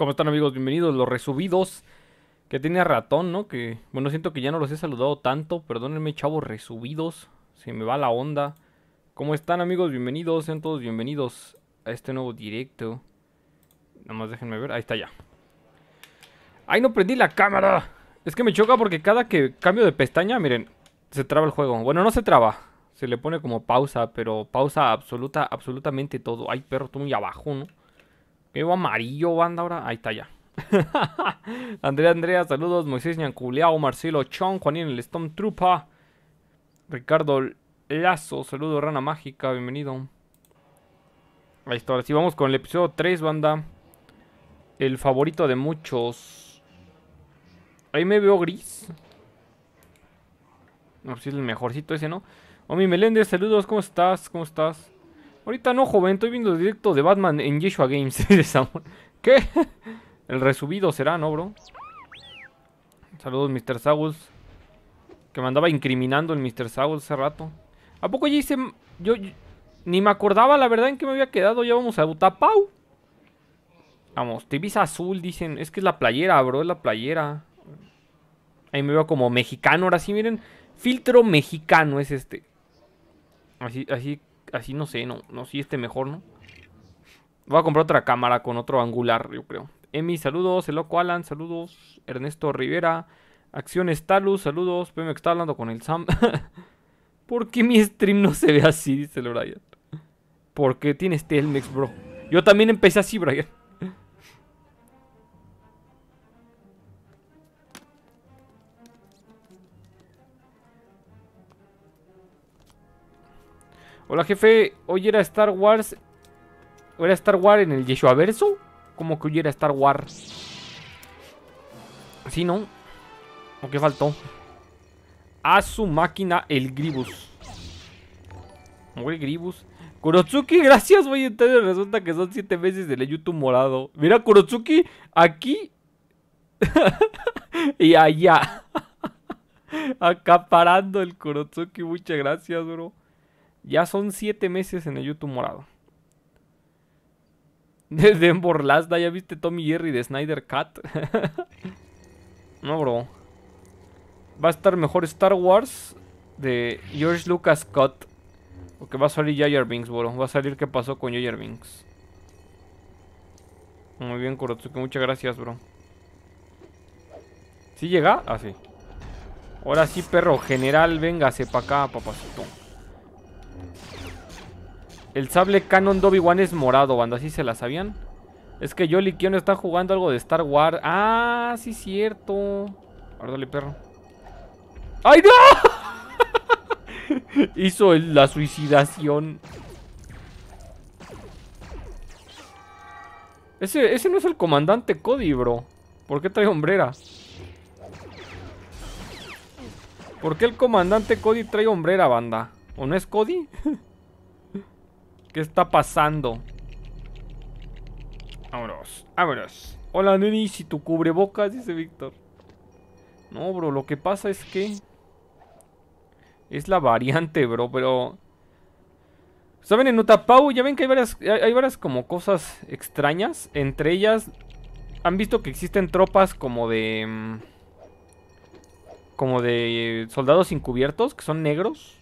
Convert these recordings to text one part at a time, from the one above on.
¿Cómo están amigos? Bienvenidos, los resubidos. Que tiene ratón, ¿no? Que, bueno, siento que ya no los he saludado tanto. Perdónenme, chavos, resubidos. Se me va la onda. ¿Cómo están amigos? Bienvenidos, sean todos bienvenidos a este nuevo directo. Nada más déjenme ver, ahí está ya. ¡Ay, no prendí la cámara! Es que me choca porque cada que cambio de pestaña, miren, se traba el juego. Bueno, no se traba, se le pone como pausa, pero pausa absoluta, absolutamente todo. Ay, perro, tú muy abajo, ¿no? Evo amarillo, banda, ahora. Ahí está ya. Andrea, Andrea, saludos. Moisés Ñanculeao, Marcelo Chon, Juanín el Trupa Ricardo Lazo, saludos, Rana Mágica, bienvenido. Ahí está, ahora sí, vamos con el episodio 3, banda. El favorito de muchos. Ahí me veo gris. No, si es el mejorcito ese, ¿no? Omi Meléndez, saludos, ¿cómo estás? ¿Cómo estás? Ahorita no, joven, estoy viendo directo de Batman en Yeshua Games. ¿Qué? El resubido será, ¿no, bro? Saludos, Mr. Sagus. Que me andaba incriminando el Mr. Sagus hace rato. ¿A poco ya hice...? Yo, ni me acordaba, la verdad, en qué me había quedado. Ya vamos a Pau. Vamos, divisa azul, dicen. Es que es la playera, bro, es la playera. Ahí me veo como mexicano. Ahora sí, miren. Filtro mexicano es este. Así, así así no sé, no, no, si este mejor, ¿no? Voy a comprar otra cámara con otro angular, yo creo. Emi, saludos, el loco Alan, saludos, Ernesto Rivera, Acciones Talus, saludos, Pemex está hablando con el Sam. ¿Por qué mi stream no se ve así? Dice el Brian. Porque tienes Telmex, bro. Yo también empecé así, Brian. Hola jefe, hoy era Star Wars ¿Hoy era Star Wars en el Yeshua Verso? Como que hoy era Star Wars Sí, ¿no? ¿O qué faltó? A su máquina el Gribus Muy Gribus Kurotsuki, gracias, güey. Entonces resulta que son siete veces del YouTube morado. Mira, Kurotsuki, aquí. y allá. Acaparando el Kurotsuki, muchas gracias, bro. Ya son 7 meses en el YouTube morado. Desde Denver lasda ¿ya viste Tommy Jerry de Snyder Cat? no, bro. Va a estar mejor Star Wars de George Lucas Cut. Porque va a salir Jair Binks, bro. Va a salir qué pasó con Jair Binks. Muy bien, que Muchas gracias, bro. ¿Sí llega? Ah, sí. Ahora sí, perro. General, véngase pa' acá, papacito. El sable canon Dobby One es morado, banda. ¿Así se la sabían? Es que Jolly y está jugando algo de Star Wars. ¡Ah! Sí, cierto. dale, perro. ¡Ay, no! Hizo la suicidación. Ese, ese no es el comandante Cody, bro. ¿Por qué trae hombreras? ¿Por qué el comandante Cody trae hombrera, banda? ¿O no es Cody? ¿Qué está pasando? Vámonos, vámonos. Hola, Nini, si tu cubrebocas, dice Víctor. No, bro, lo que pasa es que... Es la variante, bro, pero... ¿Saben? En Utapau ya ven que hay varias, hay varias como cosas extrañas. Entre ellas, han visto que existen tropas como de... Mm, como de soldados encubiertos, que son negros.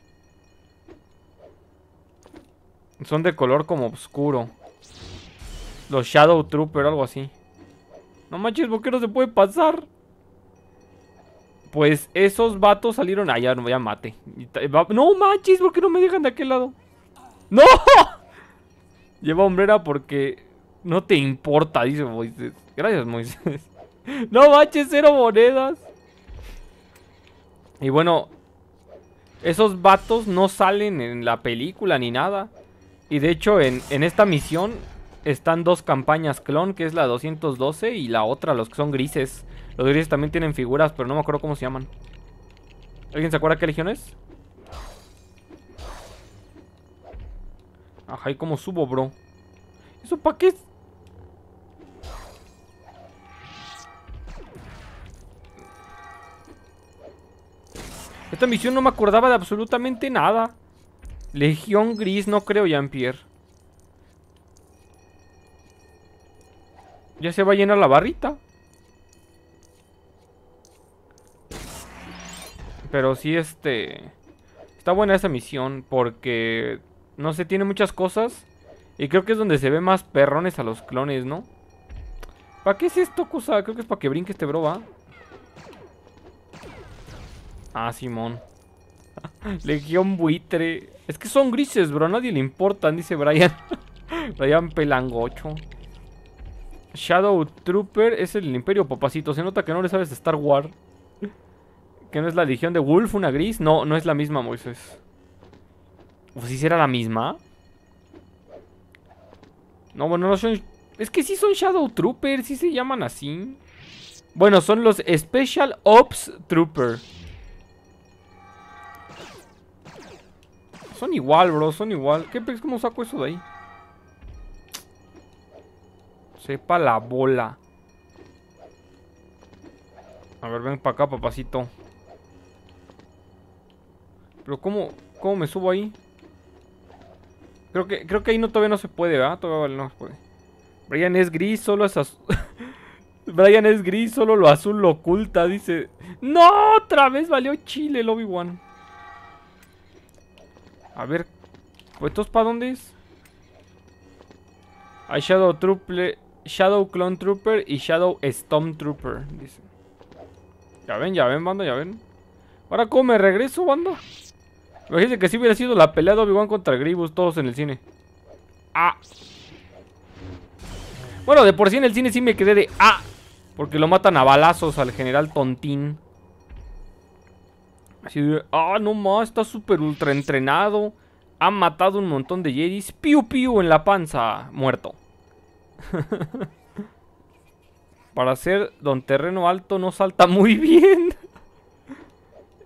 Son de color como oscuro. Los Shadow Trooper o algo así. No manches, ¿por qué no se puede pasar? Pues esos vatos salieron... Ah, ya, a mate. No manches, ¿por qué no me dejan de aquel lado? ¡No! Lleva hombrera porque no te importa, dice Moisés. Gracias, Moisés. No manches, cero monedas. Y bueno, esos vatos no salen en la película ni nada. Y de hecho, en, esta misión están dos campañas clon, que es la 212 y la otra, los que son grises. Los grises también tienen figuras, pero no me acuerdo cómo se llaman. ¿Alguien se acuerda qué legión es? Ajá, ¿y cómo subo, bro? ¿Eso para qué? Esta misión no me acordaba de absolutamente nada. Legión gris, no creo, Jean-Pierre. Ya se va a llenar la barrita. Pero sí, este... Está buena esa misión porque... No sé, tiene muchas cosas. Y creo que es donde se ve más perrones a los clones, ¿no? ¿Para qué es esto, cosa? Creo que es para que brinque este bro, ¿va? Ah, Simón. Legión buitre. Es que son grises, bro. A nadie le importan, dice Brian. Brian Pelangocho. Shadow Trooper es el Imperio, papacito. Se nota que no le sabes de Star Wars. Que no es la Legión de Wolf, una gris. No, no es la misma, Moises O si será la misma. No, bueno, no son... Es que sí son Shadow Troopers, si se llaman así. Bueno, son los Special Ops Trooper. Son igual, bro, son igual. ¿Qué pez? ¿Cómo saco eso de ahí? Sepa la bola. A ver, ven para acá, papacito. Pero ¿cómo, cómo me subo ahí? Creo que, creo que ahí no, todavía no se puede, ¿verdad? Todavía no se puede. Brian es gris, solo es azul. Brian es gris, solo lo azul lo oculta, dice. ¡No! Otra vez valió chile el obi a ver. ¿Estos pues, para dónde es? Hay Shadow Trooper, Shadow Clone Trooper y Shadow trooper dice. Ya ven, ya ven, banda, ya ven. ¿Ahora cómo me regreso, banda? Imagínense que si hubiera sido la pelea de Obi-Wan contra Gribus, todos en el cine. Ah. Bueno, de por sí en el cine sí me quedé de ah. Porque lo matan a balazos al general Tontín ah, no más, está súper ultra entrenado. Ha matado un montón de Jedis. Piu piu en la panza, muerto. Para ser don terreno alto no salta muy bien.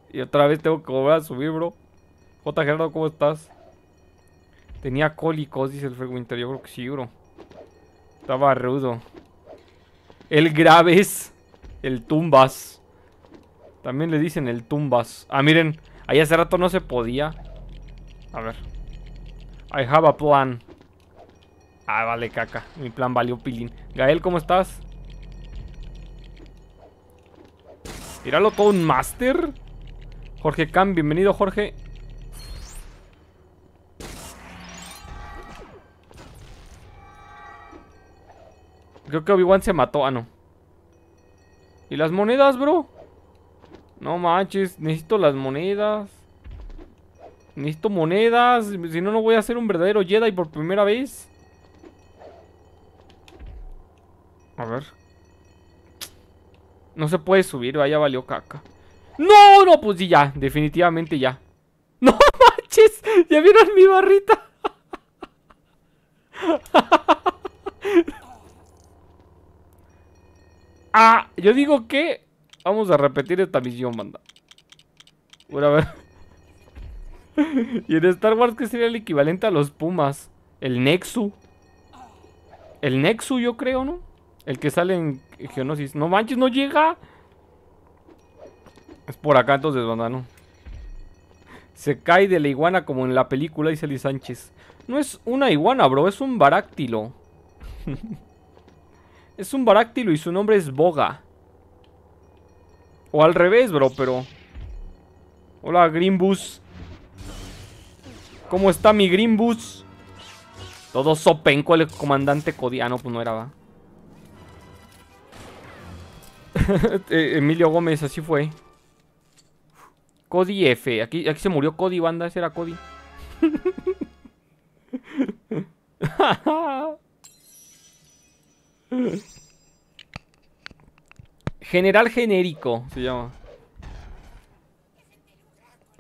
y otra vez tengo que volver a subir, bro. J. Gerardo, ¿cómo estás? Tenía cólicos, dice el fuego Yo creo que sí, bro. Estaba rudo. El graves. El tumbas. También le dicen el tumbas. Ah, miren. Ahí hace rato no se podía. A ver. I have a plan. Ah, vale, caca. Mi plan valió pilín. Gael, ¿cómo estás? Míralo todo un master Jorge Khan, bienvenido, Jorge. Creo que Obi-Wan se mató. Ah, no. ¿Y las monedas, bro? No manches, necesito las monedas. Necesito monedas. Si no, no voy a ser un verdadero Jedi por primera vez. A ver. No se puede subir, vaya valió caca. No, no, pues ya, definitivamente ya. No manches, ya vieron mi barrita. ah, yo digo que Vamos a repetir esta misión, banda. ver. y en Star Wars, ¿qué sería el equivalente a los Pumas? El Nexu. El Nexu, yo creo, ¿no? El que sale en Geonosis. No manches, no llega. Es por acá entonces, banda, ¿no? Se cae de la iguana como en la película, dice sale Sánchez. No es una iguana, bro, es un baráctilo. es un baráctilo y su nombre es Boga. O al revés, bro, pero... Hola, Greenbus. ¿Cómo está mi Greenbus? Todo sopenco el comandante Cody? Ah, pues no era, va. Eh, Emilio Gómez, así fue. Cody F. Aquí, aquí se murió Cody, banda. Ese era Cody. General genérico se llama.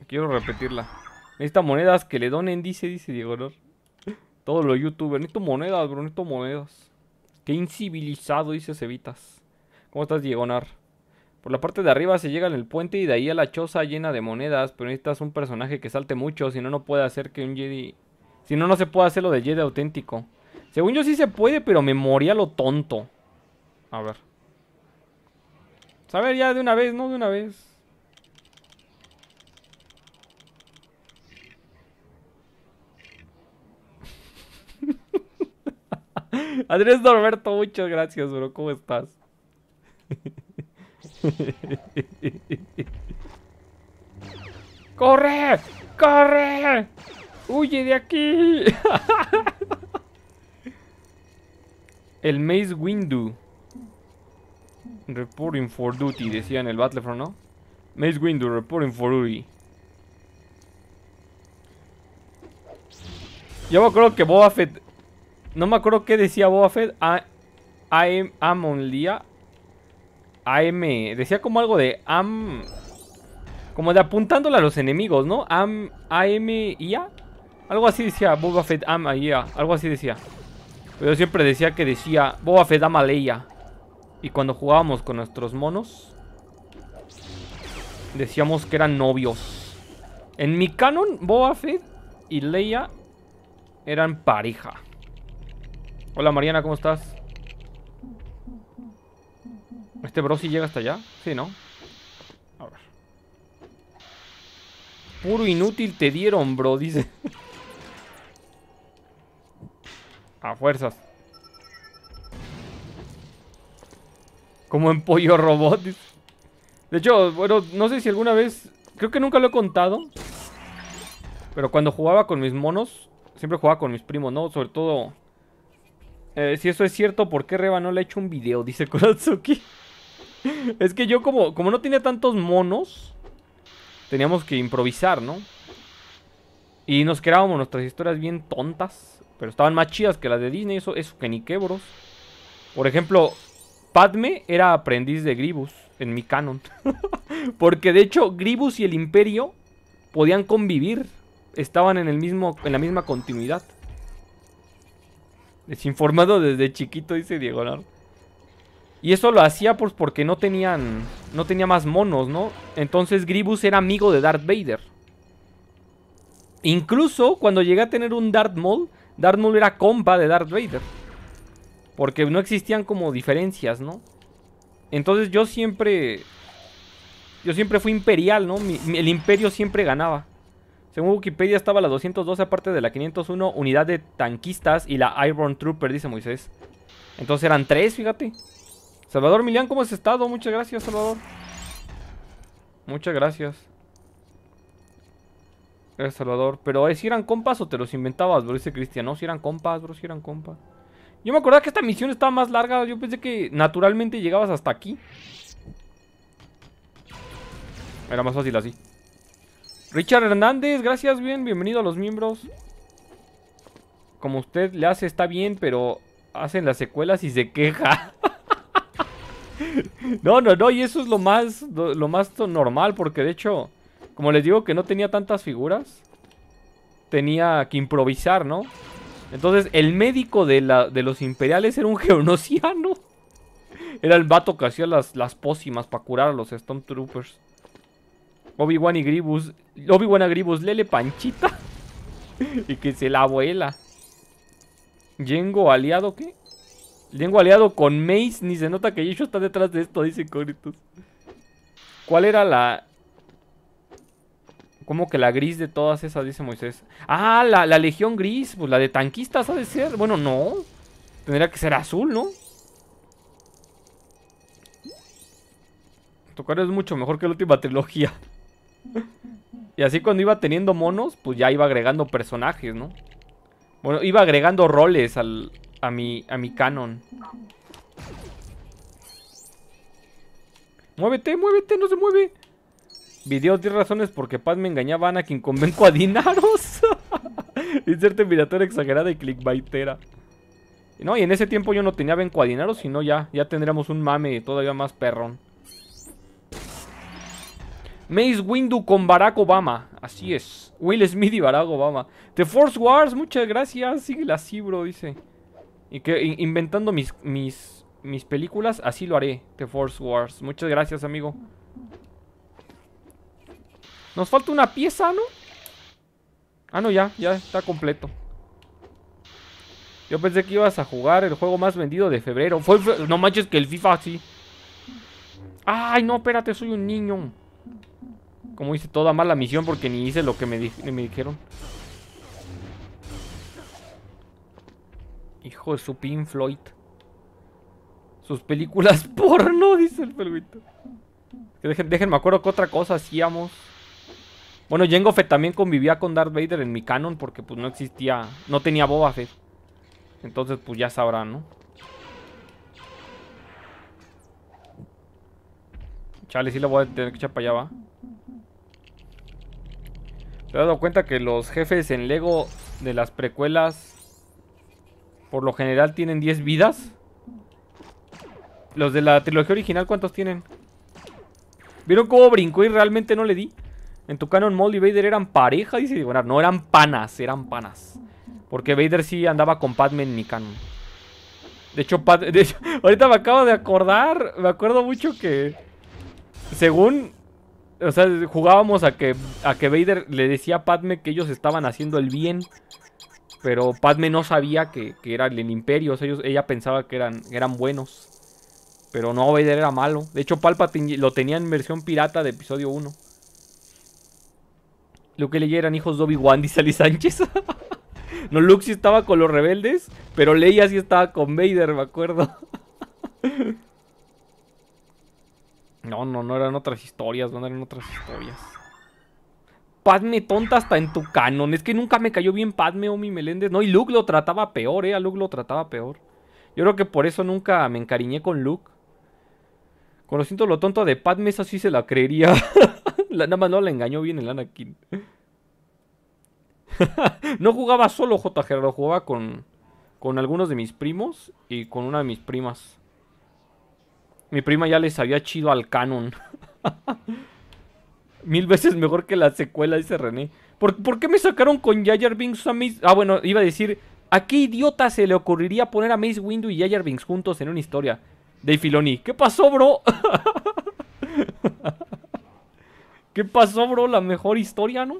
Quiero repetirla. Necesita monedas que le donen, dice, dice Diego Todos los youtubers. Necesito monedas, bro. Necesito monedas. Qué incivilizado, dice Cevitas. ¿Cómo estás, Diegonar? Por la parte de arriba se llega en el puente y de ahí a la choza llena de monedas. Pero necesitas un personaje que salte mucho. Si no, no puede hacer que un Jedi. Si no, no se puede hacer lo de Jedi auténtico. Según yo sí se puede, pero memoria lo tonto. A ver. A ver, ya de una vez, ¿no? De una vez. Andrés Norberto, muchas gracias, bro. ¿Cómo estás? ¡Corre! ¡Corre! ¡Huye de aquí! El Maze Windu. Reporting for duty, decía en el Battlefront, ¿no? Mace Windu, reporting for duty. Yo me acuerdo que Boba Fett... No me acuerdo qué decía Boba Fett. I, am, am only a, AM. Decía como algo de am... Como de apuntándole a los enemigos, ¿no? Am... AM... Algo así decía Boba Fett am IA. Algo así decía. Pero yo siempre decía que decía Boba Fett a Leia. Y cuando jugábamos con nuestros monos, decíamos que eran novios. En mi canon, Boba y Leia eran pareja. Hola Mariana, ¿cómo estás? ¿Este bro si llega hasta allá? Sí, ¿no? A ver. Puro inútil te dieron, bro, dice. A fuerzas. Como en pollo robot. De hecho, bueno, no sé si alguna vez... Creo que nunca lo he contado. Pero cuando jugaba con mis monos, siempre jugaba con mis primos, ¿no? Sobre todo... Eh, si eso es cierto, ¿por qué Reba no le ha hecho un video? Dice Kuratsuki. es que yo como, como no tenía tantos monos, teníamos que improvisar, ¿no? Y nos creábamos nuestras historias bien tontas, pero estaban más chidas que las de Disney, eso, eso que ni quebros. Por ejemplo, Padme era aprendiz de Gribus en mi canon. Porque de hecho Gribus y el Imperio podían convivir. Estaban en, el mismo, en la misma continuidad. Desinformado desde chiquito, dice Diego Nord. Y eso lo hacía pues, porque no tenían. No tenía más monos, ¿no? Entonces Gribus era amigo de Darth Vader. Incluso cuando llegué a tener un Darth Maul, Darth Maul era compa de Darth Vader. Porque no existían como diferencias, ¿no? Entonces yo siempre... Yo siempre fui imperial, ¿no? el imperio siempre ganaba. Según Wikipedia estaba la 212 aparte de la 501 unidad de tanquistas y la Iron Trooper, dice Moisés. Entonces eran tres, fíjate. Salvador Milian, ¿cómo has estado? Muchas gracias, Salvador. Muchas gracias. Gracias, Salvador. Pero, ¿eh, ¿si eran compas o te los inventabas, bro? Dice Cristian. No, si eran compas, bro, si eran compas. Yo me acordaba que esta misión estaba más larga. Yo pensé que naturalmente llegabas hasta aquí. Era más fácil así. Richard Hernández, gracias, bien. Bienvenido a los miembros. Como usted le hace, está bien, pero hacen las secuelas y se queja. no, no, no. Y eso es lo más, lo más normal, porque de hecho, como les digo que no tenía tantas figuras, tenía que improvisar, ¿no? Entonces, el médico de, la, de los imperiales era un geonosiano. Era el vato que hacía las, las pócimas para curar a los Stormtroopers. Obi-Wan y Gribus. Obi-Wan a Gribus, lele panchita. y que se la abuela. Jengo aliado, ¿qué? Jengo aliado con Mace. Ni se nota que Yisho está detrás de esto, dice Coritos. ¿Cuál era la, como que la gris de todas esas, dice Moisés. Ah, la, legión gris, pues la de tanquistas ha de ser. Bueno, no. Tendría que ser azul, ¿no? Tocar es mucho mejor que la última trilogía. y así cuando iba teniendo monos, pues ya iba agregando personajes, ¿no? Bueno, iba agregando roles a, mi, a mi canon. Muévete, muévete, no se mueve. Video 10 razones porque Paz me engañaba a Anakin con a dinaros. Inserte exagerada y clickbaitera. No, y en ese tiempo yo no tenía ven sino ya, ya tendríamos un mame todavía más perrón. Maze Windu con Barack Obama. Así es. Will Smith y Barack Obama. The Force Wars, muchas gracias. Síguela así, bro, dice. Y que inventando mis, mis, mis películas, así lo haré. The Force Wars. Muchas gracias, amigo. Nos falta una pieza, ¿no? Ah, no, ya, ya está completo. Yo pensé que ibas a jugar el juego más vendido de febrero. no manches que el FIFA sí. Ay, no, espérate, soy un niño. Como hice toda mala misión porque ni hice lo que me, dijeron. Hijo de su pin, Floyd. Sus películas porno, dice el peluito. Dejen, déjenme acuerdo que otra cosa hacíamos. Bueno, Jango Fett también convivía con Darth Vader en mi canon porque pues no existía, no tenía Boba Fett. Entonces pues ya sabrán, ¿no? Chale, sí la voy a tener que echar para allá, va. ¿Te has dado cuenta que los jefes en Lego de las precuelas por lo general tienen 10 vidas? ¿Los de la trilogía original cuántos tienen? ¿Vieron cómo brincó y realmente no le di? En tu canon, Maul y Vader eran pareja, dice bueno, No, eran panas, eran panas. Porque Vader sí andaba con Padme en mi canon. De hecho, ahorita me acabo de acordar. Me acuerdo mucho que. Según. O sea, jugábamos a que, a que Vader le decía a Padme que ellos estaban haciendo el bien. Pero Padme no sabía que, que era el, imperio. O sea, ella pensaba que eran, eran buenos. Pero no, Vader era malo. De hecho, Palpatine lo tenía en versión pirata de episodio 1. Lo que leía eran hijos de Obi-Wan, y Sally Sánchez. no, Luke sí estaba con los rebeldes, pero Leia sí estaba con Vader, me acuerdo. no, no, no eran otras historias, no eran otras historias. Padme tonta hasta en tu canon. Es que nunca me cayó bien Padme o mi Meléndez. No, y Luke lo trataba peor, eh. A Luke lo trataba peor. Yo creo que por eso nunca me encariñé con Luke. Conociendo lo tonto de Padme, esa sí se la creería. nada más no la engañó bien el Anakin. no jugaba solo J. Gerardo, jugaba con, con algunos de mis primos y con una de mis primas. Mi prima ya les había chido al canon. Mil veces mejor que la secuela, dice René. ¿Por, qué me sacaron con Jayar Binks a Mace? Ah, bueno, iba a decir, ¿a qué idiota se le ocurriría poner a Mace Windu y Jayar Binks juntos en una historia? De Filoni, ¿qué pasó, bro? ¿Qué pasó, bro? La mejor historia, ¿no?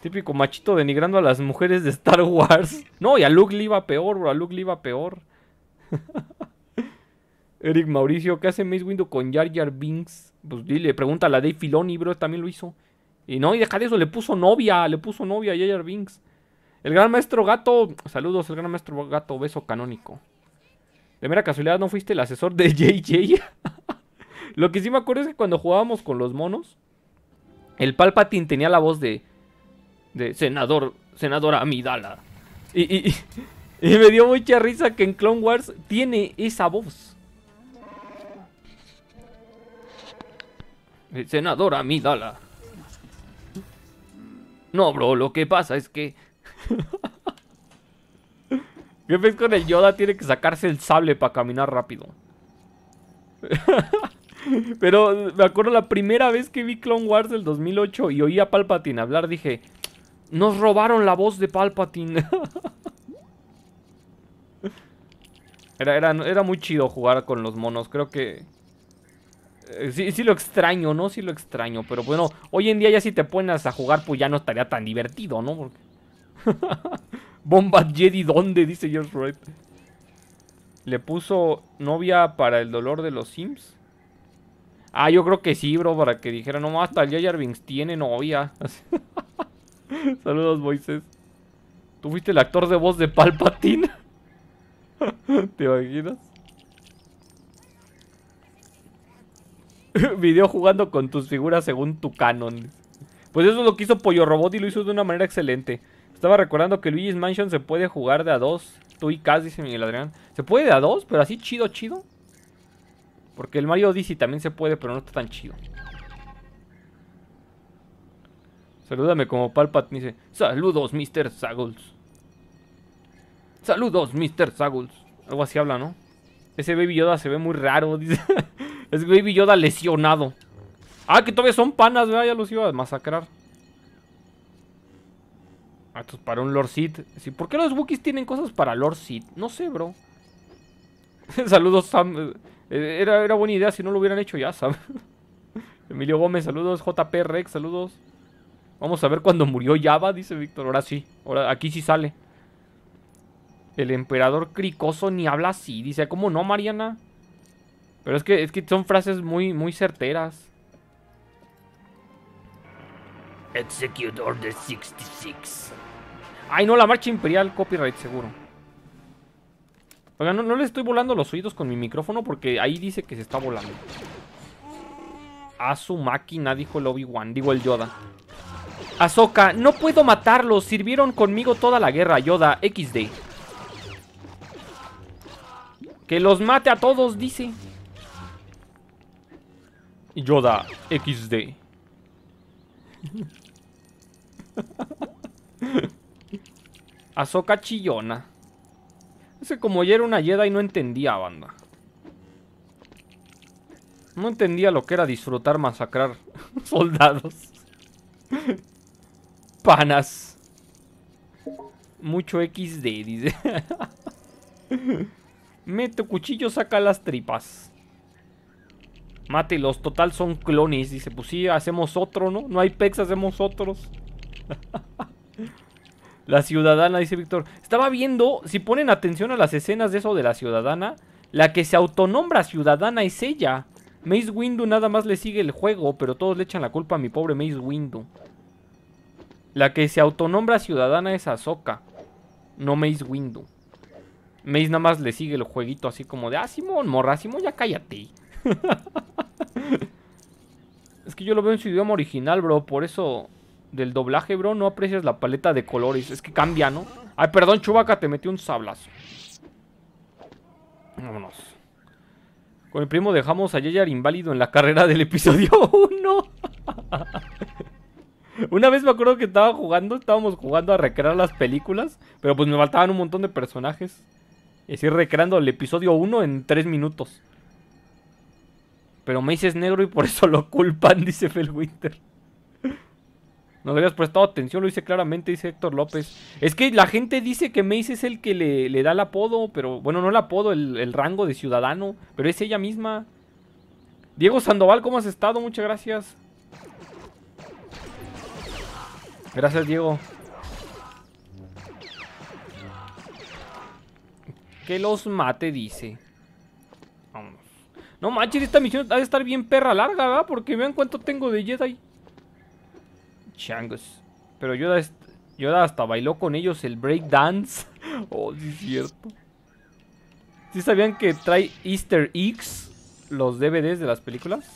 Típico machito denigrando a las mujeres de Star Wars. No, y a Luke le iba peor, bro. A Luke le iba peor. Eric Mauricio, ¿qué hace Mace Window con Jar Jar Binks? Pues dile, pregunta a la Dave Filoni, bro. También lo hizo. Y no, y deja de eso, le puso novia. Le puso novia a Jar Jar Binks. El gran maestro gato. Saludos, el gran maestro gato. Beso canónico. De mera casualidad, ¿no fuiste el asesor de JJ? Lo que sí me acuerdo es que cuando jugábamos con los monos, el Palpatine tenía la voz de. de senador. Senadora Amidala. Y, me dio mucha risa que en Clone Wars tiene esa voz. Eh, senadora Amidala. No, bro, lo que pasa es que. ¿Qué ves con el Yoda? Tiene que sacarse el sable para caminar rápido. Pero me acuerdo la primera vez que vi Clone Wars del 2008 y oí a Palpatine hablar, dije, nos robaron la voz de Palpatine. Era, era, era muy chido jugar con los monos, creo que... Eh, sí, lo extraño, ¿no? Sí lo extraño, pero bueno, hoy en día ya si te pones a jugar, pues ya no estaría tan divertido, ¿no? Bomba Jedi, ¿dónde? Dice George Wright. Le puso novia para el dolor de los Sims. Ah, yo creo que sí, bro, para que dijera, no, hasta el jarvins tiene novia. Saludos, Voices ¿Tú fuiste el actor de voz de Palpatine? ¿Te imaginas? Video jugando con tus figuras según tu canon. Pues eso es lo que hizo Pollo Robot y lo hizo de una manera excelente. Estaba recordando que Luigi's Mansion se puede jugar de a dos. Tú y Kaz, dice Miguel Adrián. Se puede de a dos, pero así chido, chido. Porque el Mario Odyssey también se puede, pero no está tan chido. Salúdame como Palpat dice, saludos Mr. Saggles. Saludos Mr. Saggles. Algo así habla, ¿no? Ese Baby Yoda se ve muy raro, dice. es Baby Yoda lesionado. Ah, que todavía son panas, ¿verdad? Ya los iba a masacrar. Ah, para un Lord Seed. Sí, ¿Por qué los Wookiees tienen cosas para Lord Seed? No sé, bro. Saludos, Sam. Eh, eh, era, buena idea si no lo hubieran hecho ya, ¿sabes? Emilio Gómez, saludos. JP Rex, saludos. Vamos a ver cuando murió Java, dice Víctor. Ahora sí, ahora aquí sí sale. El emperador cricoso ni habla así. Dice, ¿cómo no, Mariana? Pero es que, es que son frases muy, muy certeras. Execute Order 66. Ay, no, la marcha imperial, copyright, seguro no, le estoy volando los oídos con mi micrófono porque ahí dice que se está volando. A su máquina, dijo el Obi-Wan, digo el Yoda. Ahsoka, no puedo matarlos, sirvieron conmigo toda la guerra, Yoda, XD. Que los mate a todos, dice. Yoda, XD. Ahsoka chillona. Ese como ya era una y no entendía, banda. No entendía lo que era disfrutar masacrar soldados. Panas. Mucho XD, dice. Mete cuchillo, saca las tripas. Mátelos, total son clones. Dice, pues sí, hacemos otro, ¿no? No hay pex, hacemos otros. La ciudadana, dice Víctor. Estaba viendo, si ponen atención a las escenas de eso de la ciudadana, la que se autonombra ciudadana es ella. Mace Windu nada más le sigue el juego, pero todos le echan la culpa a mi pobre Mace Windu. La que se autonombra ciudadana es Ahsoka, no Mace Windu. Mace nada más le sigue el jueguito así como de, ah, Simón, morra, Simón, ya cállate. es que yo lo veo en su idioma original, bro, por eso del doblaje, bro, no aprecias la paleta de colores. Es que cambia, ¿no? Ay, perdón, Chubaca, te metí un sablazo. Vámonos. Con el primo dejamos a Yeyar inválido en la carrera del episodio 1. Una vez me acuerdo que estaba jugando, estábamos jugando a recrear las películas, pero pues me faltaban un montón de personajes. Es ir recreando el episodio 1 en 3 minutos. Pero me dices negro y por eso lo culpan, dice Felwinter le habías prestado atención, lo hice claramente, dice Héctor López. Es que la gente dice que Mace es el que le, da el apodo, pero bueno, no el apodo, el, rango de ciudadano, pero es ella misma. Diego Sandoval, ¿cómo has estado? Muchas gracias. Gracias, Diego. Que los mate, dice. No manches, esta misión ha de estar bien perra larga, ¿verdad? Porque vean cuánto tengo de Jedi. Changos. Pero Yoda, hasta bailó con ellos el breakdance Oh, sí es cierto. ¿Sí sabían que trae Easter eggs los DVDs de las películas?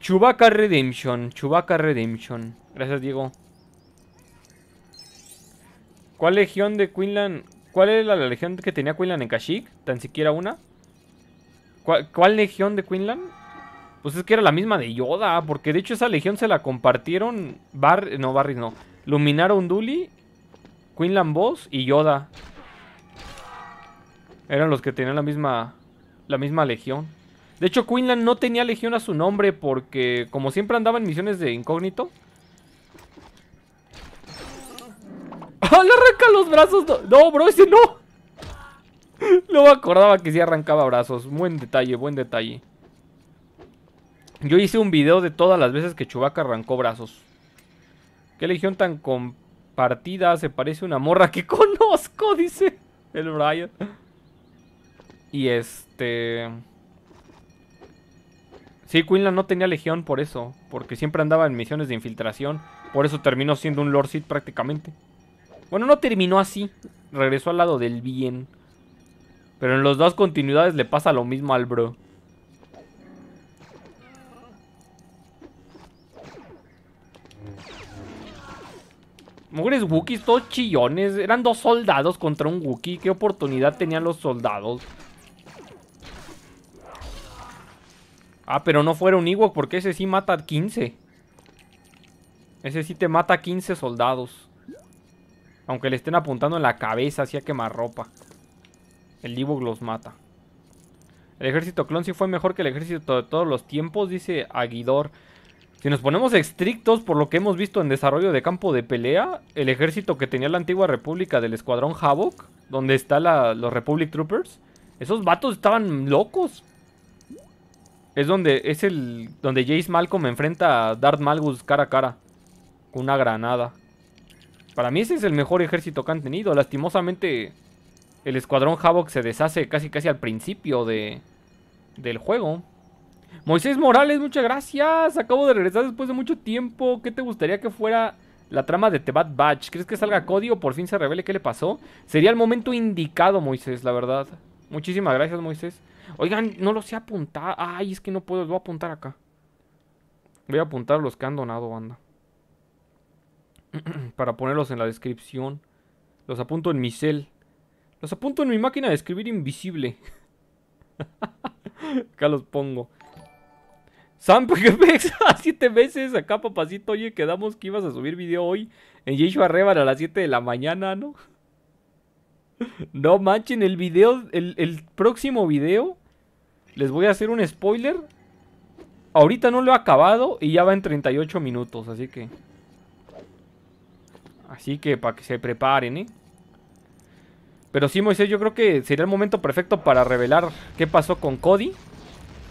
Chubaca Redemption, Chewbacca Redemption. Gracias, Diego. ¿Cuál legión de Quinlan? ¿Cuál era la legión que tenía Quinlan en Kashyyyk? ¿Tan siquiera una? ¿Cuál, cuál legión de Quinlan? Pues es que era la misma de Yoda, porque de hecho esa legión se la compartieron Bar... No, Barry no. Luminara Unduli, Quinlan Boss y Yoda. Eran los que tenían la misma, la misma legión. De hecho, Quinlan no tenía legión a su nombre porque, como siempre andaba en misiones de incógnito... ¡Ah, le arranca los brazos! No, bro, ese no. No me acordaba que sí arrancaba brazos. Buen detalle, buen detalle. Yo hice un video de todas las veces que Chubaca arrancó brazos. Qué legión tan compartida, se parece una morra que conozco, dice el Brian. Y este... Sí, Quinlan no tenía legión por eso, porque siempre andaba en misiones de infiltración, por eso terminó siendo un Lord Seed prácticamente. Bueno, no terminó así, regresó al lado del bien. Pero en las dos continuidades le pasa lo mismo al bro. Mujeres Wookiees, todos chillones. Eran dos soldados contra un Wookiee. ¿Qué oportunidad tenían los soldados? Ah, pero no fuera un Ewok porque ese sí mata 15. Ese sí te mata 15 soldados. Aunque le estén apuntando en la cabeza así a ropa El Ewok los mata. El ejército clon sí fue mejor que el ejército de todos los tiempos, dice Aguidor. Si nos ponemos estrictos por lo que hemos visto en desarrollo de campo de pelea, el ejército que tenía la antigua república del escuadrón Havoc, donde están los Republic Troopers, esos vatos estaban locos. Es donde es el donde Jace Malcolm enfrenta a Darth Malgus cara a cara con una granada. Para mí ese es el mejor ejército que han tenido. Lastimosamente el escuadrón Havoc se deshace casi casi al principio de del juego. Moisés Morales, muchas gracias. Acabo de regresar después de mucho tiempo. ¿Qué te gustaría que fuera la trama de Tebat Batch? ¿Crees que salga Cody o por fin se revele qué le pasó? Sería el momento indicado, Moisés, la verdad. Muchísimas gracias, Moisés. Oigan, no los he apuntado. Ay, es que no puedo. Los voy a apuntar acá. Voy a apuntar los que han donado, banda. Para ponerlos en la descripción. Los apunto en mi cel. Los apunto en mi máquina de escribir invisible. acá los pongo. a 7 meses. Acá, papacito, oye, quedamos que ibas a subir video hoy en Yeshua Rebar a las 7 de la mañana, ¿no? No manchen, el video, el, el, próximo video, les voy a hacer un spoiler. Ahorita no lo he acabado y ya va en 38 minutos, así que... Así que para que se preparen, ¿eh? Pero sí, Moisés, yo creo que sería el momento perfecto para revelar qué pasó con Cody.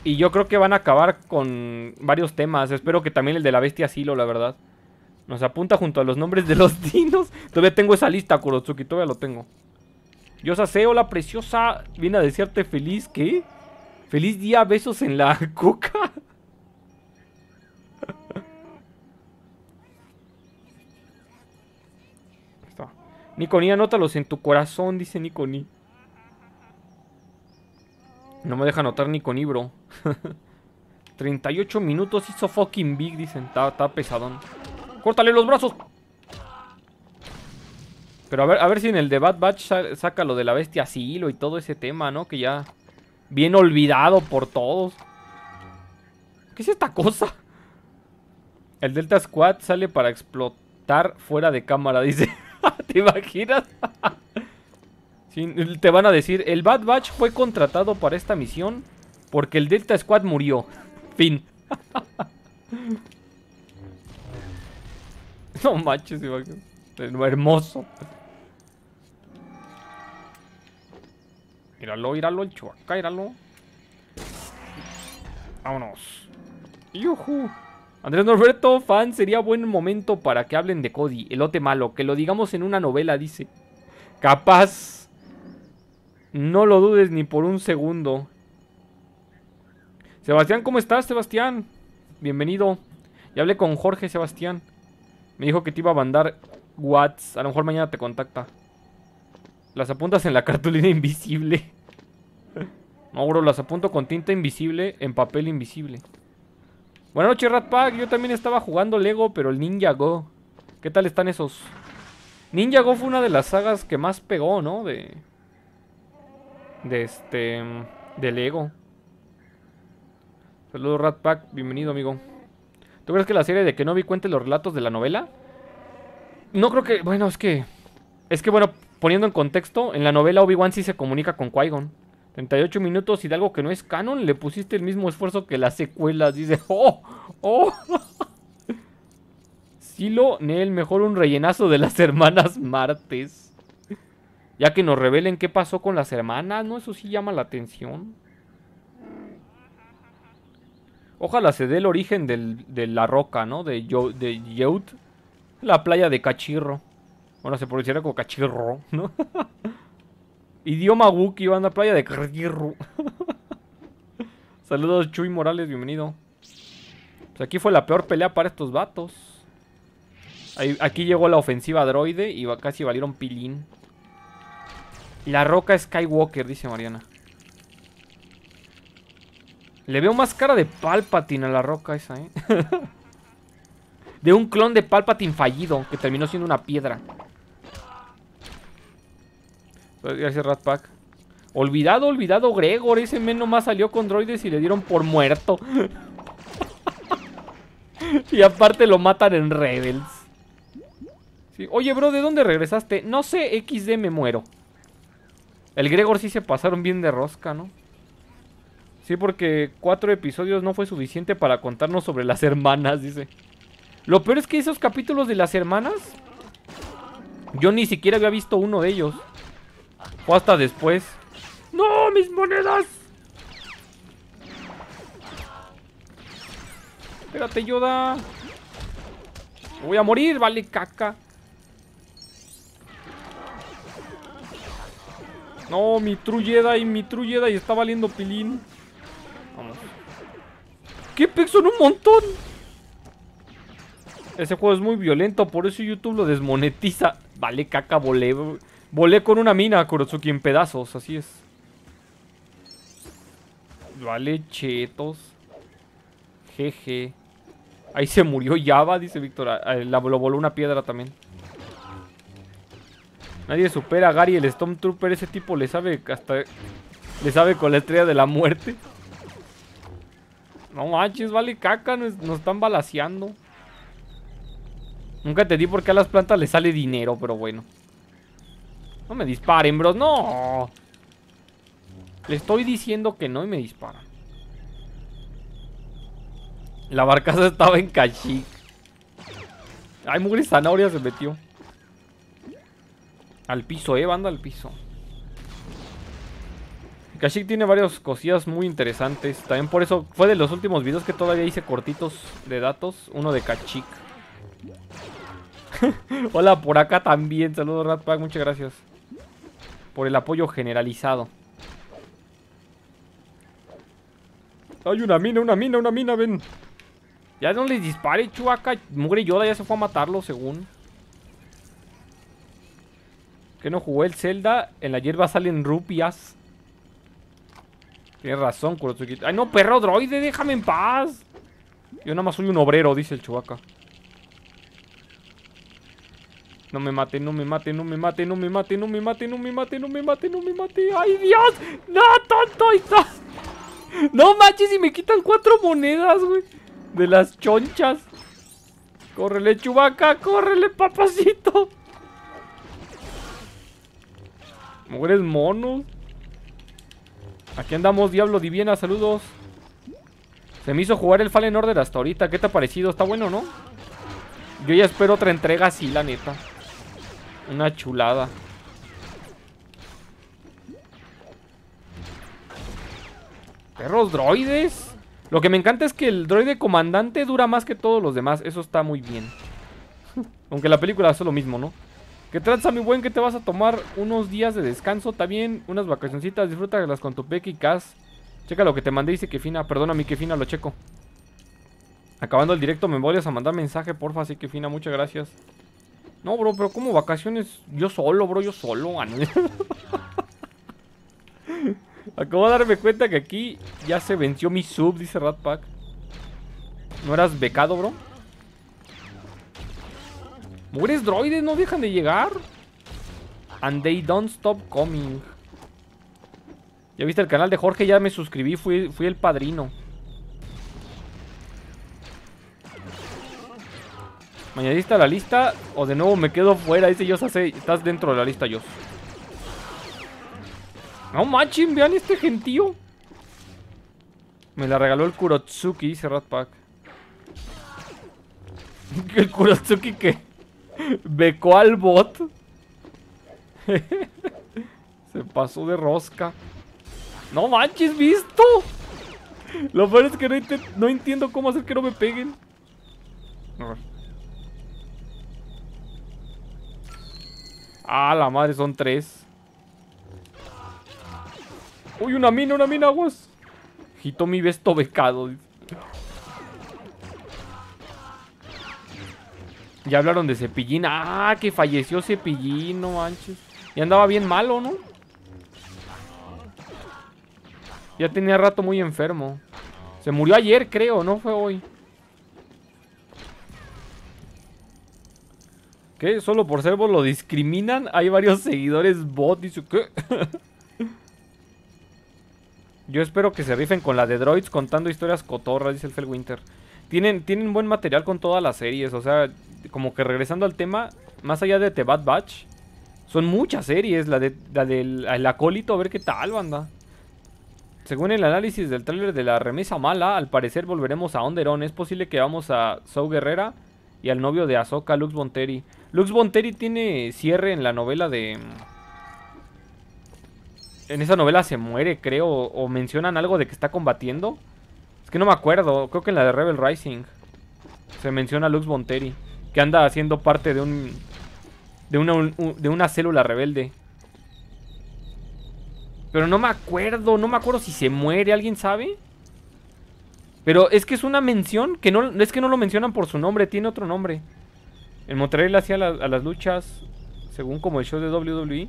Y yo creo que van a acabar con varios temas. Espero que también el de la bestia Silo, la verdad. Nos apunta junto a los nombres de los dinos. Todavía tengo esa lista, Kurotsuki. Todavía lo tengo. Yo C, la preciosa. Viene a desearte feliz, ¿qué? Feliz día, besos en la coca. Niconi, anótalos en tu corazón, dice Nikoni. No me deja notar ni con Ibro. 38 minutos hizo fucking big, dicen. Está, pesadón. ¡Córtale los brazos! Pero a ver, a ver si en el de Bad Batch saca lo de la bestia asilo y todo ese tema, ¿no? Que ya... Bien olvidado por todos. ¿Qué es esta cosa? El Delta Squad sale para explotar fuera de cámara, dice. ¿Te imaginas? te van a decir, el Bad Batch fue contratado para esta misión porque el Delta Squad murió. Fin. no manches, hermoso. Míralo, míralo, el chuaca, Vámonos. Yuhu. Andrés Norberto, fan, sería buen momento para que hablen de Cody, el lote malo, que lo digamos en una novela, dice. Capaz. No lo dudes ni por un segundo. Sebastián, ¿cómo estás, Sebastián? Bienvenido. Ya hablé con Jorge, Sebastián. Me dijo que te iba a mandar Whats. A lo mejor mañana te contacta. Las apuntas en la cartulina invisible. no, bro, las apunto con tinta invisible en papel invisible. Buenas noches, Rat Yo también estaba jugando Lego, pero el Ninja Go. ¿Qué tal están esos? Ninja Go fue una de las sagas que más pegó, ¿no? De, de este del ego. Saludos Rat Pack, bienvenido amigo. ¿Tú crees que la serie de que no vi cuente los relatos de la novela? No creo que, bueno, es que es que bueno, poniendo en contexto, en la novela Obi-Wan sí se comunica con Qui-Gon. 38 minutos y de algo que no es canon, le pusiste el mismo esfuerzo que las secuelas, dice. Oh, oh. Silo, el mejor un rellenazo de las hermanas Martes. Ya que nos revelen qué pasó con las hermanas, ¿no? Eso sí llama la atención. Ojalá se dé el origen de la roca, ¿no? De, Yo, Yeut, la playa de Cachirro. Bueno, se pronunciará como Cachirro, ¿no? Idioma Wookiee, van a la playa de Cachirro. Saludos Chuy Morales, bienvenido. Pues aquí fue la peor pelea para estos vatos. aquí llegó la ofensiva droide y casi valieron pilín. La roca Skywalker, dice Mariana. Le veo más cara de Palpatine a la roca esa, ¿eh? de un clon de Palpatine fallido, que terminó siendo una piedra. Pues, gracias, Rat Olvidado, olvidado Gregor. Ese men nomás salió con droides y le dieron por muerto. y aparte lo matan en Rebels. Oye, bro, ¿de dónde regresaste? No sé, XD, me muero. El Gregor sí se pasaron bien de rosca, ¿no? Sí, porque cuatro episodios no fue suficiente para contarnos sobre las hermanas, dice. Lo peor es que esos capítulos de las hermanas, yo ni siquiera había visto uno de ellos. Fue hasta después. ¡No, mis monedas! Espérate, Yoda. voy a morir, vale, caca. No, mi True y mi True y está valiendo pilín. ¡Qué ¿Qué son un montón? Ese juego es muy violento, por eso YouTube lo desmonetiza. Vale, caca, volé. Volé con una mina, Kurosuki, en pedazos, así es. Vale, chetos. Jeje. Ahí se murió Java, dice Víctor. Ah, eh, lo voló una piedra también. Nadie supera a Gary el Stormtrooper. Ese tipo le sabe hasta... Le sabe con la estrella de la muerte. No manches, vale caca. Nos, están balaseando. Nunca te di por qué a las plantas le sale dinero, pero bueno. No me disparen, bros. No. Le estoy diciendo que no y me disparan. La barcaza estaba en cachí Ay, mugre zanahoria se metió. Al piso, eh, banda, al piso. Kachik tiene varias cosillas muy interesantes. También por eso fue de los últimos videos que todavía hice cortitos de datos. Uno de Kachik. Hola, por acá también. Saludos, Ratpack. Muchas gracias. Por el apoyo generalizado. Hay una mina, una mina, una mina, ven. Ya no les dispare, Chuaca. Mugre Yoda ya se fue a matarlo, según. Que no jugó el Zelda. En la hierba salen rupias. Tienes razón, Kurotsuki. ¡Ay, no, perro droide! ¡Déjame en paz! Yo nada más soy un obrero, dice el chubaca. No me mate, no me mate, no me mate, no me mate, no me mate, no me mate, no me mate, no me mate. ¡Ay, Dios! ¡No, tonto! ¡No manches! Y me quitan cuatro monedas, güey. De las chonchas. ¡Córrele, chubaca! ¡Córrele, papacito! Mujeres monos. Aquí andamos, Diablo Divina, saludos. Se me hizo jugar el Fallen Order hasta ahorita. ¿Qué te ha parecido? ¿Está bueno, no? Yo ya espero otra entrega así, la neta. Una chulada. Perros droides. Lo que me encanta es que el droide comandante dura más que todos los demás. Eso está muy bien. Aunque la película hace lo mismo, ¿no? ¿Qué tranza, mi buen? Que te vas a tomar unos días de descanso también, unas vacacioncitas, disfrútalas con tu Peque y Cas. Checa lo que te mandé, dice que fina. Perdona, mi que fina, lo checo. Acabando el directo, me voy a mandar mensaje, porfa, así que fina, muchas gracias. No, bro, pero como vacaciones, yo solo, bro, yo solo. Ah, Acabo de darme cuenta que aquí ya se venció mi sub, dice Ratpack. ¿No eras becado, bro? Mueres droides no dejan de llegar. And they don't stop coming. Ya viste el canal de Jorge, ya me suscribí, fui, el padrino. Mañana a la lista o de nuevo me quedo fuera. Dice yo estás dentro de la lista, yo. No manchen, vean este gentío. Me la regaló el Kurotsuki, dice Rat Pack. ¿El Kurotsuki qué? Becó al bot. Se pasó de rosca. No manches, visto. Lo peor es que no, entiendo cómo hacer que no me peguen. A Ah, la madre, son tres. Uy, una mina, una mina, aguas. mi besto becado. Ya hablaron de Cepillín. Ah, que falleció Cepillín, no manches. Y andaba bien malo, ¿no? Ya tenía rato muy enfermo. Se murió ayer, creo, no fue hoy. ¿Qué? ¿Solo por ser vos lo discriminan? Hay varios seguidores bot. Dice, ¿qué? Yo espero que se rifen con la de droids contando historias cotorras, dice el Felwinter. Tienen, tienen buen material con todas las series, o sea, como que regresando al tema, más allá de The Bad Batch, son muchas series. La, de, del el acólito, a ver qué tal, banda. Según el análisis del tráiler de la remesa mala, al parecer volveremos a Onderon. Es posible que vamos a Sou Guerrera y al novio de Ahsoka, Lux Bonteri. Lux Bonteri tiene cierre en la novela de... En esa novela se muere, creo, o mencionan algo de que está combatiendo. Es que no me acuerdo, creo que en la de Rebel Rising se menciona Lux Bonteri que anda haciendo parte de un de una, célula rebelde. Pero no me acuerdo, no me acuerdo si se muere, ¿alguien sabe? Pero es que es una mención que no es que no lo mencionan por su nombre, tiene otro nombre. el Montreal hacía a las luchas según como el show de WWE.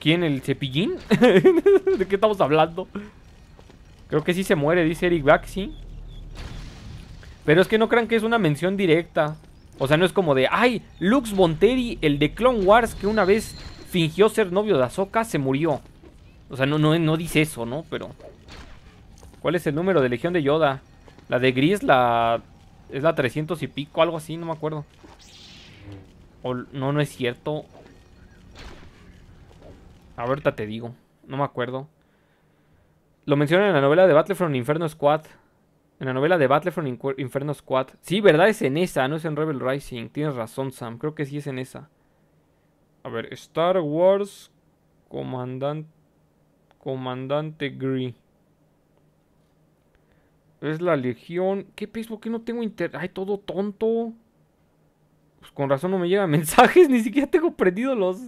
¿Quién? ¿El cepillín? ¿De qué estamos hablando? Creo que sí se muere, dice Eric Baxi. ¿sí? Pero es que no crean que es una mención directa. O sea, no es como de, ay, Lux Bonteri, el de Clone Wars, que una vez fingió ser novio de Ahsoka, se murió. O sea, no, no, dice eso, ¿no? Pero... ¿Cuál es el número de Legión de Yoda? La de Gris, la... Es la 300 y pico, algo así, no me acuerdo. O, no, no es cierto. Ahorita te digo. No me acuerdo. Lo mencionan en la novela de Battlefront Inferno Squad. En la novela de Battlefront Inferno Squad. Sí, ¿verdad? Es en esa, no es en Rebel Rising. Tienes razón, Sam. Creo que sí es en esa. A ver, Star Wars Comandante, Comandante Gree. Es la Legión. ¿Qué piso? ¿Por qué no tengo internet? Ay, todo tonto. Pues con razón no me llegan mensajes. Ni siquiera tengo prendido los...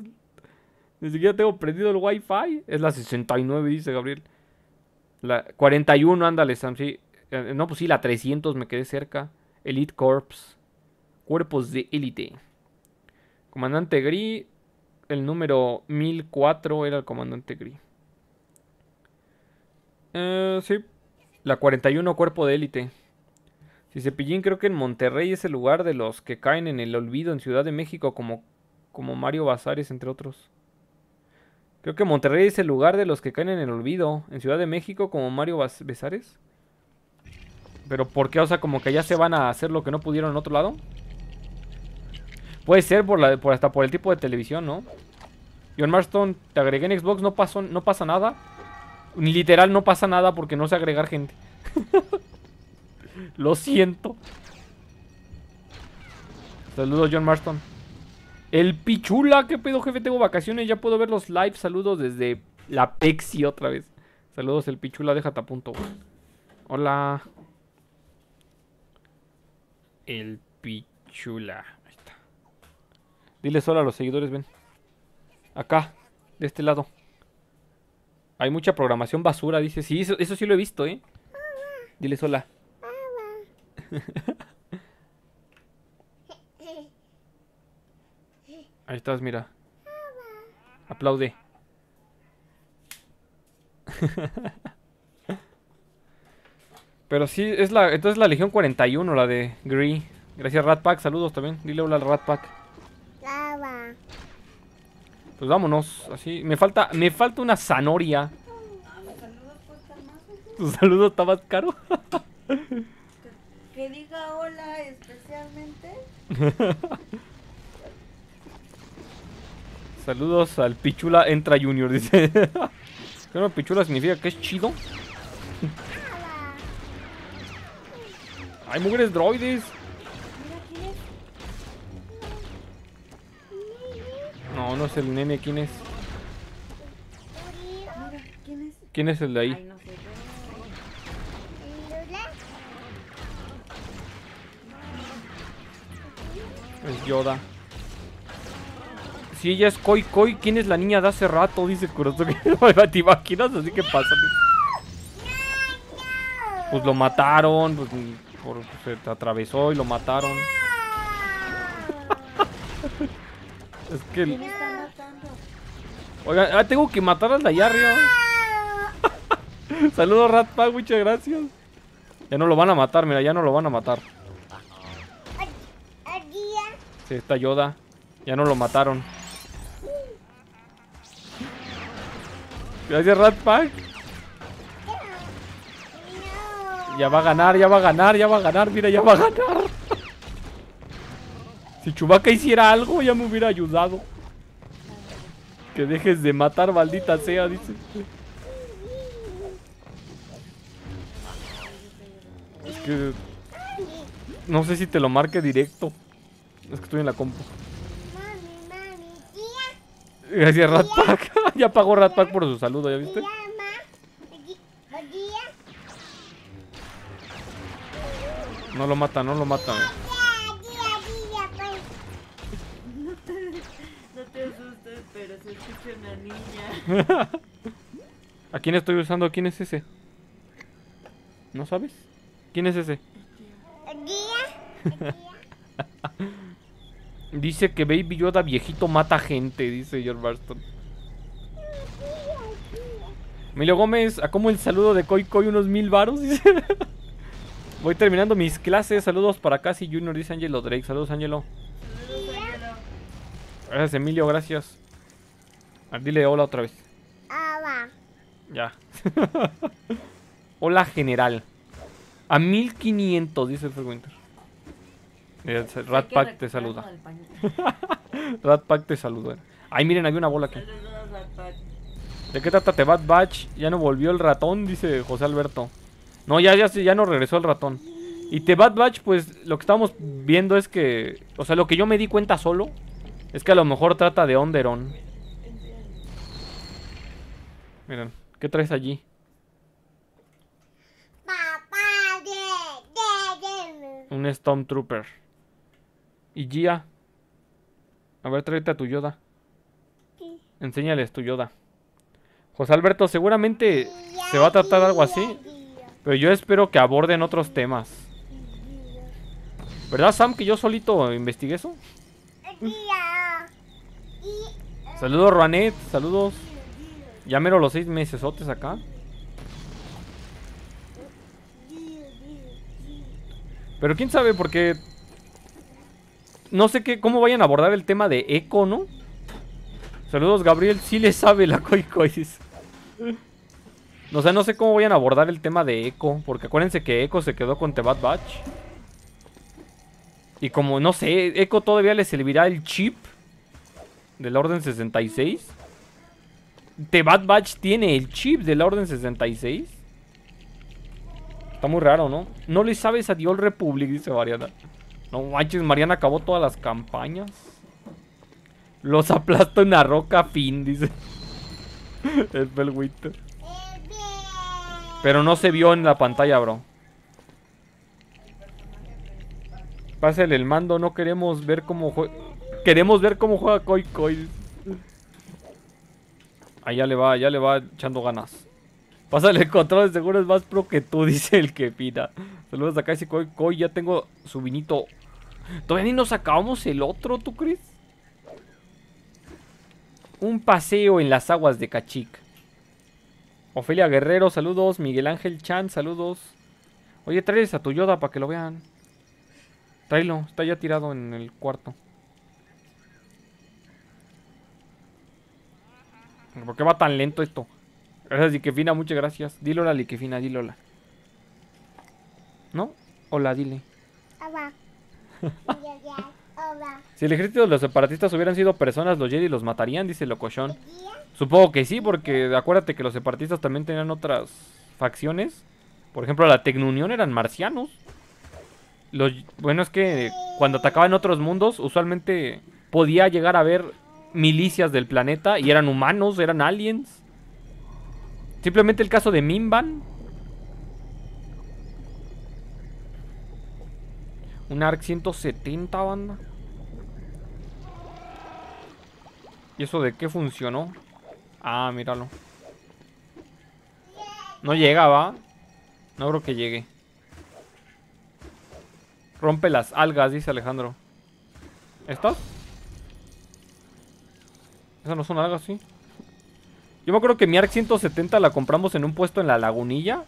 Ni siquiera tengo prendido el wifi. Es la 69, dice Gabriel. La 41, ándale, Sam. Sí, no, pues sí, la 300 me quedé cerca. Elite Corps. Cuerpos de élite. Comandante Gris. El número 1004 era el comandante Gris. Eh, sí. La 41 Cuerpo de élite. Si Cepillín creo que en Monterrey es el lugar de los que caen en el olvido en Ciudad de México como, como Mario Bazares, entre otros. Creo que Monterrey es el lugar de los que caen en el olvido en Ciudad de México como Mario Bazares. Pero ¿por qué? O sea, como que ya se van a hacer lo que no pudieron en otro lado. Puede ser por la, por hasta por el tipo de televisión, ¿no? John Marston, te agregué en Xbox, no, no pasa nada. Literal no pasa nada porque no sé agregar gente. Lo siento. Saludos, John Marston. El Pichula, ¿qué pedo, jefe? Tengo vacaciones, ya puedo ver los live. Saludos desde la Pexi otra vez. Saludos, el Pichula, déjate a punto. Hola el pichula. Ahí está. Dile sola a los seguidores, ven. Acá, de este lado. Hay mucha programación basura, dice. Sí, eso, sí lo he visto, ¿eh? Dile sola. Ahí estás, mira. Aplaude. Pero sí, es la, entonces la Legión 41, la de Gree. Gracias Rat saludos también. Dile hola al Rat Pues vámonos, así. Me falta, me falta una zanoria. ¿Tu saludo está más caro? que, diga hola especialmente. Saludos al Pichula Entra Junior, dice. que Pichula significa que es chido. ¡Hay mujeres droides! No, no es el nene, ¿quién es? ¿Quién es el de ahí? Es Yoda. Si ella es Koi Koi, ¿quién es la niña de hace rato? Dice Kurosuke. ¿Te imaginas? Así que pásame. Pues lo mataron. Pues por, se atravesó y lo mataron. es que... Oiga, ah, tengo que matar al de allá arriba. Saludos ratpack muchas gracias. Ya no lo van a matar, mira, ya no lo van a matar. Sí, está Yoda. Ya no lo mataron. Gracias ratpack Ya va a ganar, ya va a ganar, ya va a ganar. Mira, ya va a ganar. si Chubaca hiciera algo, ya me hubiera ayudado. Que dejes de matar, maldita sea, dice. Es que... No sé si te lo marque directo. Es que estoy en la compu. Gracias, Ratpack. ya pagó Ratpack por su saludo, ¿ya viste? No lo mata, no lo mata. No te, asustes, pero se escucha una niña. ¿A quién estoy usando? ¿Quién es ese? ¿No sabes? ¿Quién es ese? dice que Baby Yoda viejito mata gente, dice George Barton. Milo Gómez, ¿a cómo el saludo de Koi Koi unos mil varos? Voy terminando mis clases. Saludos para Casi Junior, dice Angelo Drake. Saludos, Ángelo Gracias, Emilio, gracias. Ah, dile hola otra vez. Hola. Ya. hola, general. A 1500, dice el Winter. Eh, Rat te saluda. Rat te saluda. Ay, miren, hay una bola aquí. ¿De qué trata Tebat Batch? Ya no volvió el ratón, dice José Alberto. No, ya, ya, ya no regresó el ratón. Y The Bad Batch, pues lo que estamos viendo es que. O sea, lo que yo me di cuenta solo es que a lo mejor trata de Onderon. Miren, ¿qué traes allí? Un Stormtrooper. Y Gia. A ver, tráete a tu Yoda. Enséñales tu Yoda. José Alberto, seguramente se va a tratar algo así. Pero yo espero que aborden otros temas. ¿Verdad, Sam, que yo solito investigué eso? Saludos, Ruanet. Saludos. Ya mero los seis mesesotes acá. Pero quién sabe, porque... No sé qué, cómo vayan a abordar el tema de eco, ¿no? Saludos, Gabriel. Sí le sabe la coicois. O sea, no sé cómo vayan a abordar el tema de Echo. Porque acuérdense que Echo se quedó con The Bad Batch. Y como, no sé, Echo todavía le servirá el chip del Orden 66. The Bad Batch tiene el chip del Orden 66. Está muy raro, ¿no? No le sabes a The Republic, dice Mariana. No manches, Mariana acabó todas las campañas. Los aplasto en la roca fin, dice. El pero no se vio en la pantalla, bro. Pásale el mando, no queremos ver cómo juega. Queremos ver cómo juega Koi Koi. ya le va, ya le va echando ganas. Pásale el control, seguro es más pro que tú, dice el que pida. Saludos acá, ese Koi Koi, ya tengo su vinito. Todavía ni nos acabamos el otro, ¿tú crees? Un paseo en las aguas de Cachic. Ofelia Guerrero, saludos. Miguel Ángel Chan, saludos. Oye, traes a tu Yoda para que lo vean. Tráelo, está ya tirado en el cuarto. ¿Por qué va tan lento esto? Gracias, Liquefina, muchas gracias. Dilo la Liquefina, dile la? ¿No? Hola, dile. Hola. Si el ejército de los separatistas hubieran sido personas, los Jedi los matarían, dice Locochón. Supongo que sí, porque acuérdate que los separatistas también tenían otras facciones. Por ejemplo, la Tecnunión eran marcianos. bueno, es que cuando atacaban otros mundos, usualmente podía llegar a ver milicias del planeta y eran humanos, eran aliens. Simplemente el caso de Mimban. Un ARC 170, banda. ¿Y eso de qué funcionó? Ah, míralo. No llegaba. No creo que llegue. Rompe las algas, dice Alejandro. ¿Estas? ¿Esas no son algas, sí? Yo me acuerdo que mi ARC 170 la compramos en un puesto en la lagunilla.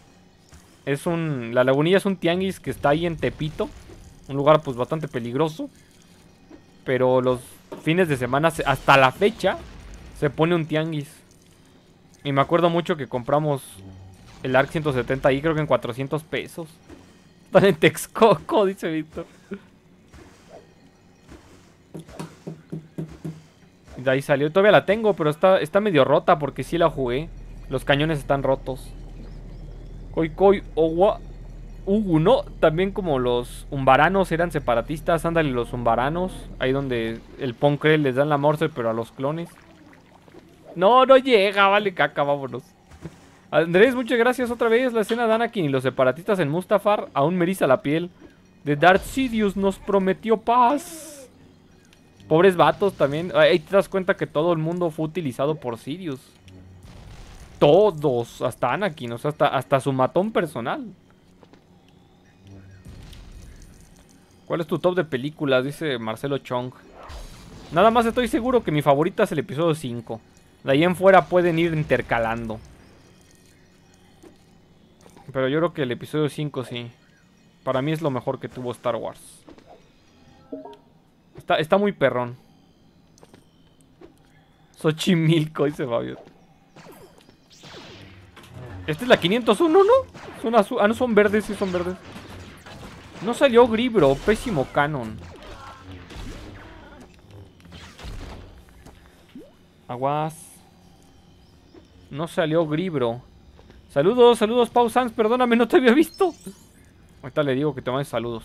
Es un... La lagunilla es un tianguis que está ahí en Tepito. Un lugar, pues, bastante peligroso. Pero los fines de semana, hasta la fecha, se pone un tianguis. Y me acuerdo mucho que compramos el ARC 170 y creo que en 400 pesos. Están en Texcoco, dice Víctor. De ahí salió. Todavía la tengo, pero está, está medio rota porque sí la jugué. Los cañones están rotos. Koi Koi Owa uno ¿no? También como los umbaranos eran separatistas, ándale los umbaranos, ahí donde el Poncre les dan la morse, pero a los clones. No, no llega, vale caca, vámonos. Andrés, muchas gracias otra vez. La escena de Anakin y los separatistas en Mustafar aún me la piel. De Darth Sidious nos prometió paz. Pobres vatos también. Ahí te das cuenta que todo el mundo fue utilizado por Sidious. Todos, hasta Anakin, o sea, hasta, hasta su matón personal. ¿Cuál es tu top de películas? Dice Marcelo Chong. Nada más estoy seguro que mi favorita es el episodio 5. De ahí en fuera pueden ir intercalando. Pero yo creo que el episodio 5 sí. Para mí es lo mejor que tuvo Star Wars. Está, muy perrón. Xochimilco, dice Fabio. Esta es la 501, ¿no? Son, ah, no son verdes, sí son verdes. No salió Gribro, pésimo canon. Aguas. No salió Gribro. Saludos, saludos, Pau Sans. Perdóname, no te había visto. Ahorita le digo que te mande saludos.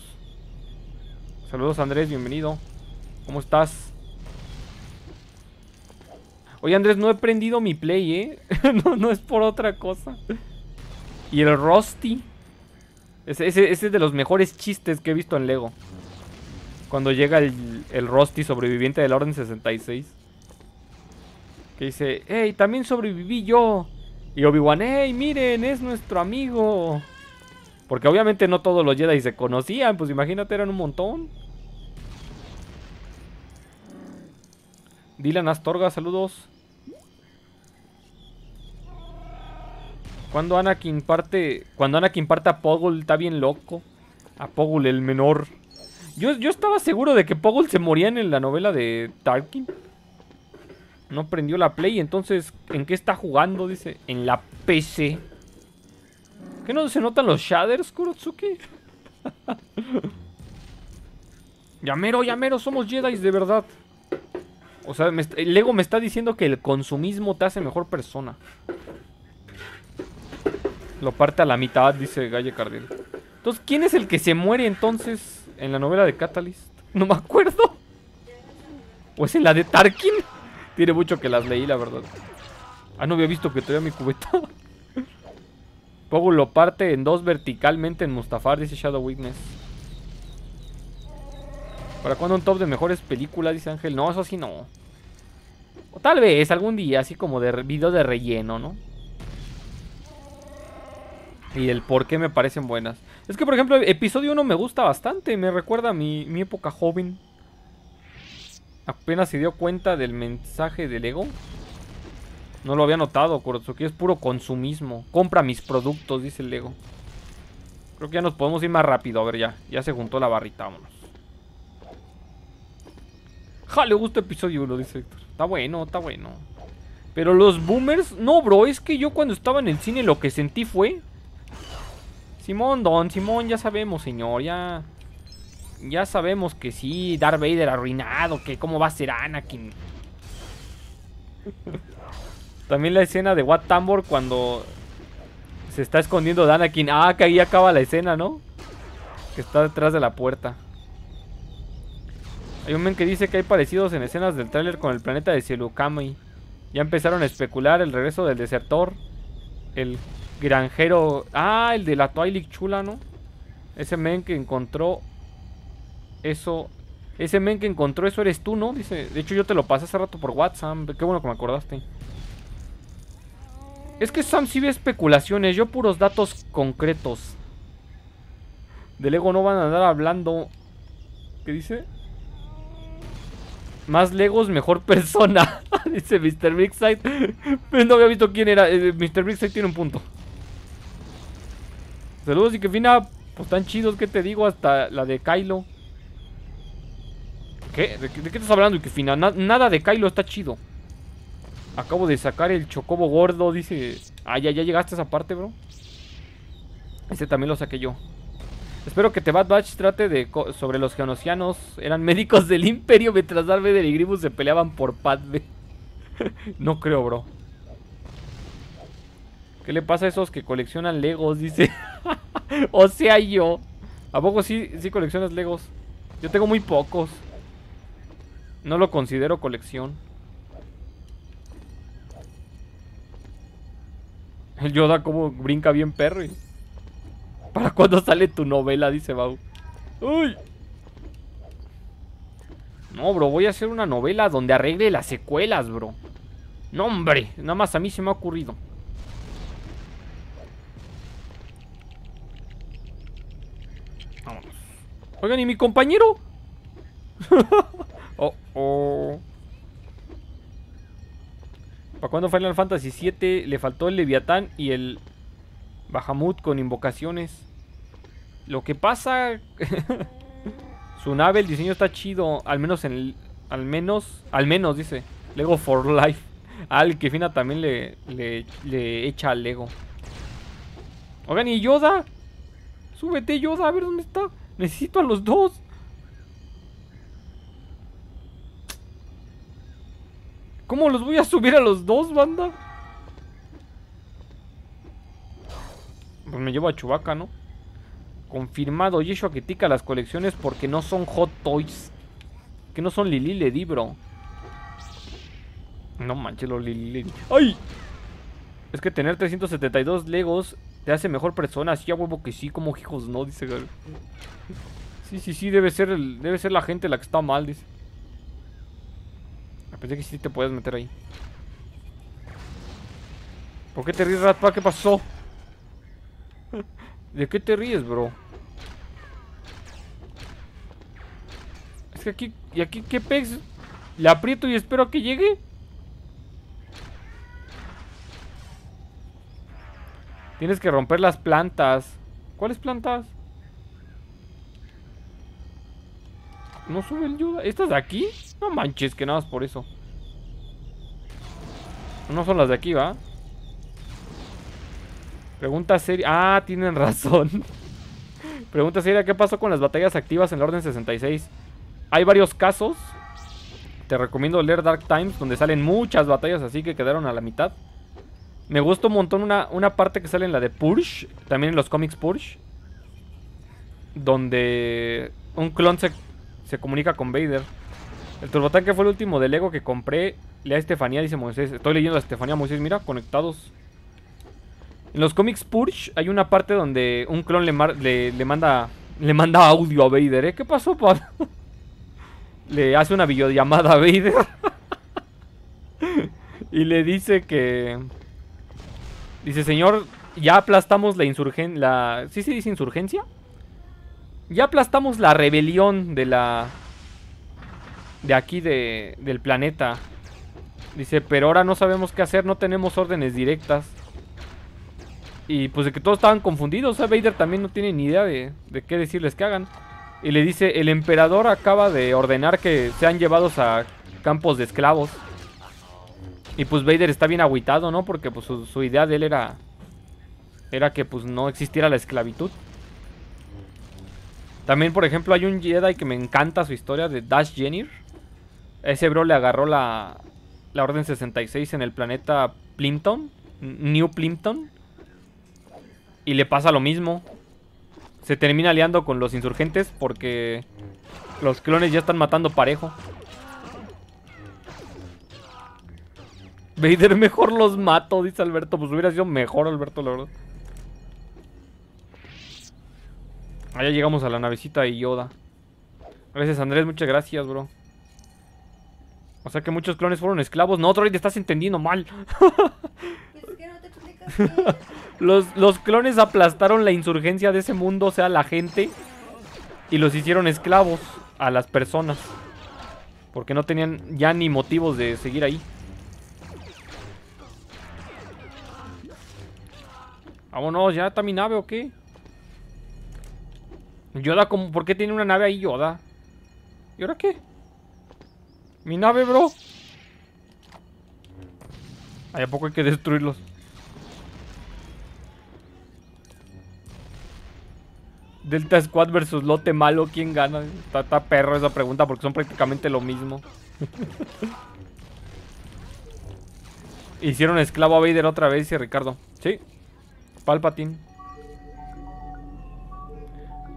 Saludos, Andrés. Bienvenido. ¿Cómo estás? Oye, Andrés, no he prendido mi play, ¿eh? no, no es por otra cosa. Y el Rusty. Ese, es de los mejores chistes que he visto en Lego. Cuando llega el, el Rusty sobreviviente de la Orden 66. Que dice, hey, también sobreviví yo. Y Obi-Wan, hey, miren, es nuestro amigo. Porque obviamente no todos los Jedi se conocían, pues imagínate, eran un montón. Dylan Astorga, saludos. Cuando Anakin parte. Cuando Anakin parte a Poggle, está bien loco. A Poggle el menor. Yo, estaba seguro de que Poggle se moría en la novela de Tarkin. No prendió la play, entonces, ¿en qué está jugando? Dice, en la PC. ¿Qué no se notan los shaders, Kurotsuki? llamero, llamero, somos Jedi de verdad. O sea, el ego me está diciendo que el consumismo te hace mejor persona. Lo parte a la mitad, dice Galle Cardiel Entonces, ¿quién es el que se muere entonces en la novela de Catalyst? No me acuerdo. ¿O es pues en la de Tarkin? Tiene mucho que las leí, la verdad. Ah, no había visto que traía mi cubeta. Pogo lo parte en dos verticalmente en Mustafar, dice Shadow Witness. ¿Para cuándo un top de mejores películas? Dice Ángel. No, eso sí no. O tal vez algún día, así como de video de relleno, ¿no? y el por qué me parecen buenas. Es que, por ejemplo, episodio 1 me gusta bastante, me recuerda a mi, época joven. Apenas se dio cuenta del mensaje del Lego No lo había notado, que es puro consumismo. Compra mis productos, dice el ego. Creo que ya nos podemos ir más rápido, a ver ya. Ya se juntó la barrita, vámonos. Ja, le gusta episodio 1, dice Héctor. Está bueno, está bueno. Pero los boomers... No, bro, es que yo cuando estaba en el cine lo que sentí fue Simón, don, Simón, ya sabemos, señor, ya... Ya sabemos que sí, Darth Vader arruinado, que cómo va a ser Anakin. También la escena de Wat Tambor cuando se está escondiendo de Anakin. Ah, que ahí acaba la escena, ¿no? Que está detrás de la puerta. Hay un men que dice que hay parecidos en escenas del tráiler con el planeta de Silukami. Ya empezaron a especular el regreso del desertor. El Granjero. Ah, el de la Twilight chula, ¿no? Ese men que encontró eso. Ese men que encontró eso eres tú, ¿no? Dice. De hecho, yo te lo pasé hace rato por WhatsApp. Qué bueno que me acordaste. Es que Sam sí ve especulaciones. Yo puros datos concretos. De Lego no van a andar hablando. ¿Qué dice? Más Legos, mejor persona. dice Mr. Big Pero no había visto quién era. Eh, Mr. Big Side tiene un punto. Saludos y que fina. Pues tan chidos ¿qué te digo, hasta la de Kylo. ¿Qué? ¿De, qué, estás hablando, y que fina? nada de Kylo está chido. Acabo de sacar el chocobo gordo, dice. Ah, ya, ya llegaste a esa parte, bro. Ese también lo saqué yo. Espero que bad Batch trate de sobre los geonosianos. Eran médicos del imperio mientras Darth Vader y se peleaban por Padme. no creo, bro. ¿Qué le pasa a esos que coleccionan Legos? Dice. o sea, yo. ¿A poco sí, sí coleccionas Legos? Yo tengo muy pocos. No lo considero colección. El Yoda como brinca bien Perry. ¿Para cuándo sale tu novela? Dice Bau. ¡Uy! No, bro, voy a hacer una novela donde arregle las secuelas, bro. No, hombre, nada más a mí se me ha ocurrido. Oigan, ¿y mi compañero? oh, oh. ¿Para cuándo Final Fantasy VII? Le faltó el Leviatán y el Bahamut con invocaciones. Lo que pasa... Su nave, el diseño está chido. Al menos en el... Al menos... Al menos, dice. Lego for life. Al que Fina también le, le, le echa al Lego. Oigan, ¿y Yoda? Súbete, Yoda. A ver, ¿dónde está? Necesito a los dos. ¿Cómo los voy a subir a los dos, banda? Pues me llevo a Chubaca, ¿no? Confirmado, Yeshua tica las colecciones porque no son Hot Toys. Que no son Lili Ledi, bro. No manches los Lili ¡Ay! Es que tener 372 Legos te hace mejor persona, sí, a huevo que sí, como hijos no, dice Sí, sí, sí, debe ser, debe ser la gente la que está mal, dice. Pensé que sí te puedes meter ahí. ¿Por qué te ríes, Ratpa? ¿Qué pasó? ¿De qué te ríes, bro? Es que aquí... ¿Y aquí qué pex? ¿Le aprieto y espero a que llegue? Tienes que romper las plantas. ¿Cuáles plantas? No sube el yuda. ¿Estas de aquí? No manches, que nada más por eso. No son las de aquí, ¿va? Pregunta seria. Ah, tienen razón. Pregunta seria, ¿qué pasó con las batallas activas en la Orden 66? Hay varios casos. Te recomiendo leer Dark Times, donde salen muchas batallas así que quedaron a la mitad. Me gusta un montón una, parte que sale en la de Purge, también en los cómics Purge, donde un clon se, se comunica con Vader. El turbotanque fue el último de Lego que compré. Lea a Estefanía, dice Moisés. Estoy leyendo a Estefanía Moisés, mira, conectados. En los cómics Purge hay una parte donde un clon le, le, manda le manda audio a Vader, ¿eh? ¿Qué pasó, Pablo? le hace una videollamada a Vader. y le dice que Dice, señor, ya aplastamos la insurgencia. La... ¿Sí se dice insurgencia? Ya aplastamos la rebelión de la... De aquí, de... del planeta. Dice, pero ahora no sabemos qué hacer, no tenemos órdenes directas. Y pues de que todos estaban confundidos, o sea, Vader también no tiene ni idea de, de qué decirles que hagan. Y le dice, el emperador acaba de ordenar que sean llevados a campos de esclavos. Y pues Vader está bien agüitado, ¿no? Porque pues su, idea de él era... Era que pues no existiera la esclavitud. También, por ejemplo, hay un Jedi que me encanta su historia de Dash Jenner. Ese bro le agarró la, Orden 66 en el planeta Plimpton, New Plimpton. Y le pasa lo mismo. Se termina aliando con los insurgentes porque los clones ya están matando parejo. Vader mejor los mato, dice Alberto. Pues hubiera sido mejor, Alberto, la verdad. Allá llegamos a la navecita de Yoda. Gracias, Andrés. Muchas gracias, bro. O sea que muchos clones fueron esclavos. No, Troy, te estás entendiendo mal. los clones aplastaron la insurgencia de ese mundo, o sea, la gente. Y los hicieron esclavos a las personas. Porque no tenían ya ni motivos de seguir ahí. Vámonos, ¿ya está mi nave o qué? Yoda, como, ¿por qué tiene una nave ahí Yoda? ¿Y ahora qué? Mi nave, bro Ahí a poco hay que destruirlos Delta Squad versus lote malo, ¿quién gana? Está, perro esa pregunta porque son prácticamente lo mismo Hicieron esclavo a Vader otra vez, y Ricardo Sí Palpatine.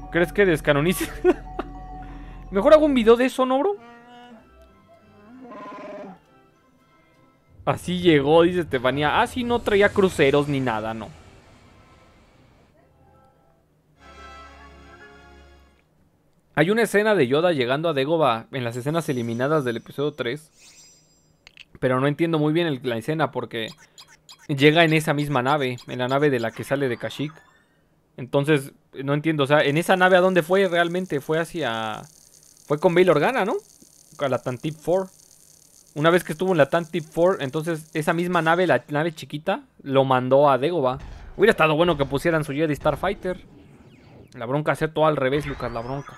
¿Crees que descanonice? Mejor hago un video de eso, ¿no, bro? Así llegó, dice Estefanía. Ah, sí, no traía cruceros ni nada, no. Hay una escena de Yoda llegando a Degoba en las escenas eliminadas del episodio 3. Pero no entiendo muy bien la escena porque llega en esa misma nave, en la nave de la que sale de Kashyyyk. Entonces, no entiendo, o sea, ¿en esa nave a dónde fue realmente? Fue hacia... Fue con Bail Organa, ¿no? A la Tantip 4. Una vez que estuvo en la Tantip 4, entonces esa misma nave, la nave chiquita, lo mandó a Degoba Hubiera estado bueno que pusieran su Jedi Starfighter. La bronca hacer todo al revés, Lucas, la bronca.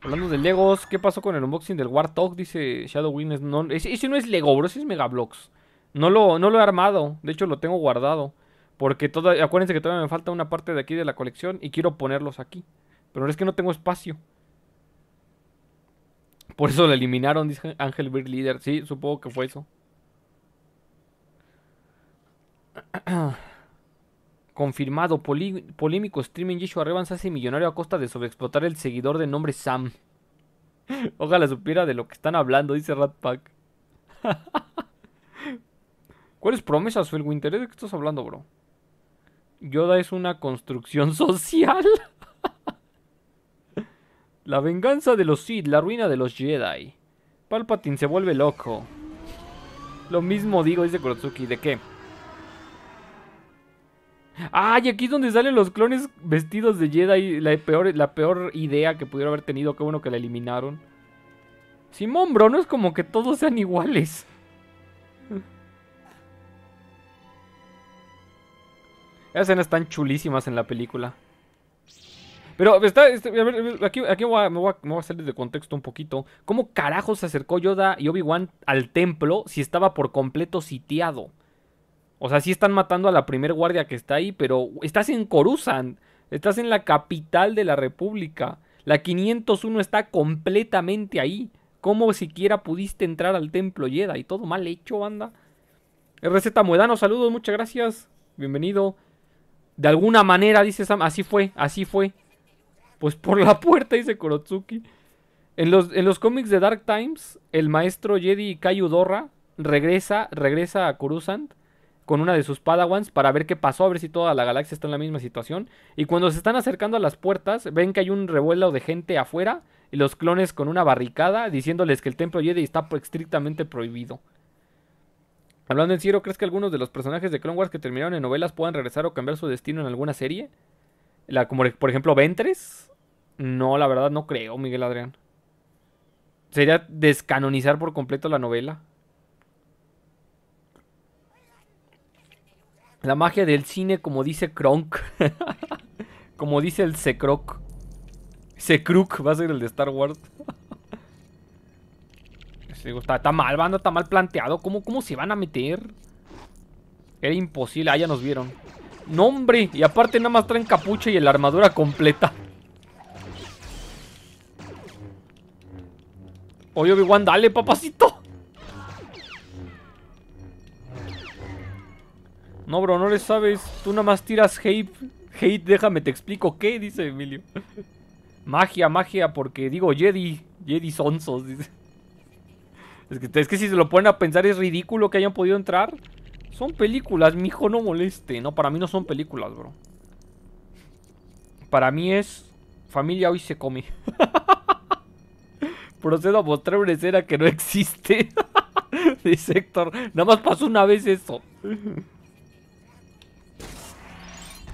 Hablando de Legos, ¿qué pasó con el unboxing del Warthog? Dice Shadow No, ese, no es Lego, bro, ese es Megablox. No lo, no lo he armado, de hecho lo tengo guardado. Porque acuérdense que todavía me falta una parte de aquí de la colección y quiero ponerlos aquí. Pero es que no tengo espacio. Por eso lo eliminaron, dice Ángel Bird Leader. Sí, supongo que fue eso. Confirmado, polémico streaming Yeshua se hace millonario a costa de sobreexplotar el seguidor de nombre Sam. Ojalá supiera de lo que están hablando, dice Ratpack. ¿Cuáles promesas, Felwinter? ¿De qué estás hablando, bro? Yoda es una construcción social. la venganza de los Sith, la ruina de los Jedi. Palpatine se vuelve loco. Lo mismo digo, dice Kurotsuki. ¿De qué? Ah, aquí es donde salen los clones vestidos de Jedi. La peor, la peor idea que pudiera haber tenido. Qué bueno que la eliminaron. Simón, bro, no es como que todos sean iguales. Esas escenas están chulísimas en la película. Pero está, este, aquí, me, voy a, me, de contexto un poquito. ¿Cómo carajo se acercó Yoda y Obi-Wan al templo si estaba por completo sitiado? O sea, sí están matando a la primer guardia que está ahí, pero estás en Coruscant. Estás en la capital de la República. La 501 está completamente ahí. ¿Cómo siquiera pudiste entrar al templo ¿Y Todo mal hecho, banda. RZ Muedano, saludos, muchas gracias. Bienvenido. De alguna manera, dice Sam, así fue, así fue. Pues por la puerta, dice Korotsuki. En los, en los cómics de Dark Times, el maestro Jedi Kai regresa, regresa a Coruscant con una de sus padawans para ver qué pasó, a ver si toda la galaxia está en la misma situación. Y cuando se están acercando a las puertas, ven que hay un revuelo de gente afuera y los clones con una barricada diciéndoles que el templo Jedi está estrictamente prohibido. Hablando en serio, ¿crees que algunos de los personajes de Clone Wars que terminaron en novelas puedan regresar o cambiar su destino en alguna serie? La, como por ejemplo Ventres. No, la verdad no creo, Miguel Adrián. Sería descanonizar por completo la novela. La magia del cine, como dice Kronk. como dice el Secroc. Secruc va a ser el de Star Wars. está, mal, banda, está mal planteado. ¿Cómo, ¿Cómo se van a meter? Era imposible, ah, ya nos vieron. No, hombre, y aparte nada más traen capucha y la armadura completa. Oye, Obi-Wan, dale, papacito. No, bro, no le sabes. Tú nada más tiras hate. Hate, déjame, te explico qué, dice Emilio. Magia, magia, porque digo Jedi. Jedi sonsos, dice. Es que, si se lo ponen a pensar es ridículo que hayan podido entrar. Son películas, mijo, no moleste. No, para mí no son películas, bro. Para mí es... Familia hoy se come. Procedo a mostrar una que no existe. de sector. Nada más pasó una vez eso.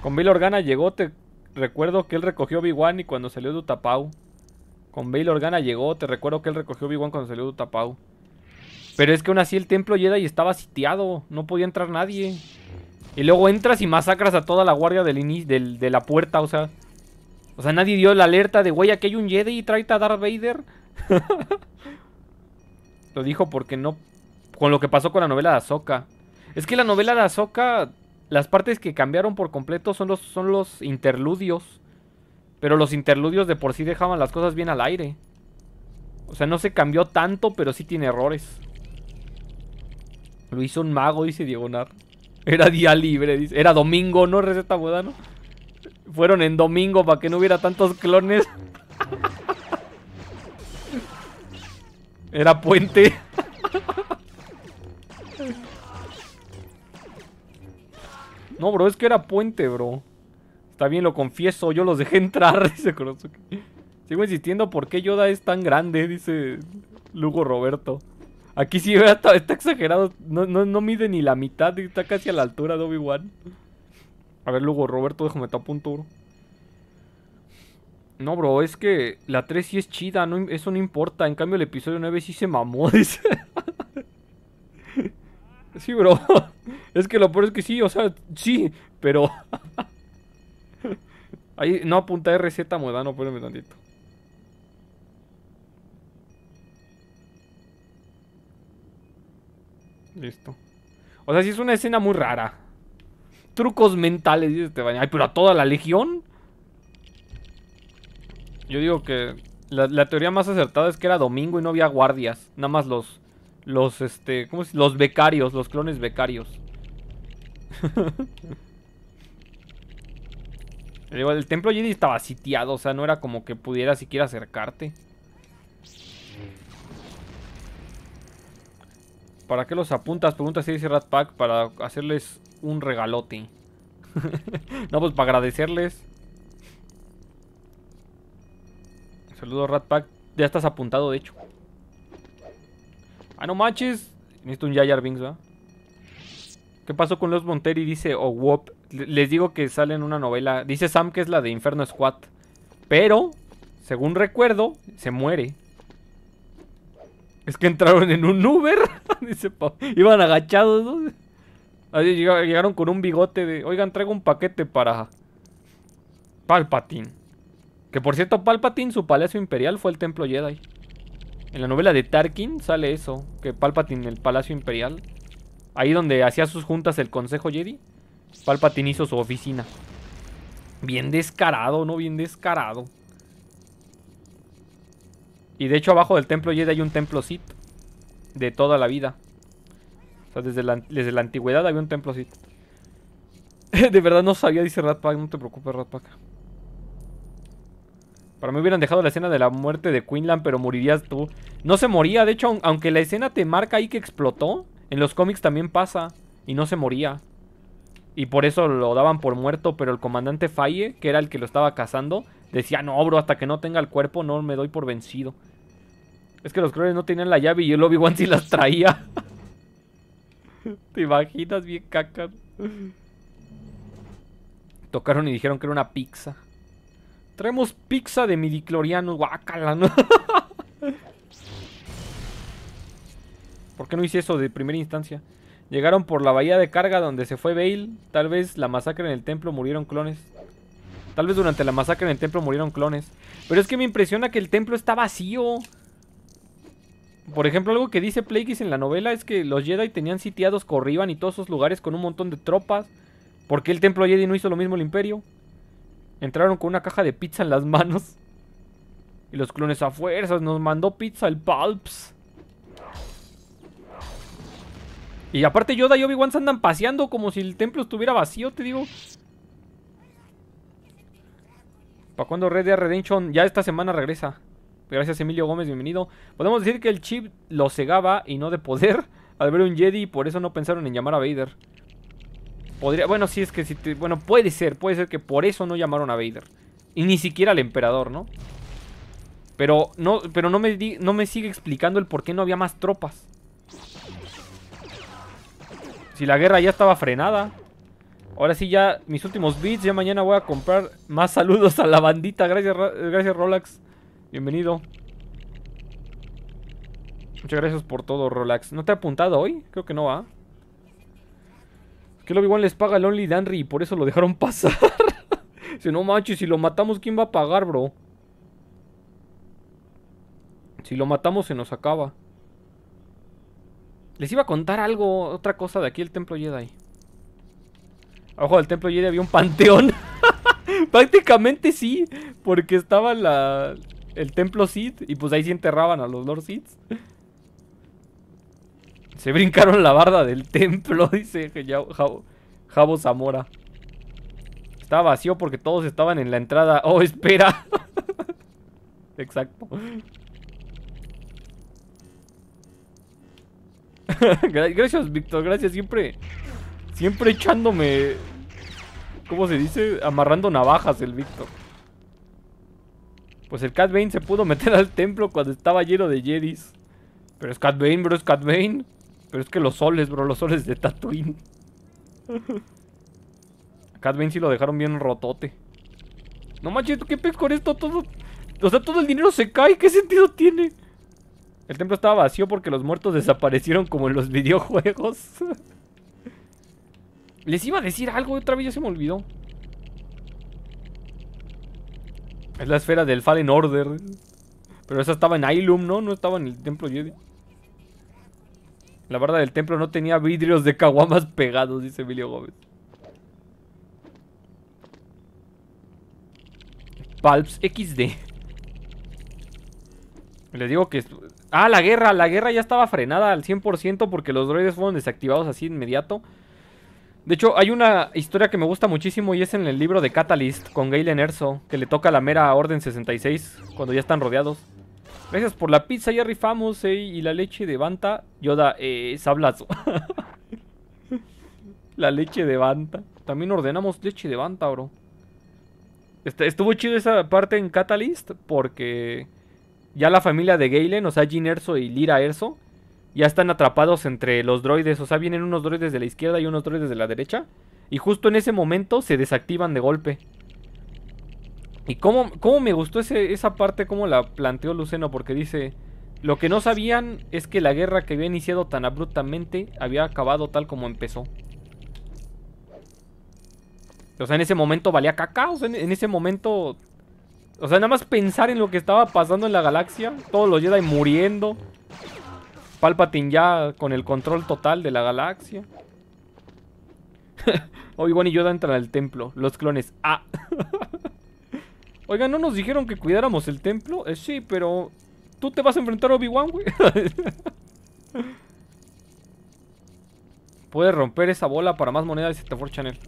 Con Bail Organa llegó, te recuerdo que él recogió B1 y cuando salió de Utapau. Con Bail Organa llegó, te recuerdo que él recogió B1 cuando salió de Utapau. Pero es que aún así el templo Jedi estaba sitiado. No podía entrar nadie. Y luego entras y masacras a toda la guardia de la puerta, o sea. O sea, nadie dio la alerta de, güey, aquí hay un Jedi y tráete a Darth Vader. Lo dijo porque no... Con lo que pasó con la novela de Ahsoka. Es que la novela de Ahsoka, las partes que cambiaron por completo son los, son los interludios. Pero los interludios de por sí dejaban las cosas bien al aire. O sea, no se cambió tanto, pero sí tiene errores. Lo hizo un mago, dice Nar, Era día libre, dice. Era domingo, ¿no? Receta ¿no? Fueron en domingo para que no hubiera tantos clones. Era puente. No, bro, es que era puente, bro. Está bien, lo confieso, yo los dejé entrar, dice Sigo insistiendo por qué Yoda es tan grande, dice Lugo Roberto. Aquí sí está, exagerado. No, mide ni la mitad. Está casi a la altura de Obi-Wan. A ver, luego, Roberto, déjame tapar un No, bro, es que la 3 sí es chida. eso no importa. En cambio, el episodio 9 sí se mamó. Dice. Sí, bro. Es que lo peor es que sí, o sea, sí, pero. Ahí no apunta RZ, modano, espérame tantito. Listo. O sea, sí es una escena muy rara. Trucos mentales, dice Esteban. Ay, pero a toda la legión. Yo digo que la, teoría más acertada es que era domingo y no había guardias. Nada más los. Los, este. ¿Cómo se Los becarios, los clones becarios. el templo Jedi estaba sitiado, o sea, no era como que pudiera siquiera acercarte. ¿Para qué los apuntas? Pregunta si dice Rat para hacerles un regalote. no, pues para agradecerles. Saludos Rat Pack. Ya estás apuntado, de hecho. Ah, no manches. Necesito un Yayar Bings, ¿verdad? ¿Qué pasó con los Monteri? Dice, o oh, Wop. Les digo que sale en una novela. Dice Sam que es la de Inferno Squad. Pero, según recuerdo, se muere. Es que entraron en un Uber. Iban agachados, ¿no? llegaron con un bigote de. Oigan, traigo un paquete para. Palpatine. Que por cierto, Palpatine, su palacio imperial fue el templo Jedi. En la novela de Tarkin sale eso: que Palpatine, el palacio imperial. Ahí donde hacía sus juntas el consejo Jedi. Palpatine hizo su oficina. Bien descarado, ¿no? Bien descarado. Y de hecho abajo del templo Jedi hay un templo Sith. De toda la vida. O sea, desde la, desde la antigüedad había un templo de verdad no sabía, dice Ratpack. No te preocupes, Ratpack. Para mí hubieran dejado la escena de la muerte de Quinlan, pero morirías tú. No se moría, de hecho, aunque la escena te marca ahí que explotó, en los cómics también pasa. Y no se moría. Y por eso lo daban por muerto, pero el comandante Faye, que era el que lo estaba cazando, Decía, no, bro, hasta que no tenga el cuerpo no me doy por vencido. Es que los clones no tenían la llave y el Obi-Wan sí las traía. ¿Te imaginas bien caca? Tocaron y dijeron que era una pizza. Traemos pizza de midiclorianos, guacala. ¿no? ¿Por qué no hice eso de primera instancia? Llegaron por la bahía de carga donde se fue Bale. Tal vez la masacre en el templo murieron clones. Tal vez durante la masacre en el templo murieron clones. Pero es que me impresiona que el templo está vacío. Por ejemplo, algo que dice Plagueis en la novela es que los Jedi tenían sitiados Corriban y todos esos lugares con un montón de tropas. ¿Por qué el templo Jedi no hizo lo mismo el imperio? Entraron con una caja de pizza en las manos. Y los clones a fuerzas nos mandó pizza el Palps. Y aparte Yoda y Obi-Wan se andan paseando como si el templo estuviera vacío, te digo. ¿Para cuándo Red Dead Redemption? Ya esta semana regresa. Gracias Emilio Gómez, bienvenido. Podemos decir que el chip lo cegaba y no de poder al ver un Jedi y por eso no pensaron en llamar a Vader. Podría, bueno, sí es que si bueno, puede ser, puede ser que por eso no llamaron a Vader y ni siquiera al emperador, ¿no? Pero no, pero no me no me sigue explicando el por qué no había más tropas. Si la guerra ya estaba frenada. Ahora sí ya mis últimos bits. Ya mañana voy a comprar más saludos a la bandita. Gracias, gracias Rolax. Bienvenido. Muchas gracias por todo, Rolax. ¿No te ha apuntado hoy? Creo que no va. ¿ah? Que lo obi les paga el Only Danry y por eso lo dejaron pasar. si no macho, si lo matamos, ¿quién va a pagar, bro? Si lo matamos, se nos acaba. Les iba a contar algo, otra cosa de aquí el Templo Jedi. Abajo del templo Jedi había un panteón. Prácticamente sí, porque estaba la, el templo Sith y pues ahí se enterraban a los Lord Sith. Se brincaron la barda del templo, dice Javo, Javo Zamora. Estaba vacío porque todos estaban en la entrada. Oh, espera. Exacto. gracias, Víctor. Gracias siempre. Siempre echándome... ¿Cómo se dice? Amarrando navajas el Víctor. Pues el Cat se pudo meter al templo cuando estaba lleno de Jedis. Pero es Cat bro, es Pero es que los soles, bro, los soles de Tatooine. A sí lo dejaron bien rotote. No manches, ¿qué pez con esto? Todo... O sea, todo el dinero se cae. ¿Qué sentido tiene? El templo estaba vacío porque los muertos desaparecieron como en los videojuegos. Les iba a decir algo otra vez, ya se me olvidó. Es la esfera del Fallen Order. Pero esa estaba en Ailum, ¿no? No estaba en el templo Jedi. La barda del templo no tenía vidrios de caguamas pegados, dice Emilio Gómez. Palps XD. Les digo que... Ah, la guerra. La guerra ya estaba frenada al 100% porque los droides fueron desactivados así de inmediato. De hecho, hay una historia que me gusta muchísimo y es en el libro de Catalyst con Galen Erso, que le toca la mera Orden 66 cuando ya están rodeados. Gracias por la pizza, ya rifamos, eh, y la leche de Banta. Yoda, eh, sablazo. la leche de Banta. También ordenamos leche de Banta, bro. Este, estuvo chido esa parte en Catalyst porque ya la familia de Galen, o sea, Jin Erso y Lira Erso, ya están atrapados entre los droides. O sea, vienen unos droides de la izquierda y unos droides de la derecha. Y justo en ese momento se desactivan de golpe. Y cómo, cómo me gustó esa parte, cómo la planteó Luceno, porque dice, lo que no sabían es que la guerra que había iniciado tan abruptamente había acabado tal como empezó. O sea, en ese momento valía caca, o sea, en, ese momento... O sea, nada más pensar en lo que estaba pasando en la galaxia, todos los Jedi muriendo, Palpatine ya con el control total de la galaxia. Obi-Wan y Yoda entran al templo. Los clones. Ah. Oigan, ¿no nos dijeron que cuidáramos el templo? Eh, sí, pero... ¿Tú te vas a enfrentar a Obi-Wan, güey? Puedes romper esa bola para más monedas te forchan Channel.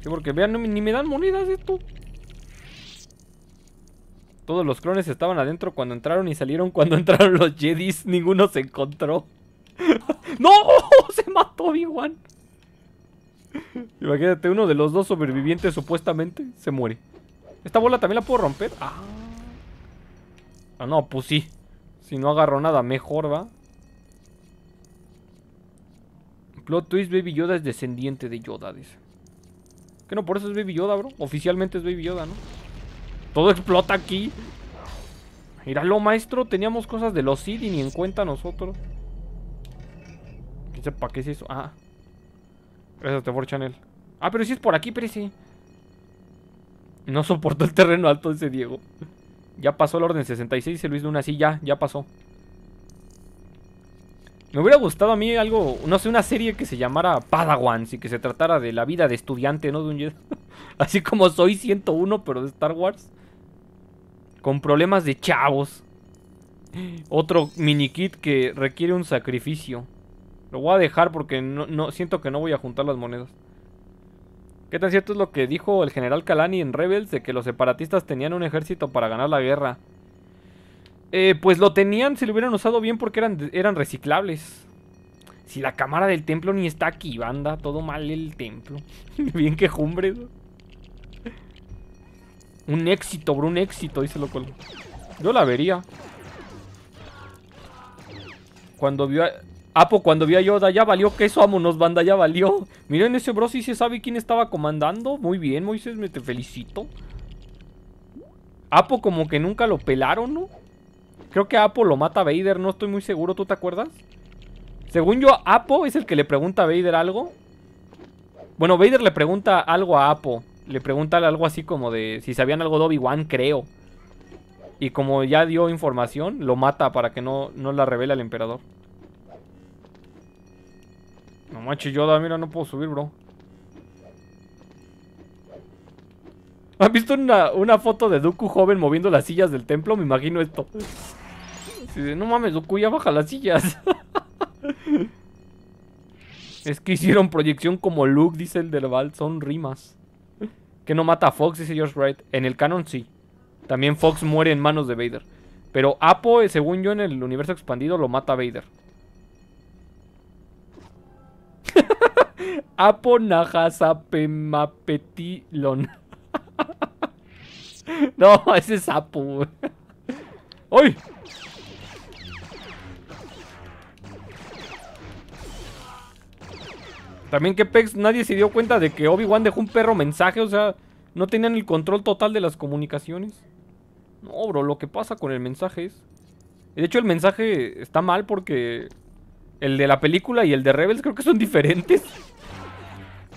Sí, porque vean, ni me dan monedas esto. Todos los clones estaban adentro cuando entraron y salieron cuando entraron los Jedis. Ninguno se encontró. ¡No! Se mató Obi-Wan. Imagínate, uno de los dos sobrevivientes supuestamente se muere. ¿Esta bola también la puedo romper? Ah. ah. no, pues sí. Si no agarro nada, mejor, ¿va? Plot twist, Baby Yoda es descendiente de Yoda, dice. Que no? Por eso es Baby Yoda, bro. Oficialmente es Baby Yoda, ¿no? Todo explota aquí. Míralo, maestro. Teníamos cosas de los CD ni en cuenta nosotros. ¿Para sepa qué es eso? Ah. Gracias, Tevor Channel. Ah, pero si es por aquí, Pero sí No soportó el terreno alto ese Diego. Ya pasó el orden 66 y Luis Luna. Sí, ya, ya pasó. Me hubiera gustado a mí algo, no sé, una serie que se llamara Padawans y que se tratara de la vida de estudiante, ¿no? De un Así como Soy 101, pero de Star Wars con problemas de chavos. Otro mini kit que requiere un sacrificio. Lo voy a dejar porque no, siento que no voy a juntar las monedas. ¿Qué tan cierto es lo que dijo el general Kalani en Rebels de que los separatistas tenían un ejército para ganar la guerra? Eh, pues lo tenían si lo hubieran usado bien porque eran, reciclables. Si la cámara del templo ni está aquí, banda, todo mal el templo. bien quejumbre. Un éxito, bro, un éxito, dice loco. Yo la vería. Cuando vio a... Apo, ah, cuando vio a Yoda, ya valió queso, vámonos, banda, ya valió. Miren, ese bro si se sabe quién estaba comandando. Muy bien, Moisés, me te felicito. Apo como que nunca lo pelaron, ¿no? Creo que Apo lo mata a Vader, no estoy muy seguro, ¿tú te acuerdas? Según yo, Apo es el que le pregunta a Vader algo. Bueno, Vader le pregunta algo a Apo le pregunta algo así como de si sabían algo de Obi-Wan, creo. Y como ya dio información, lo mata para que no, no la revele al emperador. No manches, Yoda, ah, mira, no puedo subir, bro. ¿Has visto una, foto de Dooku joven moviendo las sillas del templo? Me imagino esto. no mames, Dooku, ya baja las sillas. es que hicieron proyección como Luke, dice el del Val, son rimas. Que no mata a Fox, dice George Wright. En el canon sí. También Fox muere en manos de Vader. Pero Apo, eh, según yo, en el universo expandido lo mata a Vader. Apo no, ese es Apo. ¡Uy! También que Pex nadie se dio cuenta de que Obi-Wan dejó un perro mensaje, o sea, no tenían el control total de las comunicaciones. No, bro, lo que pasa con el mensaje es... De hecho, el mensaje está mal porque el de la película y el de Rebels creo que son diferentes.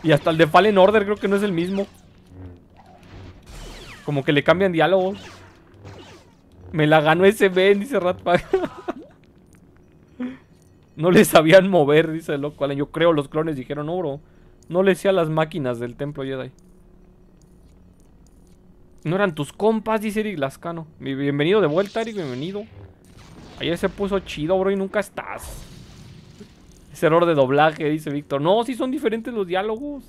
Y hasta el de Fallen Order creo que no es el mismo. Como que le cambian diálogos. Me la ganó ese Ben, dice Ratpack. No le sabían mover, dice el loco Yo creo los clones dijeron, no, bro. No le decía a las máquinas del templo Jedi. No eran tus compas, dice Eric Lascano. Bienvenido de vuelta, Eric, bienvenido. Ayer se puso chido, bro, y nunca estás. Es error de doblaje, dice Víctor. No, sí son diferentes los diálogos.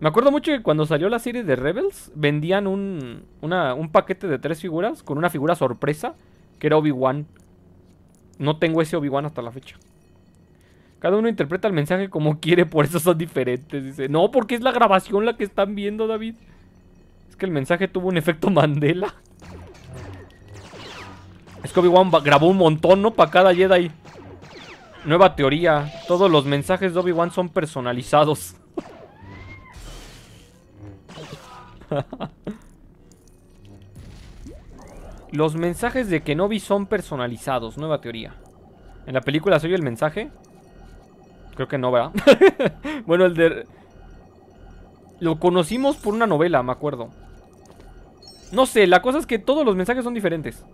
Me acuerdo mucho que cuando salió la serie de Rebels, vendían un, un paquete de tres figuras con una figura sorpresa, que era Obi-Wan no tengo ese Obi-Wan hasta la fecha. Cada uno interpreta el mensaje como quiere, por eso son diferentes. Dice, no, porque es la grabación la que están viendo, David. Es que el mensaje tuvo un efecto Mandela. Es que Obi-Wan grabó un montón, ¿no? Para cada Jedi. Nueva teoría. Todos los mensajes de Obi-Wan son personalizados. Los mensajes de Kenobi son personalizados. Nueva teoría. ¿En la película se oye el mensaje? Creo que no, ¿verdad? bueno, el de... Lo conocimos por una novela, me acuerdo. No sé, la cosa es que todos los mensajes son diferentes.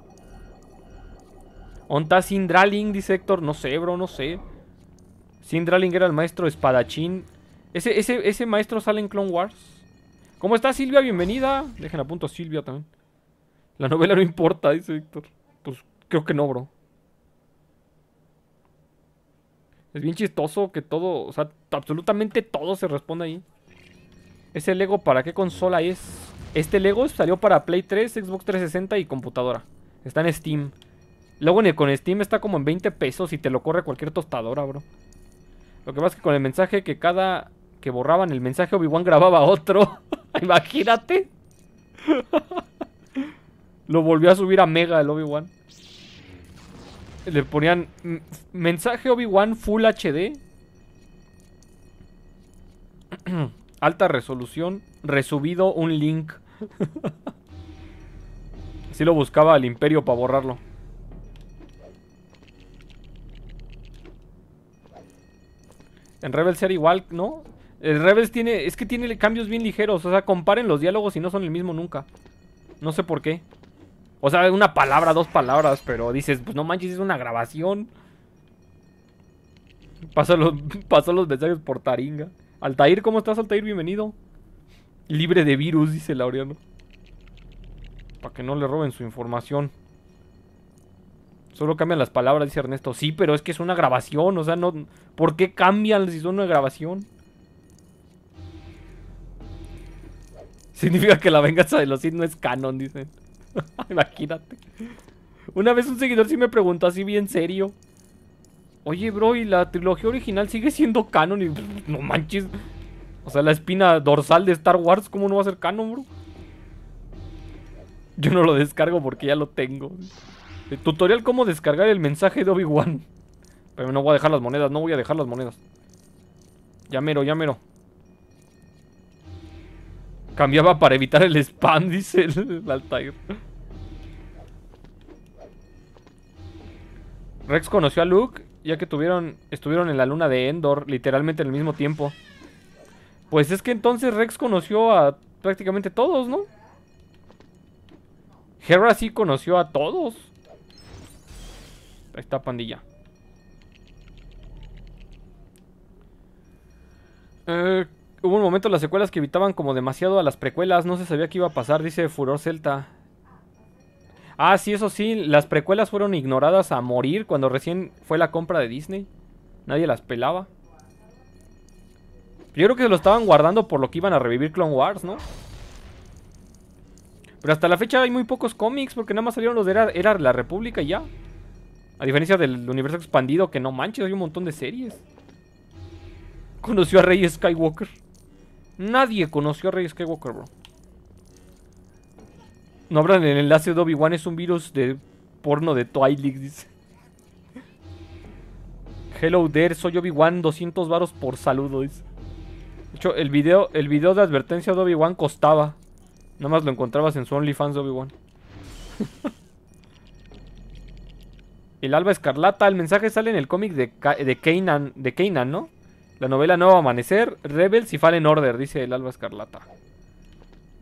Onta Sindraling, dice Héctor. No sé, bro, no sé. Sindraling era el maestro espadachín. ¿Ese, ese, maestro sale en Clone Wars? ¿Cómo está Silvia? Bienvenida. Dejen a punto Silvia también. La novela no importa, dice Víctor. Pues creo que no, bro. Es bien chistoso que todo, o sea, absolutamente todo se responde ahí. ¿Ese Lego para qué consola es? Este Lego salió para Play 3, Xbox 360 y computadora. Está en Steam. Luego con Steam está como en 20 pesos y te lo corre cualquier tostadora, bro. Lo que pasa es que con el mensaje que cada que borraban el mensaje Obi-Wan grababa otro. Imagínate. Lo volvió a subir a Mega el Obi-Wan. Le ponían mensaje Obi-Wan Full HD. Alta resolución. Resubido un link. Así lo buscaba el imperio para borrarlo. En Rebels era igual, ¿no? El Rebels tiene... Es que tiene cambios bien ligeros. O sea, comparen los diálogos y no son el mismo nunca. No sé por qué. O sea, una palabra, dos palabras, pero dices, pues no manches, es una grabación. Pasó los, los mensajes por taringa. Altair, ¿cómo estás, Altair? Bienvenido. Libre de virus, dice Laureano. Para que no le roben su información. Solo cambian las palabras, dice Ernesto. Sí, pero es que es una grabación, o sea, no... ¿Por qué cambian si son una grabación? Significa que la venganza de los Sith no es canon, dicen. Imagínate. Una vez un seguidor sí me preguntó así bien serio. Oye, bro, ¿y la trilogía original sigue siendo canon? Y pues, no manches. O sea, la espina dorsal de Star Wars, ¿cómo no va a ser canon, bro? Yo no lo descargo porque ya lo tengo. El tutorial cómo descargar el mensaje de Obi-Wan. Pero no voy a dejar las monedas, no voy a dejar las monedas. Ya mero, ya mero. Cambiaba para evitar el spam, dice el, el Altair. Rex conoció a Luke ya que tuvieron, estuvieron en la luna de Endor literalmente en el mismo tiempo. Pues es que entonces Rex conoció a prácticamente todos, ¿no? Hera sí conoció a todos. Ahí está pandilla. Eh, hubo un momento las secuelas que evitaban como demasiado a las precuelas. No se sabía qué iba a pasar, dice Furor Celta. Ah, sí, eso sí, las precuelas fueron ignoradas a morir cuando recién fue la compra de Disney. Nadie las pelaba. Yo creo que se lo estaban guardando por lo que iban a revivir Clone Wars, ¿no? Pero hasta la fecha hay muy pocos cómics porque nada más salieron los de era, era la República y ya. A diferencia del universo expandido que no manches, hay un montón de series. Conoció a Rey Skywalker. Nadie conoció a Rey Skywalker, bro. No en el enlace de Obi-Wan es un virus de porno de Twilight, dice. Hello there, soy Obi-Wan, 200 varos por saludo, dice. De hecho, el video, el video de advertencia de Obi-Wan costaba. Nada más lo encontrabas en su OnlyFans Obi-Wan. el alba escarlata, el mensaje sale en el cómic de, de, Kanan, de ¿no? La novela Nuevo Amanecer, Rebels y Fallen Order, dice el alba escarlata.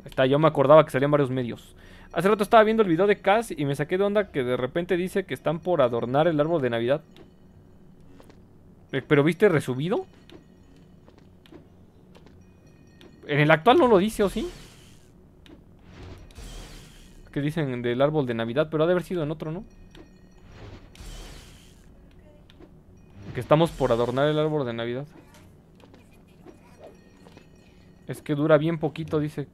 está, yo me acordaba que salían varios medios. Hace rato estaba viendo el video de Cass y me saqué de onda que de repente dice que están por adornar el árbol de Navidad. Eh, ¿Pero viste resubido? En el actual no lo dice, ¿o sí? Que dicen del árbol de Navidad, pero ha de haber sido en otro, ¿no? Que estamos por adornar el árbol de Navidad. Es que dura bien poquito, dice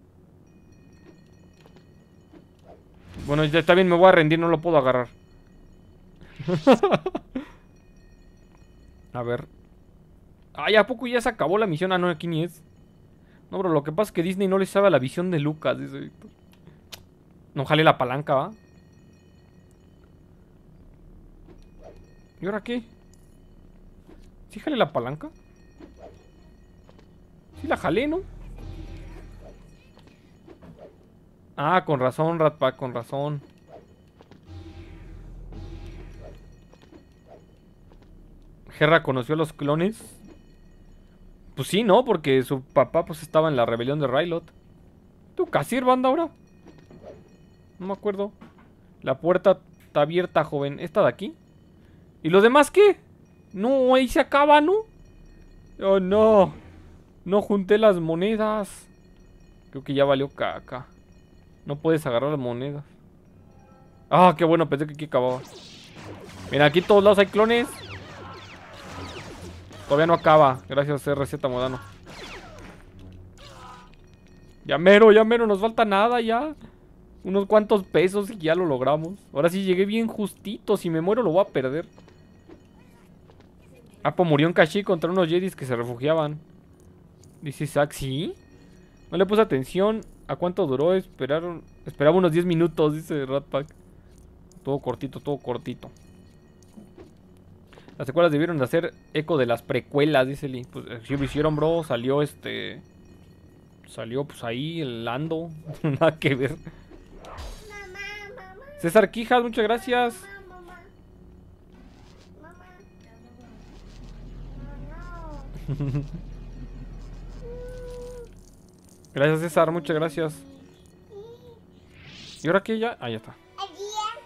Bueno, ya está bien, me voy a rendir, no lo puedo agarrar. a ver. Ay, ¿a poco ya se acabó la misión? Ah, no, aquí ni es. No, bro, lo que pasa es que Disney no le sabe la visión de Lucas, No jale la palanca, ¿va? ¿Y ahora qué? ¿Sí jale la palanca? Sí la jale, ¿no? Ah, con razón, Ratpack, con razón. Gerra conoció a los clones. Pues sí, ¿no? Porque su papá pues estaba en la rebelión de Rylot. ¿Tú casi banda ahora? No me acuerdo. La puerta está abierta, joven. ¿Esta de aquí? ¿Y los demás qué? No, ahí se acaba, ¿no? Oh, no. No junté las monedas. Creo que ya valió caca. No puedes agarrar las monedas. Ah, qué bueno, pensé que aquí acababa. Mira, aquí en todos lados hay clones. Todavía no acaba, gracias a RZ Modano. Ya mero, ya mero, nos falta nada ya. Unos cuantos pesos y ya lo logramos. Ahora sí llegué bien justito, si me muero lo voy a perder. pues murió en Kashi contra unos Jedis que se refugiaban. Dice Zack, No le puse atención. ¿A cuánto duró? Esperaron, esperaba unos 10 minutos, dice Rat Todo cortito, todo cortito. Las secuelas debieron de hacer eco de las precuelas, dice Lee. Pues eh, sí lo hicieron, bro, salió este... Salió pues ahí, el Lando. Nada que ver. César Quijas, muchas gracias. Mamá, Gracias, César, muchas gracias. ¿Y ahora qué ya? Ahí está.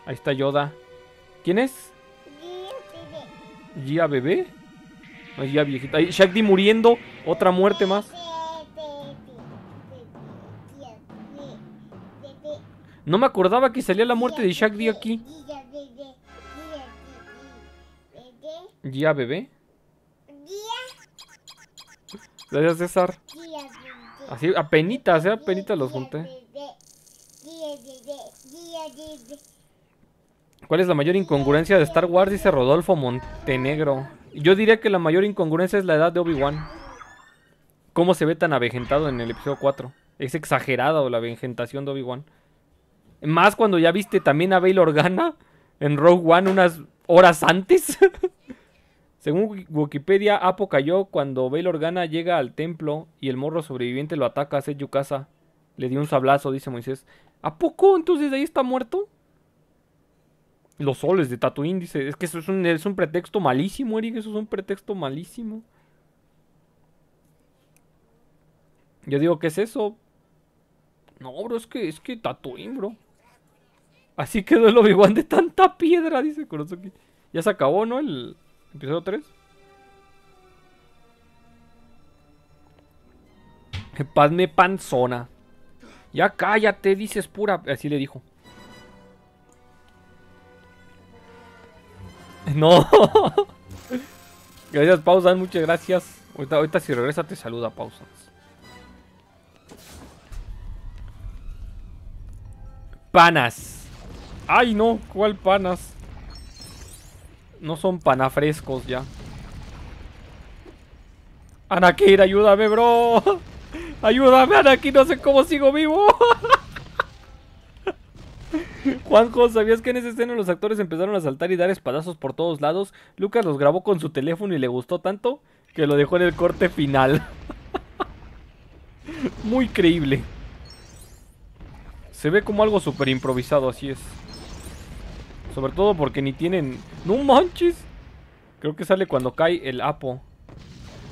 Ahí está Yoda. ¿Quién es? Gia bebé. No, Gia viejita. Ahí, Shagdi muriendo. Otra muerte más. No me acordaba que salía la muerte de Shagdi aquí. Gia bebé. Gracias, César. Así, apenitas, ¿eh? Apenitas los junté. ¿Cuál es la mayor incongruencia de Star Wars? Dice Rodolfo Montenegro. Yo diría que la mayor incongruencia es la edad de Obi-Wan. ¿Cómo se ve tan avejentado en el episodio 4? Es exagerada la avejentación de Obi-Wan. Más cuando ya viste también a Bail Organa en Rogue One unas horas antes. Según Wikipedia, Apo cayó cuando Baylor Organa llega al templo y el morro sobreviviente lo ataca a Yukasa. Le dio un sablazo, dice Moisés. ¿A poco? Entonces ahí está muerto. Los soles de Tatooine, dice. Es que eso es un, pretexto malísimo, Eric. Eso es un pretexto malísimo. Yo digo, ¿qué es eso? No, bro, es que, es que Tatooine, bro. Así quedó el Obi-Wan de tanta piedra, dice Kurosuki. Ya se acabó, ¿no? El, ¿Episodio 3? me panzona. Ya cállate, dices pura. Así le dijo. No. gracias, Pausas. Muchas gracias. Ahorita, si regresa te saluda, Pausas. ¡Panas! ¡Ay, no! ¿Cuál Panas. Ay, no. ¿Cuál panas? no son panafrescos ya. Anakin, ayúdame, bro. Ayúdame, Anakin, no sé cómo sigo vivo. Juanjo, ¿sabías que en esa escena los actores empezaron a saltar y dar espadazos por todos lados? Lucas los grabó con su teléfono y le gustó tanto que lo dejó en el corte final. Muy creíble. Se ve como algo súper improvisado, así es. Sobre todo porque ni tienen... ¡No manches! Creo que sale cuando cae el Apo.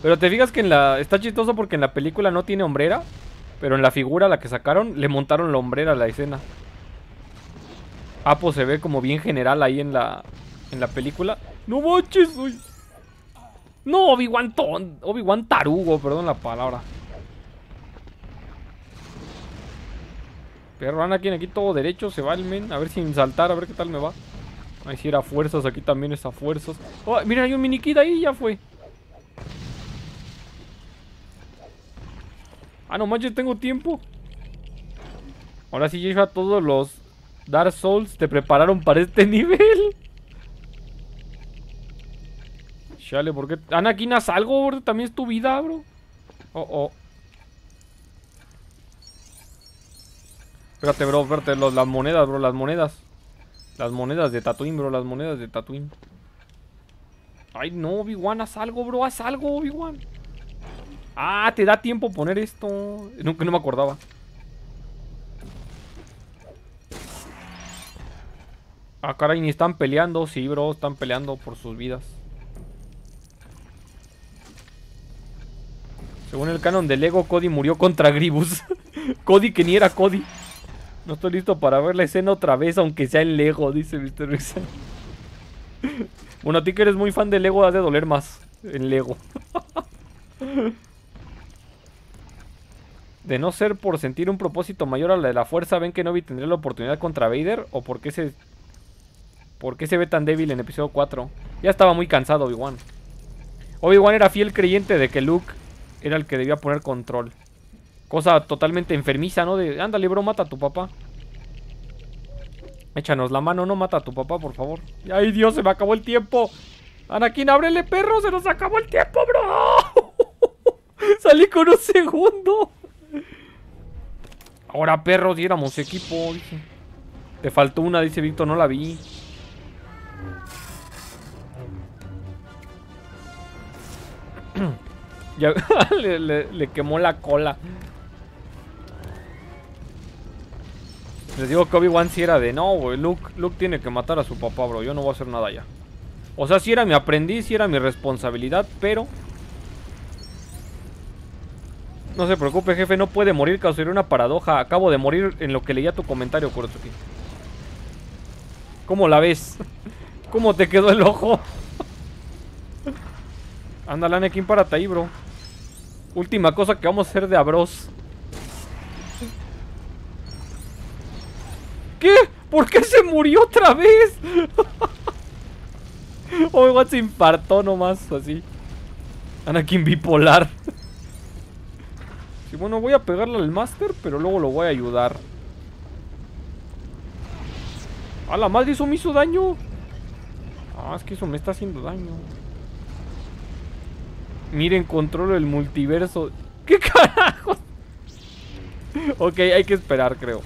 Pero te fijas que en la... Está chistoso porque en la película no tiene hombrera. Pero en la figura, la que sacaron, le montaron la hombrera a la escena. Apo se ve como bien general ahí en la... En la película. ¡No manches! No, Obi-Wan Obi-Wan tarugo, perdón la palabra. Perro, Anakin aquí todo derecho, se va el men. A ver sin saltar, a ver qué tal me va. Ahí sí era fuerzas, aquí también es a fuerzas. Oh, mira, hay un miniquid ahí, ya fue. Ah, no manches, tengo tiempo. Ahora sí, a todos los Dark Souls te prepararon para este nivel. Chale, ¿por qué? Anakin, ah, haz algo, bro. También es tu vida, bro. Oh, oh. Espérate, bro, espérate. las monedas, bro, las monedas. Las monedas de Tatooine, bro, las monedas de Tatooine. Ay, no, Obi-Wan, haz algo, bro, haz algo, Obi-Wan. Ah, te da tiempo poner esto. No, no me acordaba. Ah, caray, ni están peleando. Sí, bro, están peleando por sus vidas. Según el canon de Lego, Cody murió contra Gribus. Cody que ni era Cody. No estoy listo para ver la escena otra vez, aunque sea en Lego, dice Mr. Rixan. Bueno, a ti que eres muy fan de Lego, has de doler más en Lego. De no ser por sentir un propósito mayor a la de la fuerza, ¿ven que Novi tendría la oportunidad contra Vader? ¿O por qué se... ¿Por se ve tan débil en episodio 4? Ya estaba muy cansado Obi-Wan. Obi-Wan era fiel creyente de que Luke era el que debía poner control. Cosa totalmente enfermiza, ¿no? De, ándale, bro, mata a tu papá. Échanos la mano, no mata a tu papá, por favor. ¡Ay, Dios, se me acabó el tiempo! Anakin, ábrele, perro, se nos acabó el tiempo, bro. Salí con un segundo. Ahora, perro, diéramos equipo, Te faltó una, dice Víctor, no la vi. ya le quemó la cola. Les digo que Obi-Wan si era de no, güey. Luke, Luke tiene que matar a su papá, bro. Yo no voy a hacer nada ya. O sea, si era mi aprendiz, si era mi responsabilidad, pero. No se preocupe, jefe, no puede morir, causaría una paradoja. Acabo de morir en lo que leía tu comentario, Kurotsuki. ¿Cómo la ves? ¿Cómo te quedó el ojo? Ándale, Anakin, párate ahí, bro. Última cosa que vamos a hacer de abros. ¿Por qué se murió otra vez? Oh, igual se infartó nomás, así. Anakin bipolar. Sí, bueno, voy a pegarle al Master, pero luego lo voy a ayudar. Ah, la madre! ¡Eso me hizo daño! Ah, es que eso me está haciendo daño. Miren, controlo el multiverso. ¿Qué carajo? ok, hay que esperar, creo.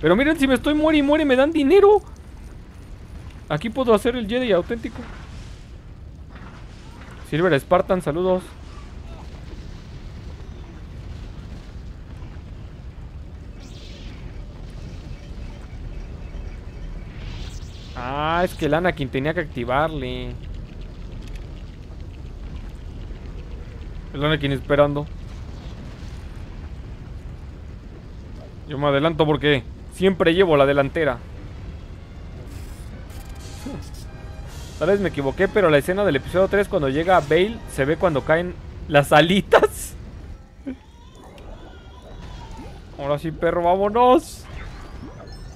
Pero miren, si me estoy muere y muere, me dan dinero. Aquí puedo hacer el Jedi auténtico. Silver Spartan, saludos. Ah, es que el Anakin tenía que activarle. El Anakin esperando. Yo me adelanto porque Siempre llevo la delantera. Tal vez me equivoqué, pero la escena del episodio 3 cuando llega Bale se ve cuando caen las alitas. Ahora sí, perro, vámonos.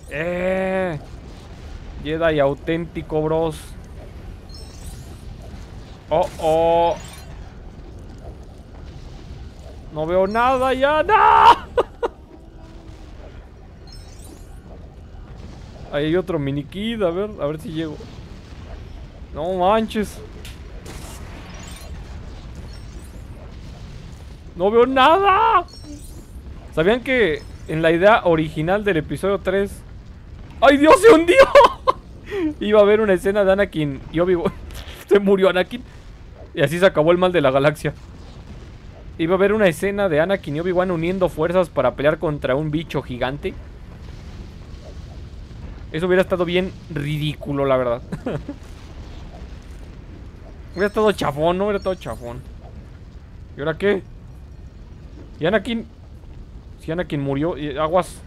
Eh. y auténtico, bros. Oh, oh. No veo nada ya. ¡No! Ahí Hay otro mini kid, a ver, a ver si llego. No manches. No veo nada. ¿Sabían que en la idea original del episodio 3... ¡Ay, Dios, se hundió! Iba a haber una escena de Anakin y Obi-Wan. se murió Anakin. Y así se acabó el mal de la galaxia. Iba a haber una escena de Anakin y Obi-Wan uniendo fuerzas para pelear contra un bicho gigante. Eso hubiera estado bien ridículo, la verdad. hubiera estado chafón, no hubiera estado chafón. ¿Y ahora qué? ¿Y Anakin... Si Anakin murió... Aguas.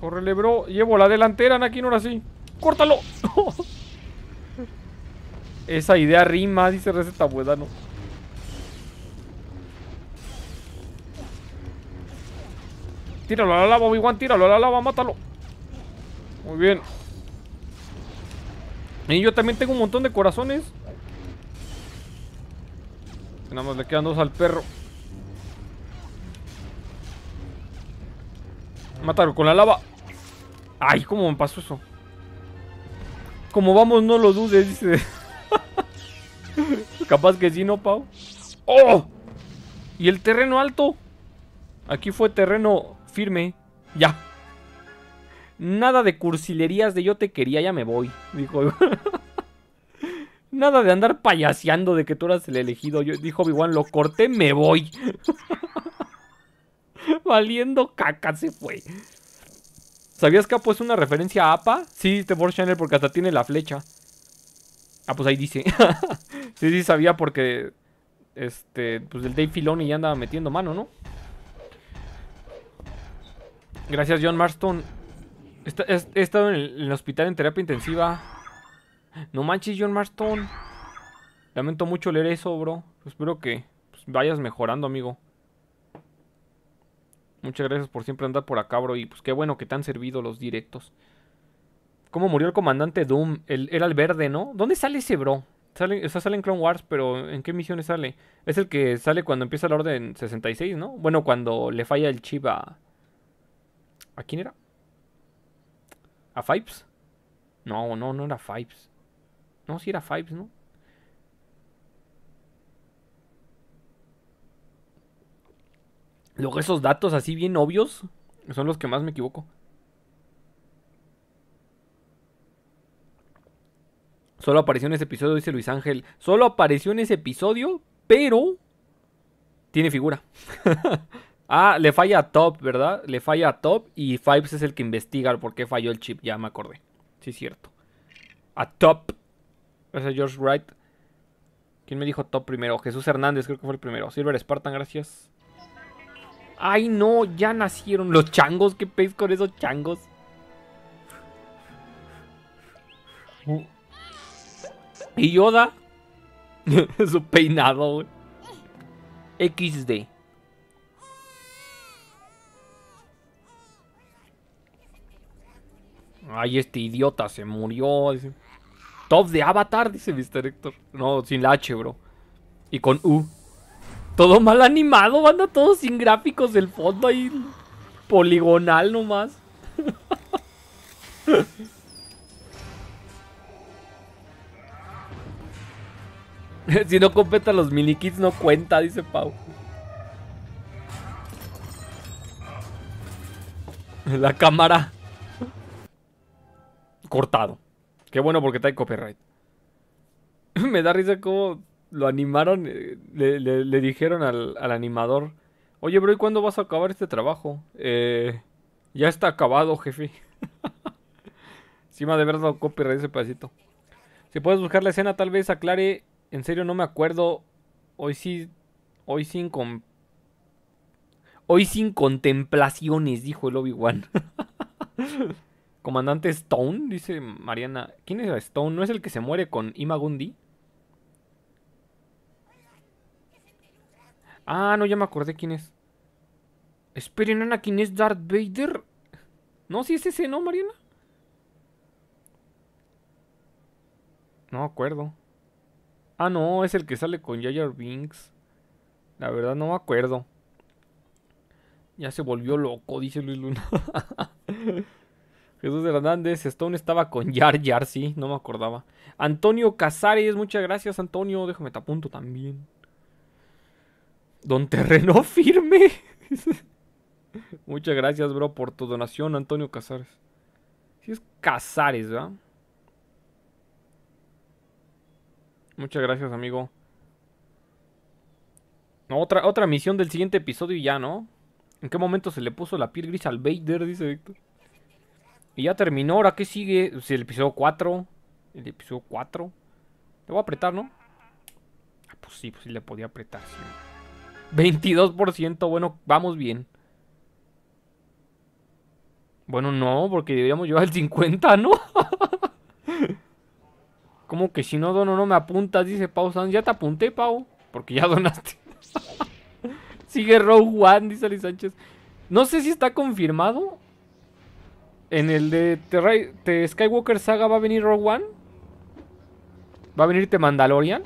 Córrele, bro. Llevo la delantera, Anakin, ahora sí. ¡Córtalo! Esa idea rima, dice Receta ¿no? Tíralo a la lava, obi tíralo a la lava, mátalo. Muy bien. Y yo también tengo un montón de corazones. Nada más le quedan dos al perro. Mátalo con la lava. Ay, cómo me pasó eso. Como vamos, no lo dudes, dice. Capaz que sí, ¿no, Pau? ¡Oh! Y el terreno alto. Aquí fue terreno firme. Ya. Nada de cursilerías de yo te quería, ya me voy. Dijo. Nada de andar payaseando de que tú eras el elegido. dijo Obi-Wan, lo corté, me voy. Valiendo caca se fue. ¿Sabías que Apo es una referencia a APA? Sí, este Force porque hasta tiene la flecha. Ah, pues ahí dice. sí, sí, sabía porque. Este. Pues el Dave Filoni ya andaba metiendo mano, ¿no? Gracias, John Marston. he, estado en el, hospital en terapia intensiva. No manches, John Marston. Lamento mucho leer eso, bro. Espero que pues, vayas mejorando, amigo. Muchas gracias por siempre andar por acá, bro. Y pues qué bueno que te han servido los directos. ¿Cómo murió el comandante Doom? era el verde, ¿no? ¿Dónde sale ese bro? o sea, sale en Clone Wars, pero ¿en qué misiones sale? Es el que sale cuando empieza la Orden 66, ¿no? Bueno, cuando le falla el chip a, ¿A quién era? ¿A Fipes? No, no, no era Fipes. No, sí era Fipes, ¿no? Luego esos datos así bien obvios son los que más me equivoco. Solo apareció en ese episodio, dice Luis Ángel. Solo apareció en ese episodio, pero tiene figura. Ah, le falla a Top, ¿verdad? Le falla a Top y Fives es el que investiga por qué falló el chip. Ya me acordé. Sí, cierto. A Top. Ese George Wright. ¿Quién me dijo Top primero? Jesús Hernández, creo que fue el primero. Silver Spartan, gracias. Ay, no, ya nacieron los changos. ¿Qué pez con esos changos? Y Yoda. Su peinado, XD. Ay, este idiota se murió. Top de Avatar, dice Mr. Hector. No, sin la H, bro. Y con U. Todo mal animado, banda, todo sin gráficos del fondo ahí. Poligonal nomás. si no completa los mini kits no cuenta, dice Pau. La cámara cortado. Qué bueno porque está en copyright. Me da risa cómo lo animaron, eh, le, dijeron al, animador, oye, bro, ¿y cuándo vas a acabar este trabajo? Eh, ya está acabado, jefe. Encima de verlo copyright ese pedacito. Si puedes buscar la escena, tal vez aclare. En serio, no me acuerdo. Hoy sí, hoy sin con... Hoy sin contemplaciones, dijo el Obi-Wan. Comandante Stone, dice Mariana. ¿Quién es Stone? ¿No es el que se muere con Imagundi? Ah, no, ya me acordé quién es. Esperen, Ana, ¿quién es Darth Vader? No, si sí es ese, ¿no, Mariana? No me acuerdo. Ah, no, es el que sale con Yaya Binks. La verdad no me acuerdo. Ya se volvió loco, dice Luis Luna. Jesús Hernández, Stone estaba con Yar Yar, sí, no me acordaba. Antonio Casares, muchas gracias, Antonio. Déjame te apunto también. Don Terreno Firme. muchas gracias, bro, por tu donación, Antonio Casares. Si es Casares, ¿verdad? Muchas gracias, amigo. otra, otra misión del siguiente episodio y ya, ¿no? ¿En qué momento se le puso la piel gris al Vader? Dice Víctor. Y ya terminó, ahora qué sigue. Pues, el episodio 4. El episodio 4. Le voy a apretar, ¿no? Ah, pues sí, pues sí le podía apretar. 22%, bueno, vamos bien. Bueno, no, porque deberíamos llevar el 50, ¿no? Como que si no dono no me apuntas, dice Pau Sanz. Ya te apunté, Pau, porque ya donaste. Sigue Rogue One, dice Ali Sánchez. No sé si está confirmado en el de, Skywalker Saga va a venir Rogue One. Va a venir The Mandalorian.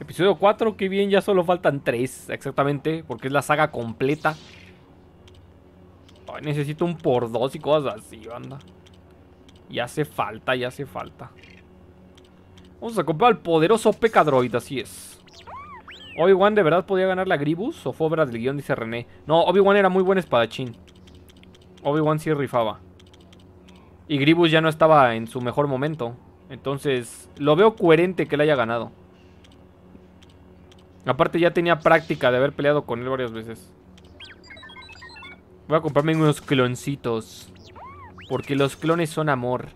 Episodio 4, qué bien, ya solo faltan 3 exactamente, porque es la saga completa. necesito un por dos y cosas así, banda. Ya hace falta, ya hace falta. Vamos a comprar al poderoso Droid, así es. Obi-Wan de verdad podía ganar la Gribus o fue obra del guión, dice René. No, Obi-Wan era muy buen espadachín. Obi-Wan sí rifaba. Y Gribus ya no estaba en su mejor momento. Entonces, lo veo coherente que le haya ganado. Aparte ya tenía práctica de haber peleado con él varias veces. Voy a comprarme unos cloncitos. Porque los clones son amor.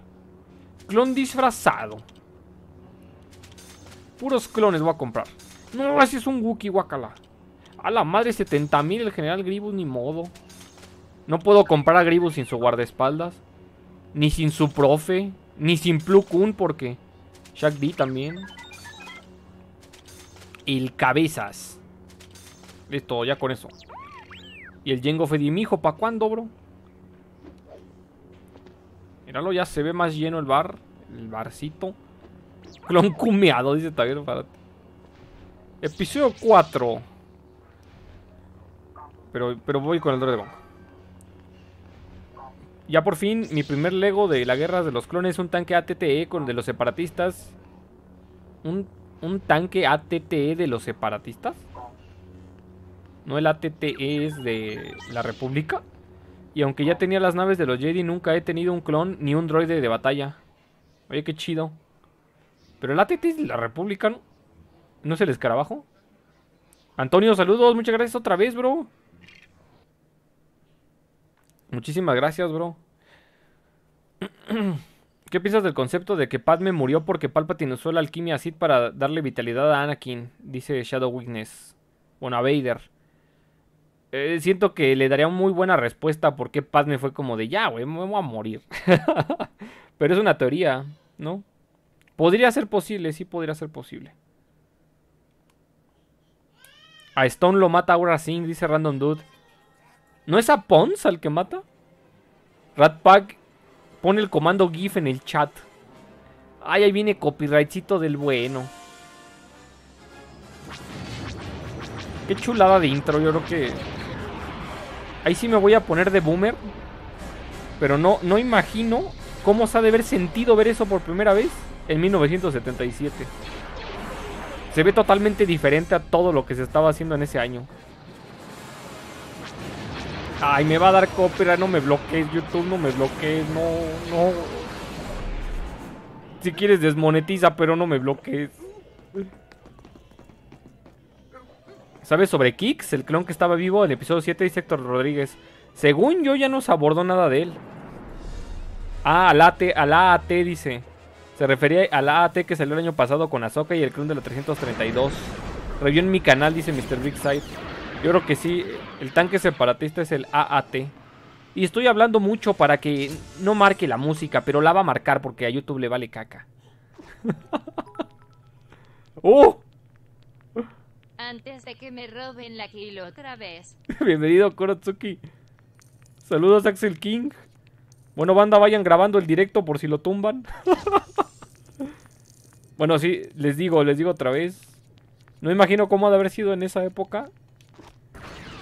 Clon disfrazado. Puros clones voy a comprar. No, así es un Wookiee, wakala A la madre, 70.000 el general Gribus, ni modo. No puedo comprar a Gribus sin su guardaespaldas. Ni sin su profe. Ni sin Plukun porque... Shaq D también. El Cabezas. Listo, ya con eso. Y el Jengo hijo pa' cuándo, bro? Míralo, ya se ve más lleno el bar. El barcito. Clon cumeado, dice Taguero, Episodio 4. Pero, pero voy con el dolor ya por fin, mi primer Lego de la Guerra de los Clones, un tanque ATTE con de los separatistas. Un, un tanque ATTE de los separatistas. No el ATTE es de la República. Y aunque ya tenía las naves de los Jedi, nunca he tenido un clon ni un droide de batalla. Oye, qué chido. Pero el ATTE es de la República, ¿no? ¿No es el escarabajo? Antonio, saludos, muchas gracias otra vez, bro. Muchísimas gracias, bro. ¿Qué piensas del concepto de que Padme murió porque Palpatine usó la alquimia Sith para darle vitalidad a Anakin? Dice Shadow Witness. Bueno, a Vader. Eh, siento que le daría muy buena respuesta porque Padme fue como de ya, güey, me voy a morir. Pero es una teoría, ¿no? Podría ser posible, sí podría ser posible. A Stone lo mata ahora Singh, dice Random Dude. ¿No es a Pons al que mata? Ratpack pone el comando GIF en el chat. Ay, ahí viene copyrightcito del bueno. Qué chulada de intro, yo creo que... Ahí sí me voy a poner de boomer. Pero no, no imagino cómo se ha de haber sentido ver eso por primera vez en 1977. Se ve totalmente diferente a todo lo que se estaba haciendo en ese año. Ay, me va a dar cópera, no me bloquees, YouTube, no me bloquees, no, no. Si quieres desmonetiza, pero no me bloquees. ¿Sabes sobre Kix? El clon que estaba vivo en el episodio 7 dice Héctor Rodríguez. Según yo ya no se abordó nada de él. Ah, al AT, al AAT dice. Se refería al AAT que salió el año pasado con Azoka y el clon de la 332. Revió en mi canal, dice Mr. Brickside. Yo creo que sí, el tanque separatista es el AAT. Y estoy hablando mucho para que no marque la música, pero la va a marcar porque a YouTube le vale caca. ¡Oh! Antes de que me roben la kilo otra vez. Bienvenido, Korotsuki. Saludos, Axel King. Bueno, banda, vayan grabando el directo por si lo tumban. bueno, sí, les digo, les digo otra vez. No imagino cómo ha de haber sido en esa época.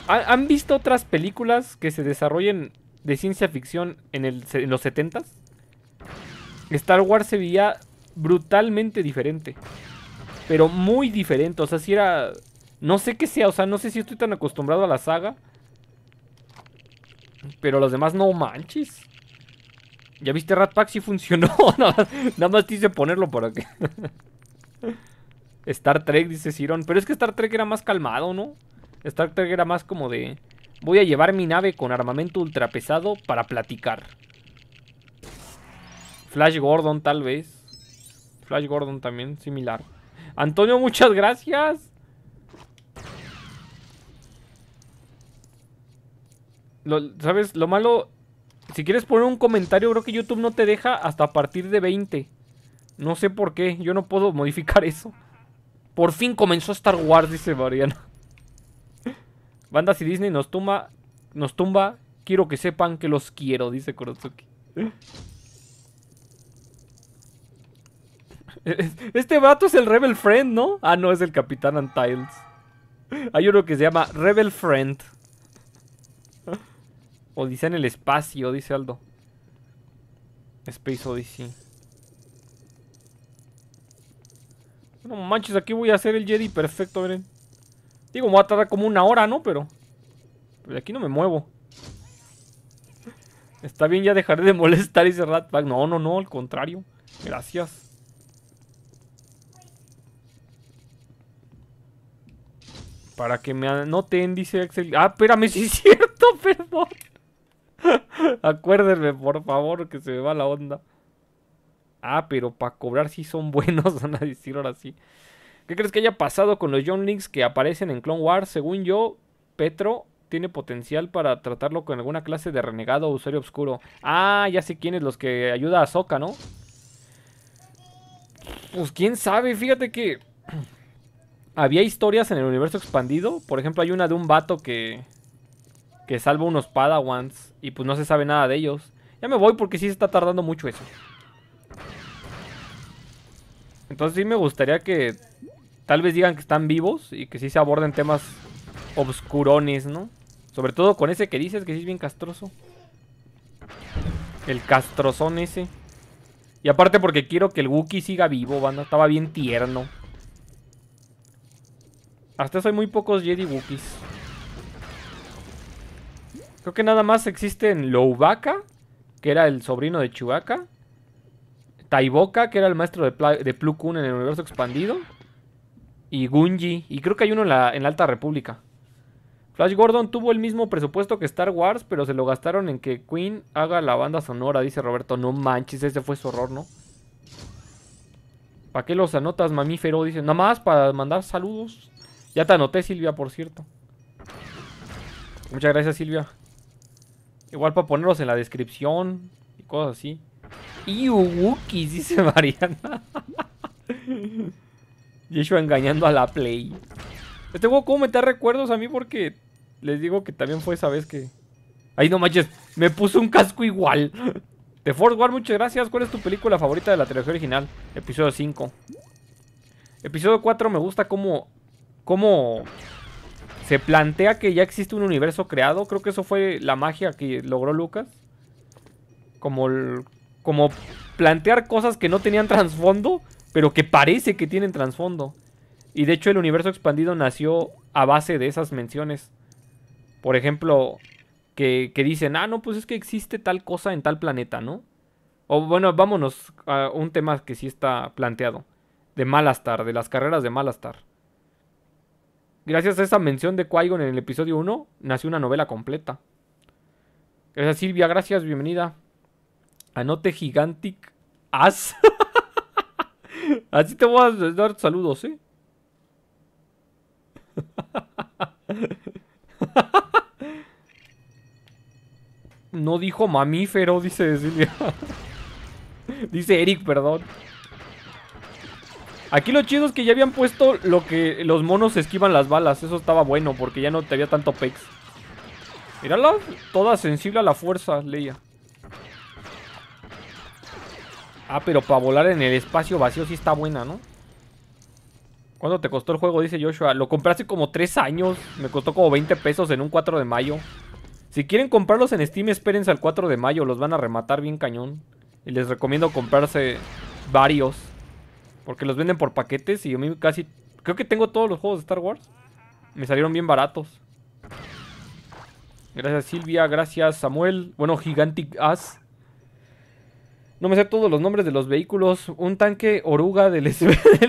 ¿Han visto otras películas que se desarrollen de ciencia ficción en, los 70s? Star Wars se veía brutalmente diferente. Pero muy diferente. O sea, si era. No sé qué sea. O sea, no sé si estoy tan acostumbrado a la saga. Pero los demás no manches. Ya viste, Rat Pack sí funcionó. Nada más te hice ponerlo para que. Star Trek, dice Siron. Pero es que Star Trek era más calmado, ¿no? Star Trek era más como de... Voy a llevar mi nave con armamento ultra pesado para platicar. Flash Gordon tal vez. Flash Gordon también, similar. Antonio, muchas gracias. ¿Sabes? Lo malo... Si quieres poner un comentario, creo que YouTube no te deja hasta a partir de 20. No sé por qué, yo no puedo modificar eso. Por fin comenzó Star Wars, dice Mariana. Bandas si Disney nos tumba, nos tumba, quiero que sepan que los quiero, dice Kurozuki. Este vato es el Rebel Friend, ¿no? Ah, no, es el Capitán Antiles. Hay uno que se llama Rebel Friend. Odisea en el espacio, dice Aldo. Space Odyssey. No manches, aquí voy a hacer el Jedi perfecto, miren. Digo, me va a tardar como una hora, ¿no? Pero, de pues, aquí no me muevo. Está bien, ya dejaré de molestar ese ratback. No, no, no, al contrario. Gracias. Para que me anoten, dice Excel. Ah, espérame, si es cierto, perdón. Acuérdenme, por favor, que se me va la onda. Ah, pero para cobrar si son buenos, van a decir ahora sí. ¿Qué crees que haya pasado con los Younglings que aparecen en Clone Wars? Según yo, Petro tiene potencial para tratarlo con alguna clase de renegado o usuario oscuro. Ah, ya sé quién los que ayuda a Soka, ¿no? Pues quién sabe, fíjate que había historias en el universo expandido. Por ejemplo, hay una de un vato que que salva unos Padawans y pues no se sabe nada de ellos. Ya me voy porque sí se está tardando mucho eso. Entonces sí me gustaría que tal vez digan que están vivos y que sí se aborden temas obscurones, ¿no? Sobre todo con ese que dices, que sí es bien castroso. El castrozón ese. Y aparte porque quiero que el Wookiee siga vivo, banda. Estaba bien tierno. Hasta soy muy pocos Jedi Wookies. Creo que nada más existen Loubaka, que era el sobrino de Chewbacca. Taiboka, que era el maestro de, Plukun en el universo expandido y Gunji, y creo que hay uno en la, en Alta República. Flash Gordon tuvo el mismo presupuesto que Star Wars, pero se lo gastaron en que Queen haga la banda sonora, dice Roberto. No manches, ese fue su horror, ¿no? ¿Para qué los anotas, mamífero? Dice, nada más para mandar saludos. Ya te anoté, Silvia, por cierto. Muchas gracias, Silvia. Igual para ponerlos en la descripción y cosas así. Y dice Mariana. Yeshua engañando a la Play. Este juego cómo meter recuerdos a mí porque les digo que también fue esa vez que... Ay, no manches, me puse un casco igual. The Force War, muchas gracias. ¿Cuál es tu película favorita de la trilogía original? Episodio 5. Episodio 4 me gusta cómo... cómo se plantea que ya existe un universo creado. Creo que eso fue la magia que logró Lucas. Como, como plantear cosas que no tenían trasfondo pero que parece que tienen trasfondo. Y de hecho el universo expandido nació a base de esas menciones. Por ejemplo, que, dicen, ah, no, pues es que existe tal cosa en tal planeta, ¿no? O bueno, vámonos a un tema que sí está planteado. De Malastar, de las carreras de Malastar. Gracias a esa mención de qui en el episodio 1, nació una novela completa. Gracias Silvia, gracias, bienvenida. Anote Gigantic As. Así te voy a dar saludos, ¿eh? No dijo mamífero, dice Silvia. dice Eric, perdón. Aquí lo chido es que ya habían puesto lo que los monos esquivan las balas. Eso estaba bueno porque ya no te había tanto pex. Mírala, toda sensible a la fuerza, Leia. Ah, pero para volar en el espacio vacío sí está buena, ¿no? ¿Cuánto te costó el juego? Dice Joshua. Lo compré hace como 3 años. Me costó como 20 pesos en un 4 de mayo. Si quieren comprarlos en Steam, espérense al 4 de mayo. Los van a rematar bien cañón. Y les recomiendo comprarse varios. Porque los venden por paquetes y yo mí casi... Creo que tengo todos los juegos de Star Wars. Me salieron bien baratos. Gracias Silvia, gracias Samuel. Bueno, Gigantic Ass... No me sé todos los nombres de los vehículos. Un tanque oruga de,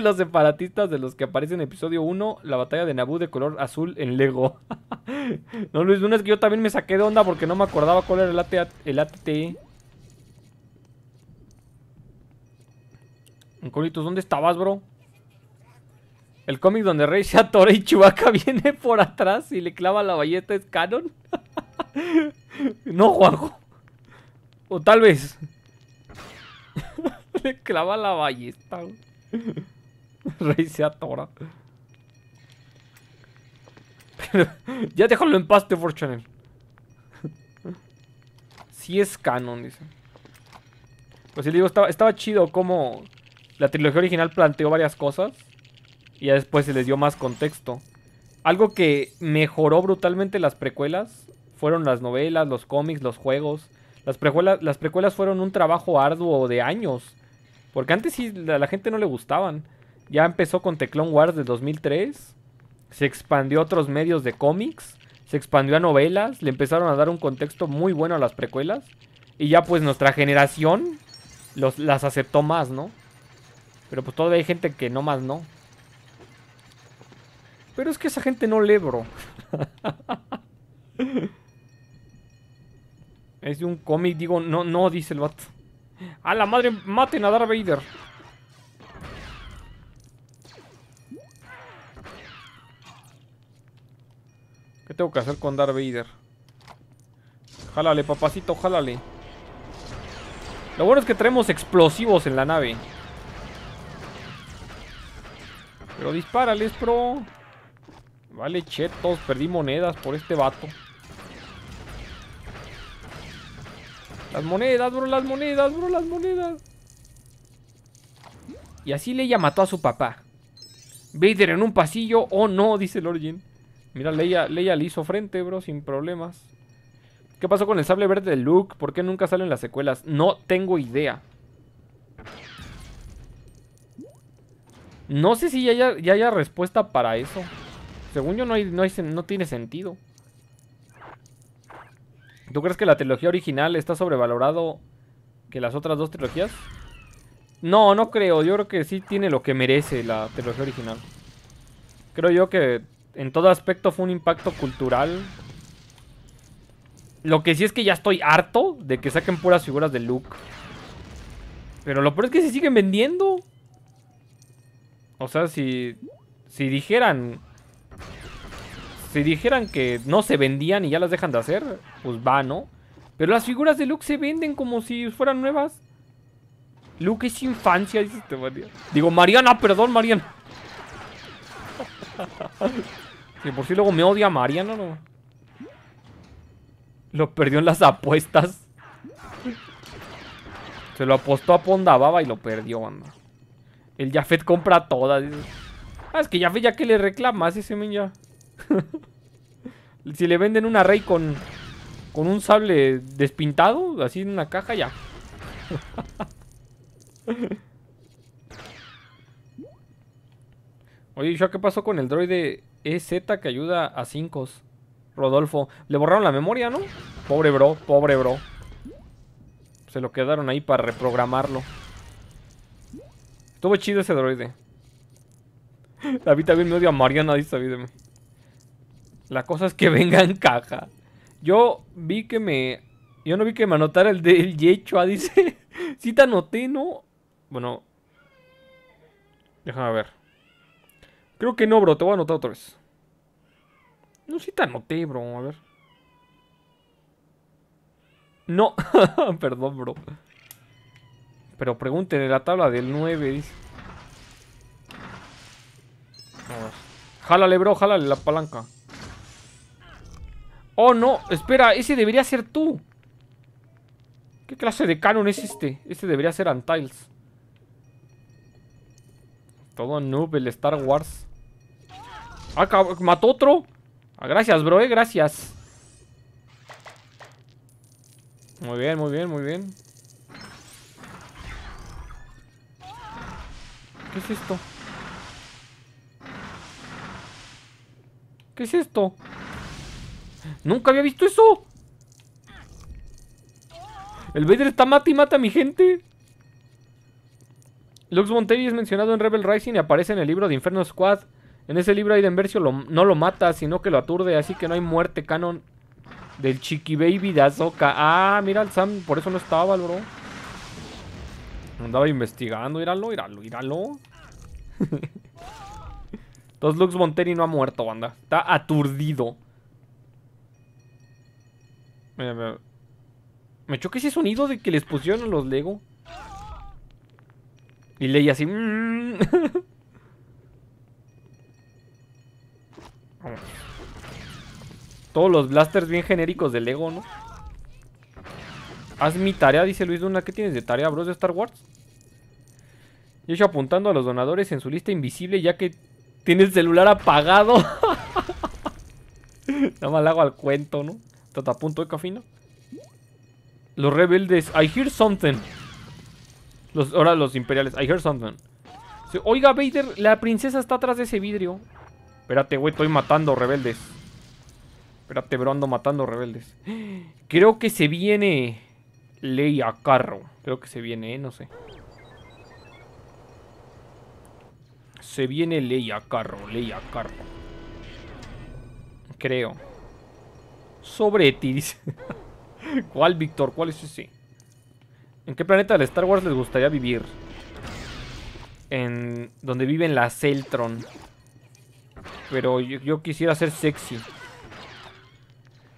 los separatistas de los que aparece en episodio 1, la batalla de Naboo de color azul en Lego. no, Luis una es que yo también me saqué de onda porque no me acordaba cuál era el, el ATT. Incógnitos, ¿dónde estabas, bro? El cómic donde Rey atora y Chewbacca viene por atrás y le clava la bayeta es canon. no, Juanjo. O tal vez. Le clava la ballesta, Rey se atora. ya déjalo en paz, por Channel. ...si es canon, dice. Pues sí, digo, estaba, chido como la trilogía original planteó varias cosas. Y ya después se les dio más contexto. Algo que mejoró brutalmente las precuelas fueron las novelas, los cómics, los juegos. Las las precuelas fueron un trabajo arduo de años porque antes sí, a la gente no le gustaban. Ya empezó con Teclón Wars de 2003. Se expandió a otros medios de cómics. Se expandió a novelas. Le empezaron a dar un contexto muy bueno a las precuelas. Y ya pues nuestra generación las aceptó más, ¿no? Pero pues todavía hay gente que no más no. Pero es que esa gente no le bro. es de un cómic, digo, no, no, dice el vato. A la madre, maten a Darth Vader. ¿Qué tengo que hacer con Darth Vader? Jálale, papacito, jálale. Lo bueno es que traemos explosivos en la nave. Pero dispárales, pro. Vale, chetos, perdí monedas por este vato. Las monedas, bro, las monedas, bro, las monedas. Y así Leia mató a su papá. Vader en un pasillo, oh no, dice el origen Mira, Leia, Leia le hizo frente, bro, sin problemas. ¿Qué pasó con el sable verde de Luke? ¿Por qué nunca salen las secuelas? No tengo idea. No sé si ya haya, respuesta para eso. Según yo no, no, no tiene sentido. ¿Tú crees que la trilogía original está sobrevalorado que las otras dos trilogías? No, no creo. Yo creo que sí tiene lo que merece la trilogía original. Creo yo que en todo aspecto fue un impacto cultural. Lo que sí es que ya estoy harto de que saquen puras figuras de Luke. Pero lo peor es que se siguen vendiendo. O sea, si, si dijeran si dijeran que no se vendían y ya las dejan de hacer, pues va, ¿no? Pero las figuras de Luke se venden como si fueran nuevas. Luke es infancia, dice este Digo, Mariana, perdón, Mariana. Que por si luego me odia Mariana, no. Lo perdió en las apuestas. Se lo apostó a Pondababa y lo perdió, anda. El Jafet compra todas. Ah, es que Jafet ya que le reclama, ese men ya. si le venden una Rey con, con un sable despintado, así en una caja, ya. Oye, ¿yo qué pasó con el droide EZ que ayuda a 5? Rodolfo, le borraron la memoria, ¿no? Pobre bro, pobre bro. Se lo quedaron ahí para reprogramarlo. Estuvo chido ese droide. David también me odia a Mariana, dice la cosa es que venga en caja. Yo vi que me. Yo no vi que me anotara el del Yechua, dice. Si te anoté, ¿no? Bueno. Déjame ver. Creo que no, bro. Te voy a anotar otra vez. No, si te anoté, bro. A ver. No. Perdón, bro. Pero pregúntenle la tabla del 9, dice. Jálale, bro. Jálale la palanca. Oh, no, espera, ese debería ser tú ¿Qué clase de canon es este? Este debería ser Antiles Todo noob Star Wars Ah, mató otro ah, Gracias, bro, eh, gracias Muy bien, muy bien, muy bien ¿Qué es esto? ¿Qué es esto? Nunca había visto eso. El Vader está mata y mata a mi gente. Lux Monteri es mencionado en Rebel Rising y aparece en el libro de Inferno Squad. En ese libro Aiden Versio no lo mata, sino que lo aturde, así que no hay muerte canon del Chiqui Baby de Azoka. Ah, mira, al Sam por eso no estaba, bro. Andaba investigando, iralo, íralo, iralo Entonces Lux Monteri no ha muerto, banda. Está aturdido. Me choca ese sonido de que les pusieron a los Lego. Y leí así. Mm". Todos los blasters bien genéricos de Lego, ¿no? Haz mi tarea, dice Luis Duna. ¿Qué tienes de tarea, bros, de Star Wars? Yo estoy apuntando a los donadores en su lista invisible ya que tiene el celular apagado. Nada más le hago al cuento, ¿no? punto de Los rebeldes. I hear something. Los, ahora los imperiales. I hear something. Oiga, Vader, la princesa está atrás de ese vidrio. Espérate, güey, estoy matando rebeldes. Espérate, bro, ando matando rebeldes. Creo que se viene a Carro. Creo que se viene, ¿eh? no sé. Se viene a Carro, a Carro. Creo sobre ti, dice. ¿Cuál, Víctor? ¿Cuál es ese? ¿En qué planeta de Star Wars les gustaría vivir? En donde viven las Celtron. Pero yo, quisiera ser sexy.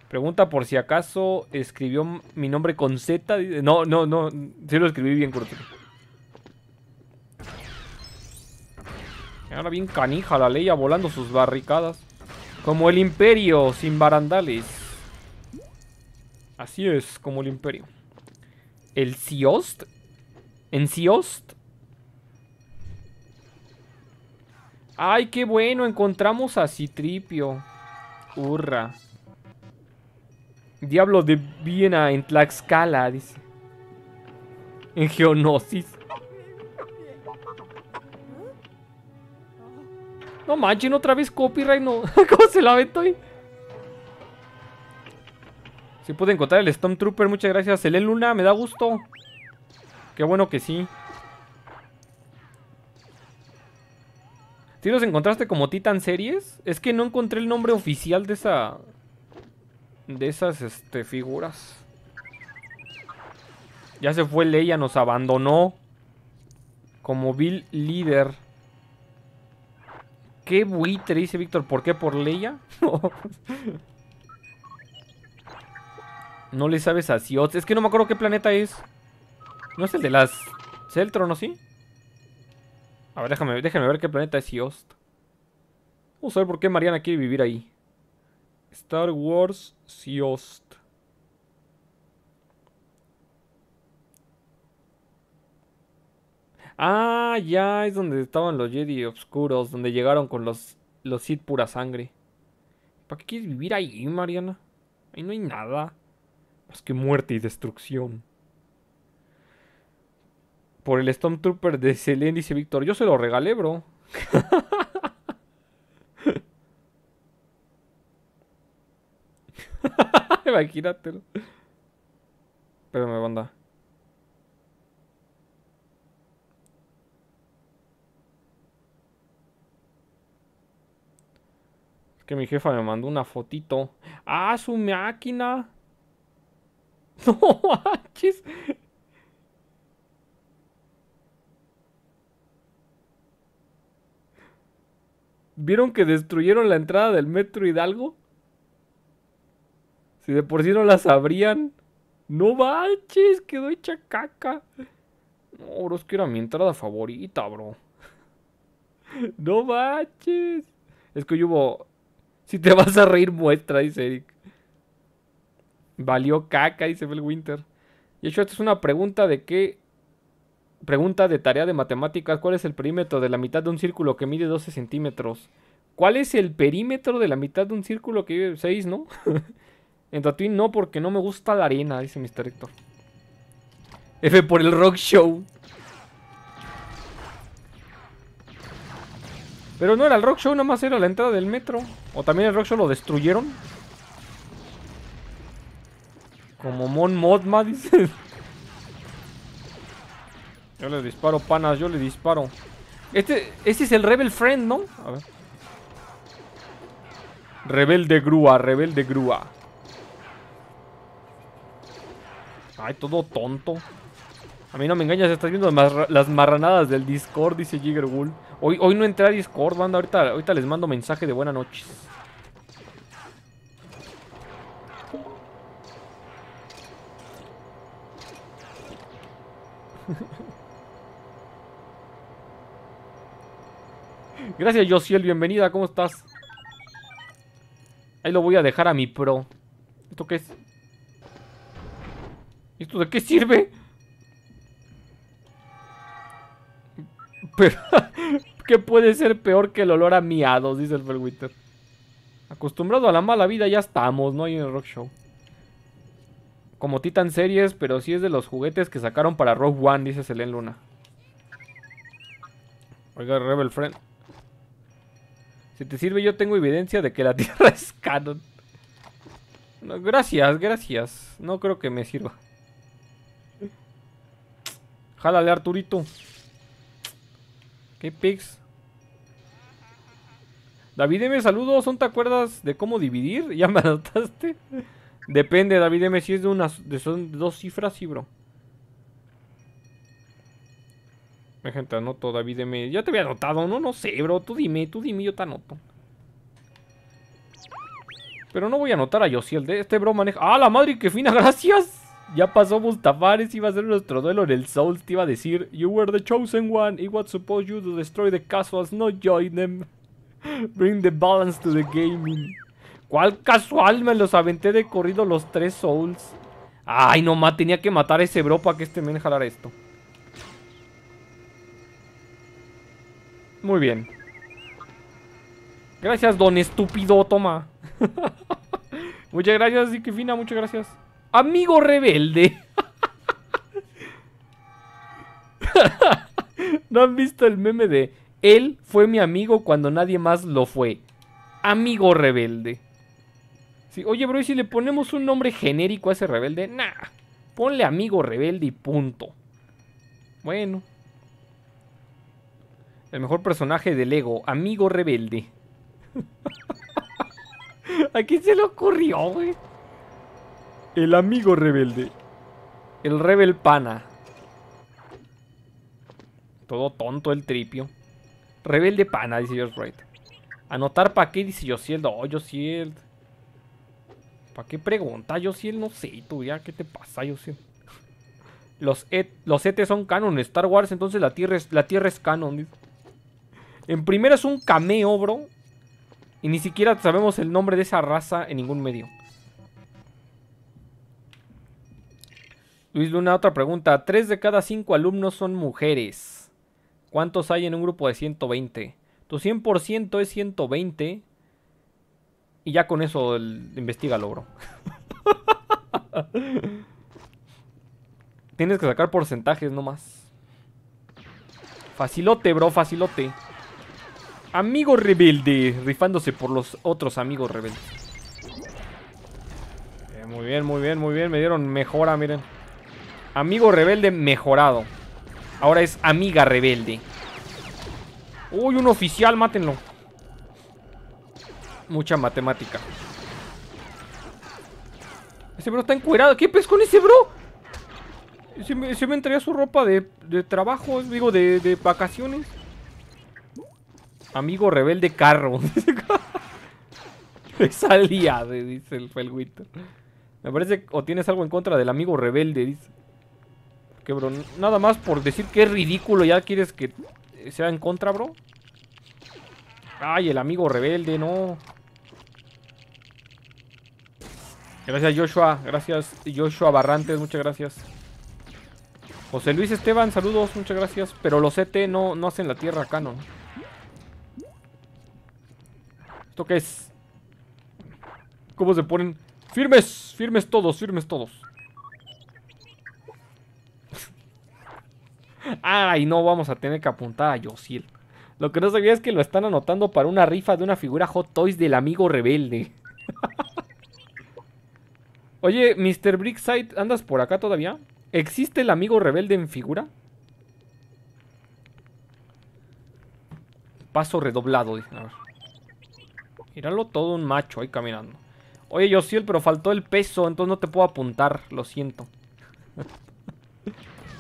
Pregunta por si acaso escribió mi nombre con Z. No, no, no. Sí lo escribí bien corto. Ahora bien canija la ley volando sus barricadas. Como el imperio sin barandales. Así es como el imperio. El Siost. En Siost. Ay, qué bueno, encontramos a Citripio. Hurra. Diablo de Viena en Tlaxcala, dice. En Geonosis. No manchen, otra vez copyright, no. ¿Cómo se la ve ahí? Y pude encontrar el Stormtrooper, muchas gracias. El Luna, me da gusto. Qué bueno que sí. ¿Sí los encontraste como Titan Series? Es que no encontré el nombre oficial de esa... De esas, este, figuras. Ya se fue Leia, nos abandonó. Como Bill Líder. ¿Qué buitre dice Víctor? ¿Por qué? ¿Por Leia? No le sabes a Siost, Es que no me acuerdo qué planeta es. No es el de las... Celtron, ¿no sí? A ver, déjame, ver qué planeta es Siost. Vamos a ver por qué Mariana quiere vivir ahí. Star Wars Siost. Ah, ya es donde estaban los Jedi oscuros, donde llegaron con los, los Sith pura sangre. ¿Para qué quieres vivir ahí, Mariana? Ahí no hay nada que muerte y destrucción. Por el Stormtrooper de Selene, dice Víctor, yo se lo regalé, bro. Imagínatelo. Espérame, banda. Es que mi jefa me mandó una fotito. ¡Ah, su máquina! No manches. ¿Vieron que destruyeron la entrada del metro Hidalgo? Si de por sí no la sabrían. No manches, quedó hecha caca. No, bro, es que era mi entrada favorita, bro. No manches. Es que hubo... Si te vas a reír, muestra, dice Eric. Valió caca, dice el Winter. Y hecho, esta es una pregunta de qué. Pregunta de tarea de matemáticas. ¿Cuál es el perímetro de la mitad de un círculo que mide 12 centímetros? ¿Cuál es el perímetro de la mitad de un círculo que mide 6, no? en Tatooine no, porque no me gusta la arena, dice Mr. Héctor. F por el rock show. Pero no era el rock show, nada más era la entrada del metro. O también el rock show lo destruyeron. Como Mon Modma, dice. Yo le disparo, panas, yo le disparo. Este, este es el Rebel Friend, ¿no? A ver. Rebelde grúa, de grúa. Ay, todo tonto. A mí no me engañas, estás viendo las marranadas del Discord, dice Jiggerwool. Hoy, hoy no entré a Discord, banda. Ahorita, ahorita les mando mensaje de buenas noches. Gracias, Josiel, bienvenida, ¿cómo estás? Ahí lo voy a dejar a mi pro. ¿Esto qué es? ¿Esto de qué sirve? Pero, ¿Qué puede ser peor que el olor a miados? Dice el Felwitter. Acostumbrado a la mala vida ya estamos, ¿no? hay en el rock show como Titan Series, pero sí es de los juguetes que sacaron para Rogue One, dice Selene Luna. Oiga, Rebel Friend. Si te sirve, yo tengo evidencia de que la Tierra es canon. gracias, gracias. No creo que me sirva. Jálale, Arturito. ¿Qué pics? David, me saludos. ¿son te acuerdas de cómo dividir? ¿Ya me anotaste? Depende, David M. Si es de unas. De, son dos cifras, sí, bro. Me gente anoto, David M. Ya te había anotado, no, no sé, bro. Tú dime, tú dime, yo te anoto. Pero no voy a anotar a el De este bro maneja. ¡Ah, la madre! ¡Qué fina! ¡Gracias! Ya pasó y iba a ser nuestro duelo en el Soul. Te iba a decir, You were the chosen one. It what supposed you to destroy the casuals, not join them. Bring the balance to the gaming. ¿Cuál casual? Me los aventé de corrido los tres souls. Ay, nomás tenía que matar a ese bro para que este me jalara esto. Muy bien. Gracias, don estúpido, toma. muchas gracias, Fina, muchas gracias. Amigo rebelde. ¿No han visto el meme de él fue mi amigo cuando nadie más lo fue? Amigo rebelde oye, bro, ¿y si le ponemos un nombre genérico a ese rebelde? Nah, ponle amigo rebelde y punto. Bueno. El mejor personaje de Lego, amigo rebelde. ¿A se le ocurrió, güey? El amigo rebelde. El rebel pana. Todo tonto el tripio. Rebelde pana, dice George Wright. Anotar pa' qué, dice Josiel. Oh, Josiel. ¿Para qué pregunta? Yo sí, él no sé. Tú ya, ¿qué te pasa? Yo sí. Los, et, los e son canon. Star Wars, entonces la Tierra es, la tierra es canon. En primera es un cameo, bro. Y ni siquiera sabemos el nombre de esa raza en ningún medio. Luis Luna, otra pregunta. Tres de cada cinco alumnos son mujeres. ¿Cuántos hay en un grupo de 120? Tu 100% es 120. Y ya con eso el, investiga logro. Tienes que sacar porcentajes nomás. Facilote, bro, facilote. Amigo rebelde, rifándose por los otros amigos rebeldes. Eh, muy bien, muy bien, muy bien. Me dieron mejora, miren. Amigo rebelde mejorado. Ahora es amiga rebelde. Uy, un oficial, mátenlo mucha matemática. Ese bro está encuerado. ¿Qué pesco con ese bro? Se me, se su ropa de, trabajo, digo, de, vacaciones. Amigo rebelde carro. Salía, dice el felguito. Me parece, o tienes algo en contra del amigo rebelde, dice. Que bro, nada más por decir que es ridículo, ya quieres que sea en contra, bro. Ay, el amigo rebelde, no. Gracias Joshua, gracias Joshua Barrantes, muchas gracias. José Luis Esteban, saludos, muchas gracias. Pero los ET no, no hacen la tierra acá, ¿no? ¿Esto qué es? ¿Cómo se ponen? ¡Firmes! ¡Firmes todos! ¡Firmes todos! ¡Ay, no! Vamos a tener que apuntar a Josiel. Lo que no sabía es que lo están anotando para una rifa de una figura Hot Toys del amigo rebelde. Oye, Mr. Brickside, ¿andas por acá todavía? ¿Existe el amigo rebelde en figura? Paso redoblado, dice. A ver. Míralo todo un macho ahí caminando. Oye, yo sí, pero faltó el peso, entonces no te puedo apuntar, lo siento.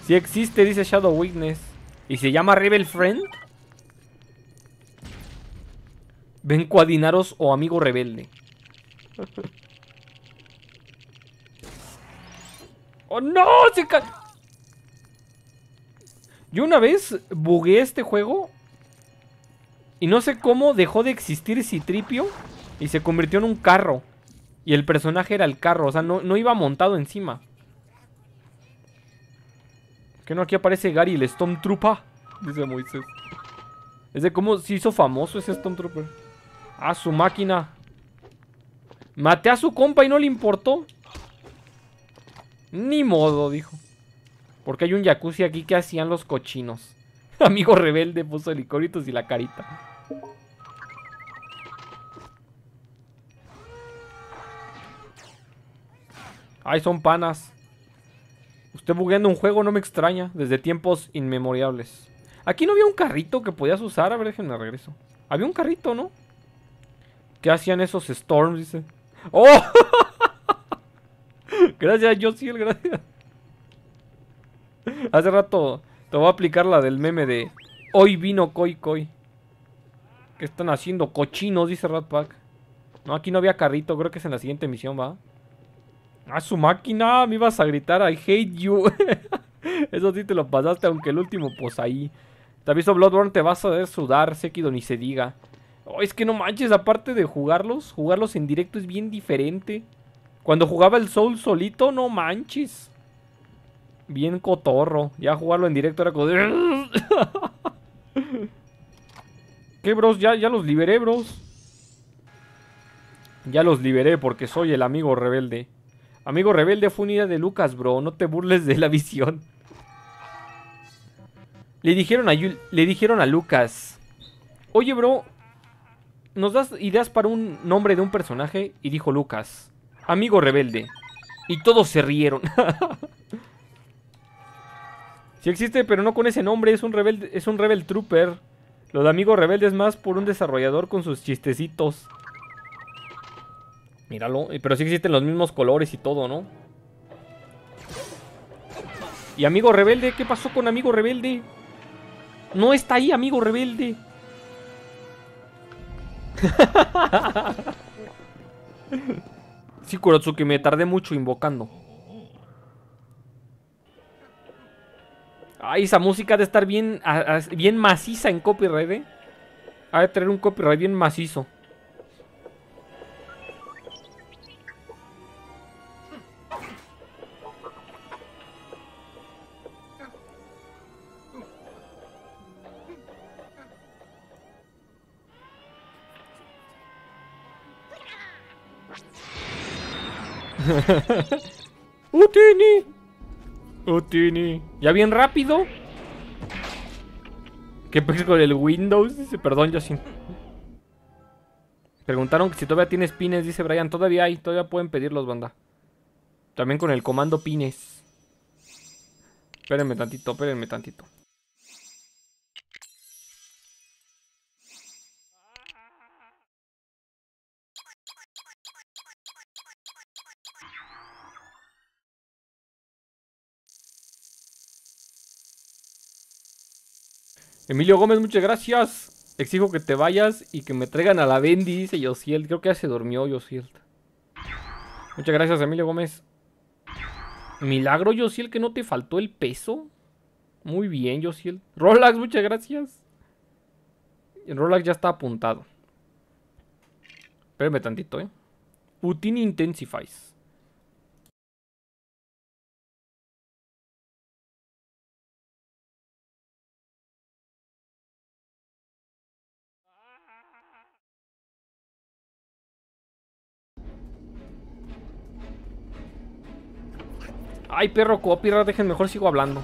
Si existe, dice Shadow Witness. ¿Y se llama Rebel Friend? Ven cuadinaros o oh, amigo rebelde. ¡Oh, no! ¡Se Yo una vez bugué este juego y no sé cómo dejó de existir Citripio y se convirtió en un carro. Y el personaje era el carro, o sea, no, iba montado encima. Que no, aquí aparece Gary el Stormtrooper, dice Moisés. Es de cómo se hizo famoso ese Stormtrooper. Ah, su máquina. Maté a su compa y no le importó. Ni modo, dijo. Porque hay un jacuzzi aquí que hacían los cochinos. Amigo rebelde puso el y la carita. Ay, son panas. Usted bugueando un juego no me extraña. Desde tiempos inmemorables. Aquí no había un carrito que podías usar. A ver, déjenme regreso. Había un carrito, ¿no? ¿Qué hacían esos Storms? Dice. ¡Oh! Gracias, Josiel, gracias. Hace rato te voy a aplicar la del meme de Hoy vino Koi Koi. ¿Qué están haciendo? Cochinos, dice Ratpack. No, aquí no había carrito. Creo que es en la siguiente misión, ¿va? ¡Ah, su máquina! Me ibas a gritar I hate you. Eso sí te lo pasaste, aunque el último, pues ahí. Te aviso, Bloodborne, te vas a ver sudar, séquido, ni se diga. Oh, es que no manches, aparte de jugarlos, jugarlos en directo es bien diferente. Cuando jugaba el Soul solito, no manches. Bien cotorro. Ya jugarlo en directo era como... ¿Qué, bros? Ya, ya los liberé, bros. Ya los liberé porque soy el amigo rebelde. Amigo rebelde fue una idea de Lucas, bro. No te burles de la visión. Le dijeron a, le dijeron a Lucas. Oye, bro. ¿Nos das ideas para un nombre de un personaje? Y dijo Lucas amigo rebelde. Y todos se rieron. Si sí existe, pero no con ese nombre, es un rebel, es un rebel trooper. Lo de amigo rebelde es más por un desarrollador con sus chistecitos. Míralo, pero sí existen los mismos colores y todo, ¿no? ¿Y amigo rebelde? ¿Qué pasó con amigo rebelde? No está ahí, amigo rebelde. Sí, Kurotsuki, me tardé mucho invocando. Ay, esa música de estar bien, bien maciza en copyright, ¿eh? Ha de traer un copyright bien macizo. ¡Utini! ¡Utini! ¡Ya bien rápido! ¿Qué pasa con el Windows? Dice, perdón, sin Preguntaron que si todavía tienes pines, dice Brian. Todavía hay, todavía pueden pedirlos, banda. También con el comando pines. Espérenme tantito, espérenme tantito. Emilio Gómez, muchas gracias. Exijo que te vayas y que me traigan a la Bendy, dice Yosiel. Creo que ya se durmió Yosiel. Muchas gracias, Emilio Gómez. Milagro, Yosiel, que no te faltó el peso. Muy bien, Yosiel. Rolax, muchas gracias. Rolax ya está apuntado. Espérame tantito, eh. Putin Intensifies. Ay, perro copyright, dejen, mejor sigo hablando.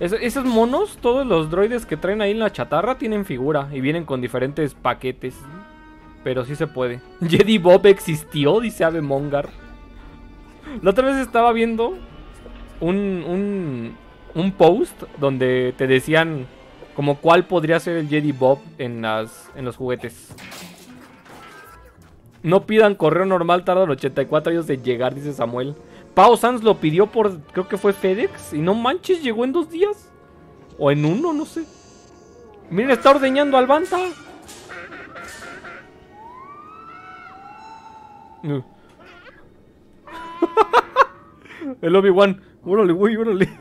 esos monos, todos los droides que traen ahí en la chatarra tienen figura y vienen con diferentes paquetes. Pero sí se puede. Jedi Bob existió, dice Ave Mongar. La otra vez estaba viendo un, post donde te decían como cuál podría ser el Jedi Bob en, las, en los juguetes. No pidan correo normal, tardan 84 años de llegar, dice Samuel. Pau Sanz lo pidió por, creo que fue FedEx. Y no manches, llegó en dos días. O en uno, no sé. Miren, está ordeñando al Banta. El Obi-Wan. Órale, güey, órale.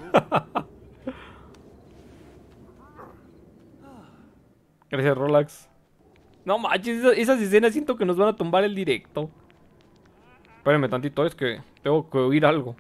Gracias, Rolax. No manches, esas escenas siento que nos van a tumbar el directo. Espérenme tantito, es que tengo que oír algo.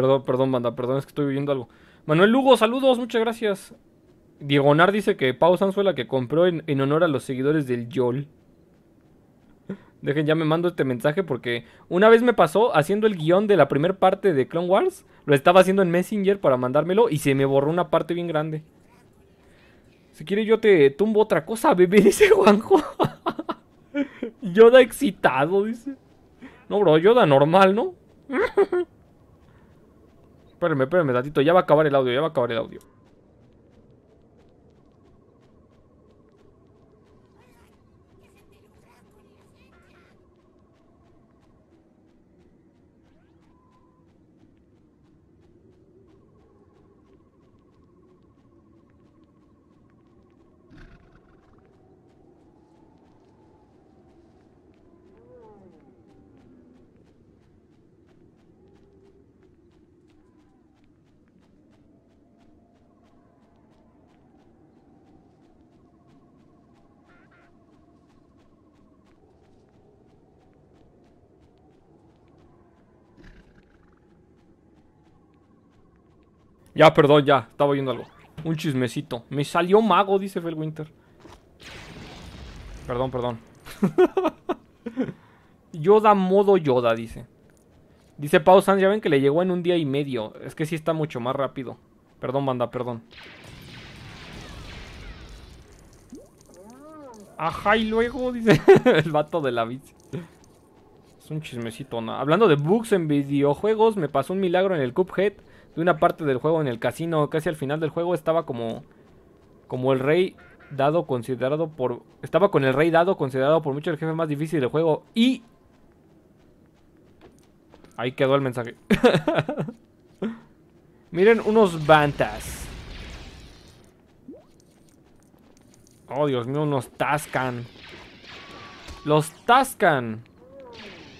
Perdón, perdón, banda, perdón, es que estoy viendo algo. Manuel Lugo, saludos, muchas gracias. Diego Nar dice que Pau Sanzuela que compró en, honor a los seguidores del YOL. Dejen, ya me mando este mensaje porque una vez me pasó haciendo el guión de la primera parte de Clone Wars. Lo estaba haciendo en Messenger para mandármelo y se me borró una parte bien grande. Si quiere yo te tumbo otra cosa, bebé, dice Juanjo. Yoda excitado, dice. No, bro, Yoda normal, ¿no? espérame espérenme, tantito. Ya va a acabar el audio, ya va a acabar el audio. Ya, perdón, ya. Estaba oyendo algo. Un chismecito. Me salió mago, dice Felwinter. Perdón, perdón. Yoda modo Yoda, dice. Dice Pau sandra ven que le llegó en un día y medio. Es que sí está mucho más rápido. Perdón, banda, perdón. Ajá, y luego, dice el vato de la bici. Es un chismecito, ¿no? Hablando de bugs en videojuegos, me pasó un milagro en el Cuphead de una parte del juego en el casino. Casi al final del juego estaba como, como el rey dado considerado por... Estaba con el rey dado considerado por mucho el jefe más difícil del juego. Y... Ahí quedó el mensaje. Miren unos bantas. Oh, Dios mío, unos tascan. Los tascan.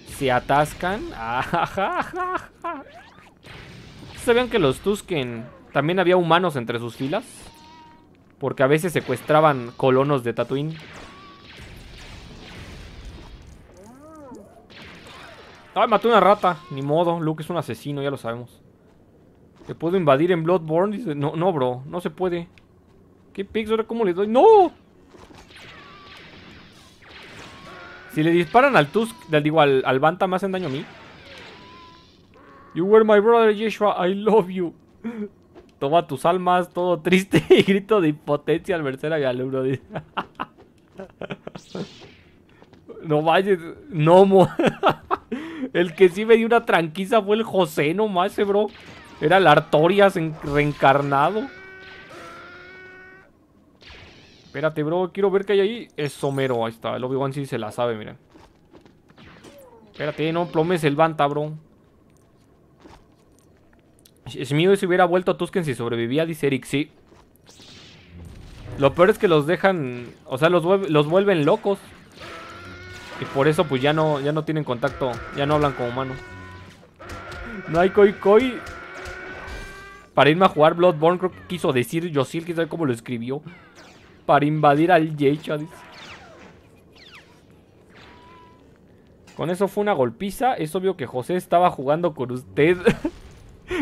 ¿Se atascan? Ah, ja, ¿Sabían que los Tusken también había humanos entre sus filas? Porque a veces secuestraban colonos de Tatooine. Ay, mató una rata. Ni modo, Luke es un asesino, ya lo sabemos. ¿Te puedo invadir en Bloodborne? no, no, bro, no se puede. ¿Qué pix? ¿Ahora cómo le doy? ¡No! Si le disparan al Tusk, digo, al Banta, me hacen daño a mí. You were my brother, Yeshua. I love you. Toma tus almas, todo triste y grito de impotencia al verse a mi no vayas, no, El que sí me dio una tranquiza fue el José nomás, ese eh, bro. Era el Artorias reencarnado. Espérate, bro, quiero ver qué hay ahí. Es Somero, ahí está. El Obi-Wan sí se la sabe, miren. Espérate, no plomes el Banta, bro. Shmiu se hubiera vuelto a Tusken si sobrevivía, dice Eric, sí. Lo peor es que los dejan, o sea, los, los vuelven locos. Y por eso pues ya no, ya no tienen contacto, ya no hablan como humanos. No hay Koi Koi. Para irme a jugar Bloodborne, quiso decir Yo sí Que sabe cómo lo escribió. Para invadir al Yecha, Con eso fue una golpiza. Es obvio que José estaba jugando con usted.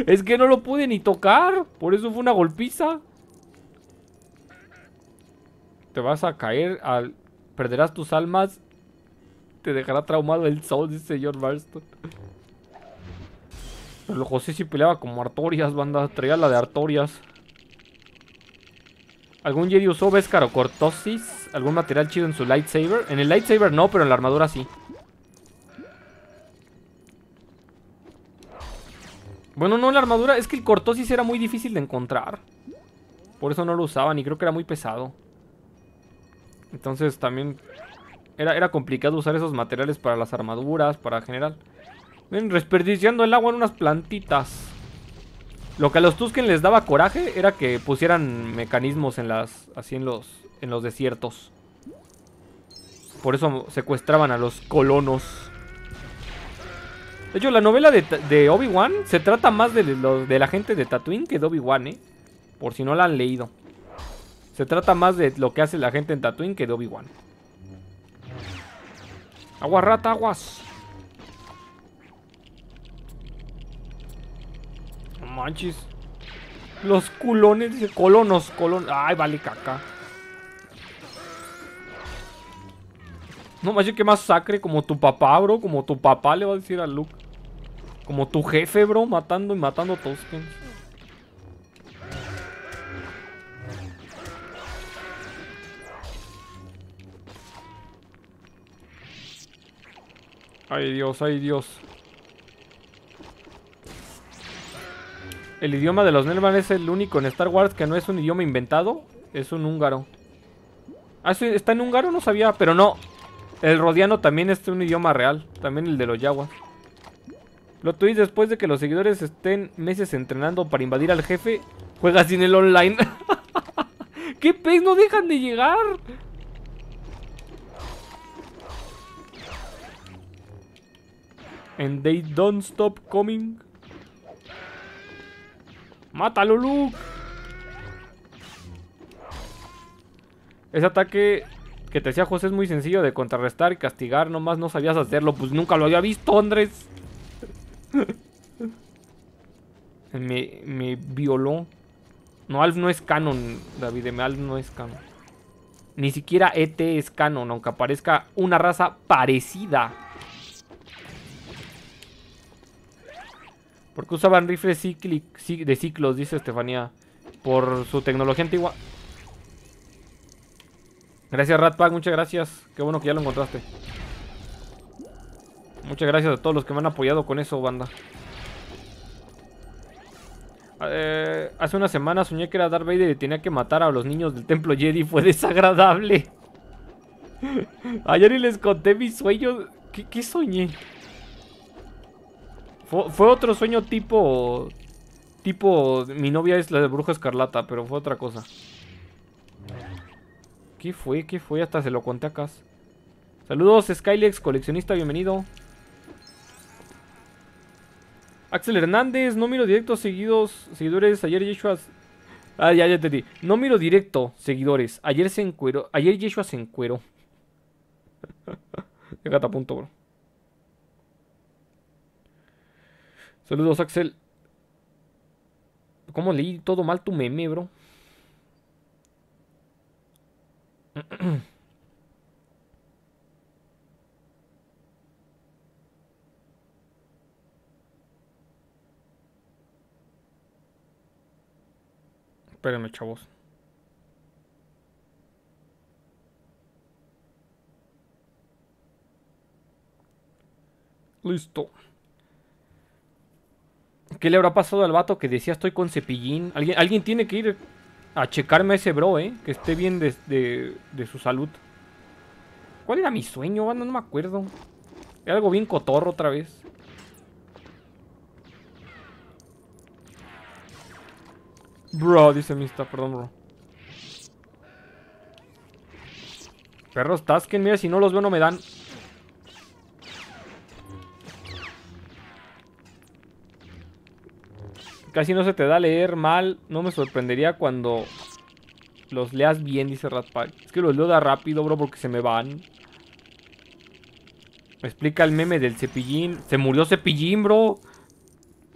Es que no lo pude ni tocar. Por eso fue una golpiza. Te vas a caer al... Perderás tus almas. Te dejará traumado el sol, Señor señor Barston. Pero José sí peleaba como Artorias, banda. Traía la de Artorias. ¿Algún Jedi usó Vescar o Cortosis? ¿Algún material chido en su lightsaber? En el lightsaber no, pero en la armadura sí. Bueno, no, la armadura... Es que el cortosis era muy difícil de encontrar. Por eso no lo usaban y creo que era muy pesado. Entonces también... Era, era complicado usar esos materiales para las armaduras, para general. Ven, desperdiciando el agua en unas plantitas. Lo que a los Tusken les daba coraje era que pusieran mecanismos en las... Así en los, en los desiertos. Por eso secuestraban a los colonos. De hecho, la novela de, Obi-Wan se trata más de, la gente de Tatooine que de Obi-Wan, ¿eh? Por si no la han leído. Se trata más de lo que hace la gente en Tatooine que de Obi-Wan. Aguas, rata, aguas. No manches. Los culones, dice, colonos, colonos. Ay, vale caca. No que que masacre. Como tu papá, bro. Como tu papá le va a decir a Luke. Como tu jefe, bro. Matando y matando a todos Ay, Dios, ay, Dios. El idioma de los Nerman es el único en Star Wars que no es un idioma inventado. Es un húngaro. Ah, ¿está en húngaro? No sabía, pero no. El rodiano también es un idioma real. También el de los yaguas. Lo tuit después de que los seguidores estén meses entrenando para invadir al jefe. Juega sin el online. ¡Qué pez! ¡No dejan de llegar! And they don't stop coming. ¡Mátalo, Luke! Ese ataque que te decía José es muy sencillo de contrarrestar y castigar, nomás no sabías hacerlo, pues nunca lo había visto, Andrés. me, violó. No, Alf no es canon, David, Alf no es canon. Ni siquiera ET es canon, aunque aparezca una raza parecida. ¿Por qué usaban rifles de ciclos? Dice Estefanía. Por su tecnología antigua. Gracias Ratpack, muchas gracias. Qué bueno que ya lo encontraste. Muchas gracias a todos los que me han apoyado con eso, banda. Eh, hace una semana soñé que era Darth Vader y tenía que matar a los niños del templo Jedi. Fue desagradable. Ayer y les conté mi sueño. ¿Qué, soñé? Fue, fue, otro sueño tipo... Tipo... Mi novia es la de Bruja Escarlata, pero fue otra cosa. ¿Qué fue? ¿Qué fue? Hasta se lo conté acá. Saludos, Skylex, coleccionista, bienvenido. Axel Hernández, no miro directo, seguidos, seguidores. Ayer Yeshua. Ah, ya, ya te di. No miro directo, seguidores. Ayer se encuero. Ayer Yeshua se encuero. a punto, bro. Saludos, Axel. ¿Cómo leí todo mal tu meme, bro? Espérenme, chavos. Listo. ¿Qué le habrá pasado al vato que decía estoy con cepillín? ¿Alguien, alguien tiene que ir a checarme a ese bro, ¿eh? Que esté bien de, de, su salud. ¿Cuál era mi sueño, No me acuerdo. Era algo bien cotorro otra vez. Bro, dice Mista, perdón, bro. Perros, tasquen, mira, si no los veo no me dan. Casi no se te da leer mal. No me sorprendería cuando los leas bien, dice Ratpack. Es que los leo da rápido, bro, porque se me van. Me explica el meme del cepillín. Se murió cepillín, bro.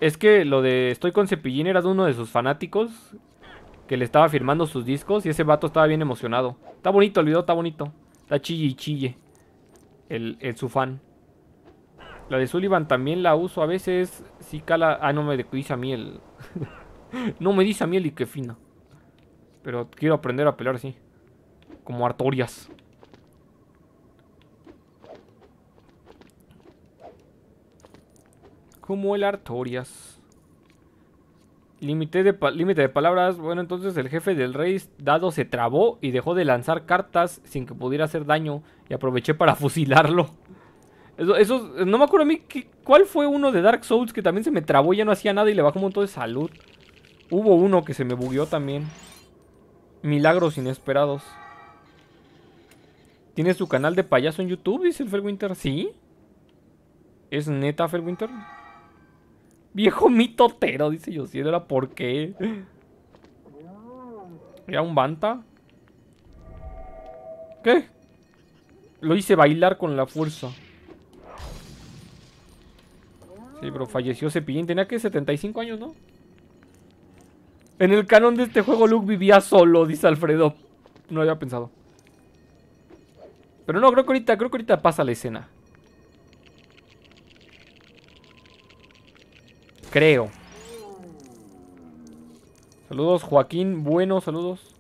Es que lo de estoy con cepillín era de uno de sus fanáticos. Que le estaba firmando sus discos. Y ese vato estaba bien emocionado. Está bonito el video, está bonito. Está chille y chille. El, su fan. La de Sullivan también la uso a veces. Sí cala... Ah, no, me dice a mí el, no me dice a y el fina. Pero quiero aprender a pelear así. Como Artorias. Como el Artorias. Límite de, límite de, palabras. Bueno, entonces el jefe del rey dado se trabó y dejó de lanzar cartas sin que pudiera hacer daño. Y aproveché para fusilarlo. Eso, no me acuerdo a mí que, cuál fue uno de Dark Souls que también se me trabó, ya no hacía nada y le bajó un montón de salud. Hubo uno que se me bugueó también. Milagros inesperados. ¿Tiene su canal de payaso en YouTube? Dice el Felwinter. ¿Sí? ¿Es neta, Felwinter? Viejo mitotero, dice yo. Si era por qué. Era un banta. ¿Qué? Lo hice bailar con la fuerza. Sí, pero falleció Cepillín. Tenía que 75 años, ¿no? En el canon de este juego Luke vivía solo, dice Alfredo. No había pensado. Pero no, creo que ahorita, creo que ahorita pasa la escena. Creo. Saludos, Joaquín. Bueno, saludos.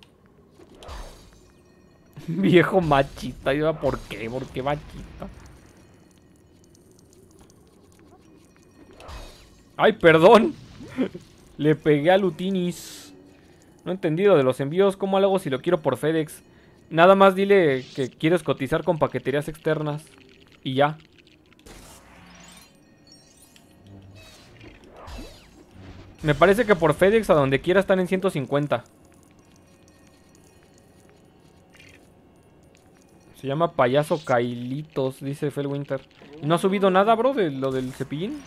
Viejo machita. ¿Por qué? ¿Por qué machita? ¡Ay, perdón! Le pegué a Lutinis. No he entendido de los envíos. ¿Cómo hago si lo quiero por FedEx? Nada más dile que quieres cotizar con paqueterías externas. Y ya. Me parece que por FedEx a donde quiera están en 150. Se llama Payaso Cailitos, dice Felwinter. ¿No ha subido nada, bro, de lo del cepillín?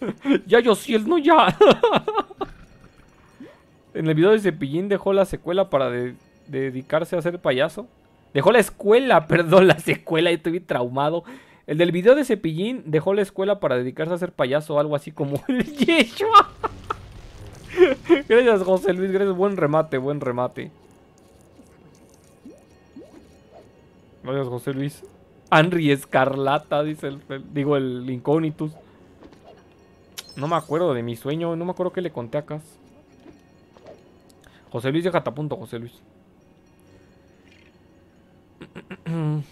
ya yo sí, él no ya. en el video de Cepillín dejó la secuela para dedicarse a ser payaso. Dejó la escuela, perdón, la secuela, yo estoy traumado. El del video de Cepillín dejó la escuela para dedicarse a ser payaso, algo así como el Yeshua. gracias, José Luis, gracias. Buen remate, buen remate. Gracias, José Luis. Henry Escarlata, dice el... Digo, el Incógnitus. No me acuerdo de mi sueño, no me acuerdo qué le conté a José Luis de Jatapunto, José Luis.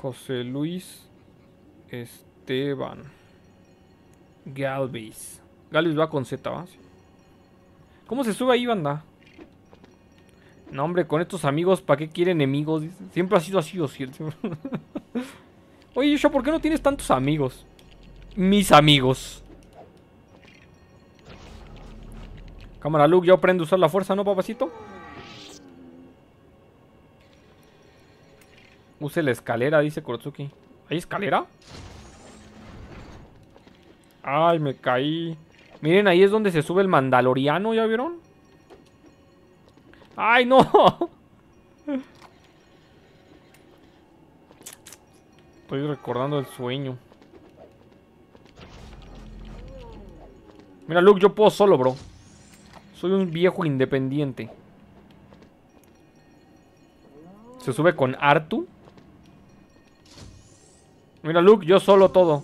José Luis Esteban Galvis. Galvis va con Z, ¿va? ¿Cómo se sube ahí, banda? No, hombre, con estos amigos, ¿para qué quiere enemigos? Siempre ha sido así, o cierto. Oye, yo, ¿por qué no tienes tantos amigos? Mis amigos. Cámara, Luke, yo aprendo a usar la fuerza, ¿no, papacito? Use la escalera, dice Kurotsuki. ¿Hay escalera? Ay, me caí. Miren, ahí es donde se sube el mandaloriano, ¿ya vieron? ¡Ay, no! Estoy recordando el sueño. Mira, Luke, yo puedo solo, bro. Soy un viejo independiente. Se sube con Artu. Mira, Luke, yo solo todo.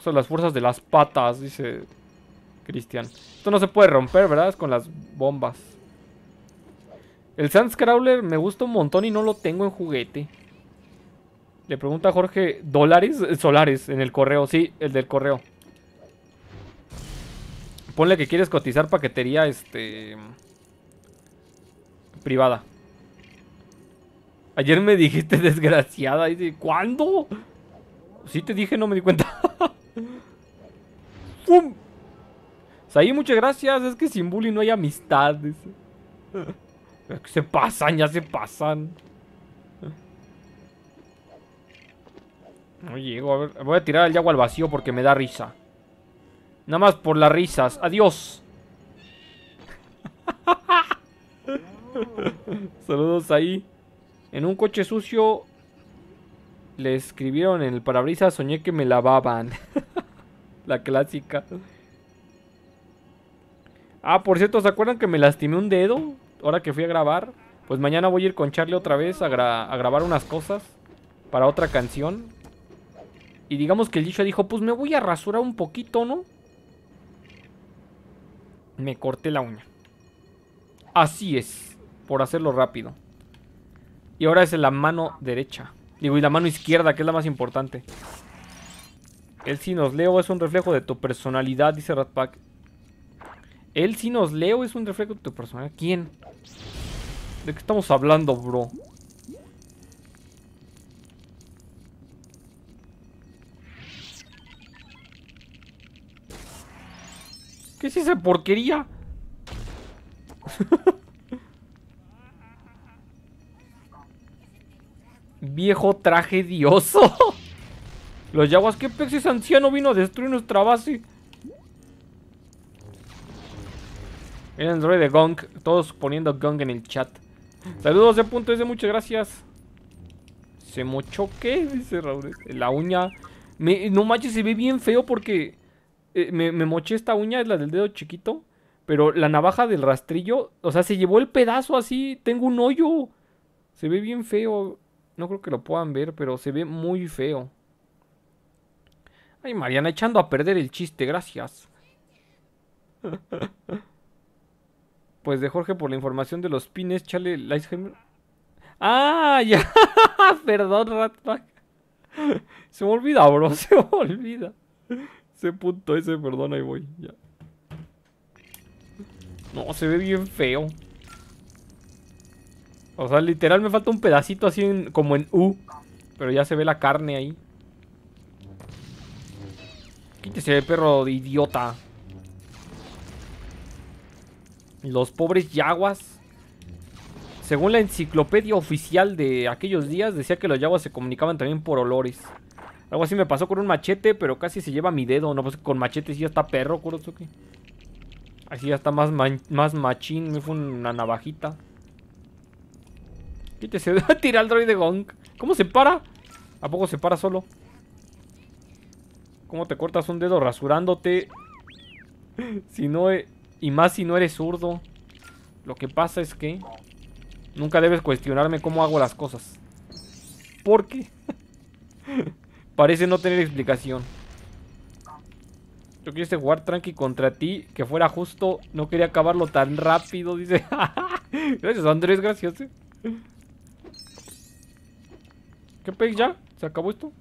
Son las fuerzas de las patas, dice Cristian. Esto no se puede romper, ¿verdad? Es con las bombas. El Sandscrawler me gusta un montón y no lo tengo en juguete. Le pregunta Jorge, ¿dólares? Eh, Solares, en el correo. Sí, el del correo. Ponle que quieres cotizar paquetería, este... Privada. Ayer me dijiste desgraciada. Y dice, ¿cuándo? Sí te dije, no me di cuenta. ¡Pum! Saí, muchas gracias. Es que sin bullying no hay amistades. Se pasan, ya se pasan. No llego, a ver. Voy a tirar el agua al vacío porque me da risa. Nada más por las risas. Adiós. Saludos ahí. En un coche sucio le escribieron en el parabrisas, soñé que me lavaban. la clásica. Ah, por cierto, ¿se acuerdan que me lastimé un dedo? ahora que fui a grabar, pues mañana voy a ir con Charlie otra vez a, grabar unas cosas para otra canción. Y digamos que el dicho dijo, pues me voy a rasurar un poquito, ¿no? Me corté la uña. Así es, por hacerlo rápido. Y ahora es la mano derecha. Digo, y la mano izquierda, que es la más importante. El sinos Leo es un reflejo de tu personalidad, dice Ratpack. ¿Él sí nos leo es un reflejo de tu personalidad? ¿Quién? ¿De qué estamos hablando, bro? ¿Qué es esa porquería? Viejo traje Los yaguas, ¿qué peces anciano vino a destruir nuestra base? El Android de Gong. Todos poniendo Gong en el chat. Saludos de punto ese, muchas gracias. Se mochó qué, dice Raúl. La uña. no manches, se ve bien feo porque eh, me, me, moché esta uña, es la del dedo chiquito. Pero la navaja del rastrillo, o sea, se llevó el pedazo así. Tengo un hoyo. Se ve bien feo. No creo que lo puedan ver, pero se ve muy feo. Ay, Mariana, echando a perder el chiste, gracias. pues de Jorge por la información de los pines. Chale, ¡Ah! Ya. Perdón, Ratpack. Se me olvida, bro. Se me olvida. Ese punto ese, perdón, ahí voy. Ya. No, se ve bien feo. O sea, literal me falta un pedacito así como en U. Pero ya se ve la carne ahí. Quítese, perro de idiota. Los pobres yaguas. Según la enciclopedia oficial de aquellos días, decía que los yaguas se comunicaban también por olores. Algo así me pasó con un machete, pero casi se lleva mi dedo. No, pues con machete sí ya está perro, que? Así ya está más, más Me Fue una navajita. ¿Qué te se tira al droide Gong? ¿Cómo se para? ¿A poco se para solo? ¿Cómo te cortas un dedo rasurándote? Si no, eh, y más si no eres zurdo. Lo que pasa es que nunca debes cuestionarme cómo hago las cosas. ¿Por qué? parece no tener explicación. Yo quise jugar tranqui contra ti, que fuera justo. No quería acabarlo tan rápido, dice. gracias, Andrés, gracias. Eh. ¿Qué pez ya? ¿Se acabó esto?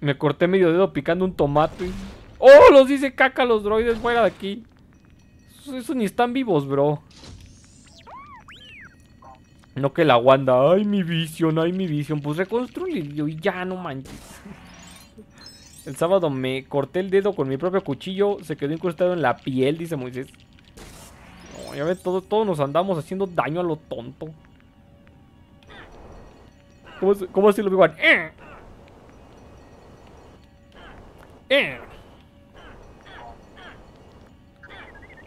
Me corté medio dedo picando un tomate. ¡Oh! Los dice caca los droides fuera de aquí. Esos, ni están vivos, bro. No que la Wanda. ¡Ay, mi visión! ¡Ay, mi visión! Pues reconstruirlo y ya, no manches. El sábado me corté el dedo con mi propio cuchillo. Se quedó incrustado en la piel, dice Moisés. No, ya ves, todos nos andamos haciendo daño a lo tonto. ¿Cómo, así lo vi, ¡Eh! eh.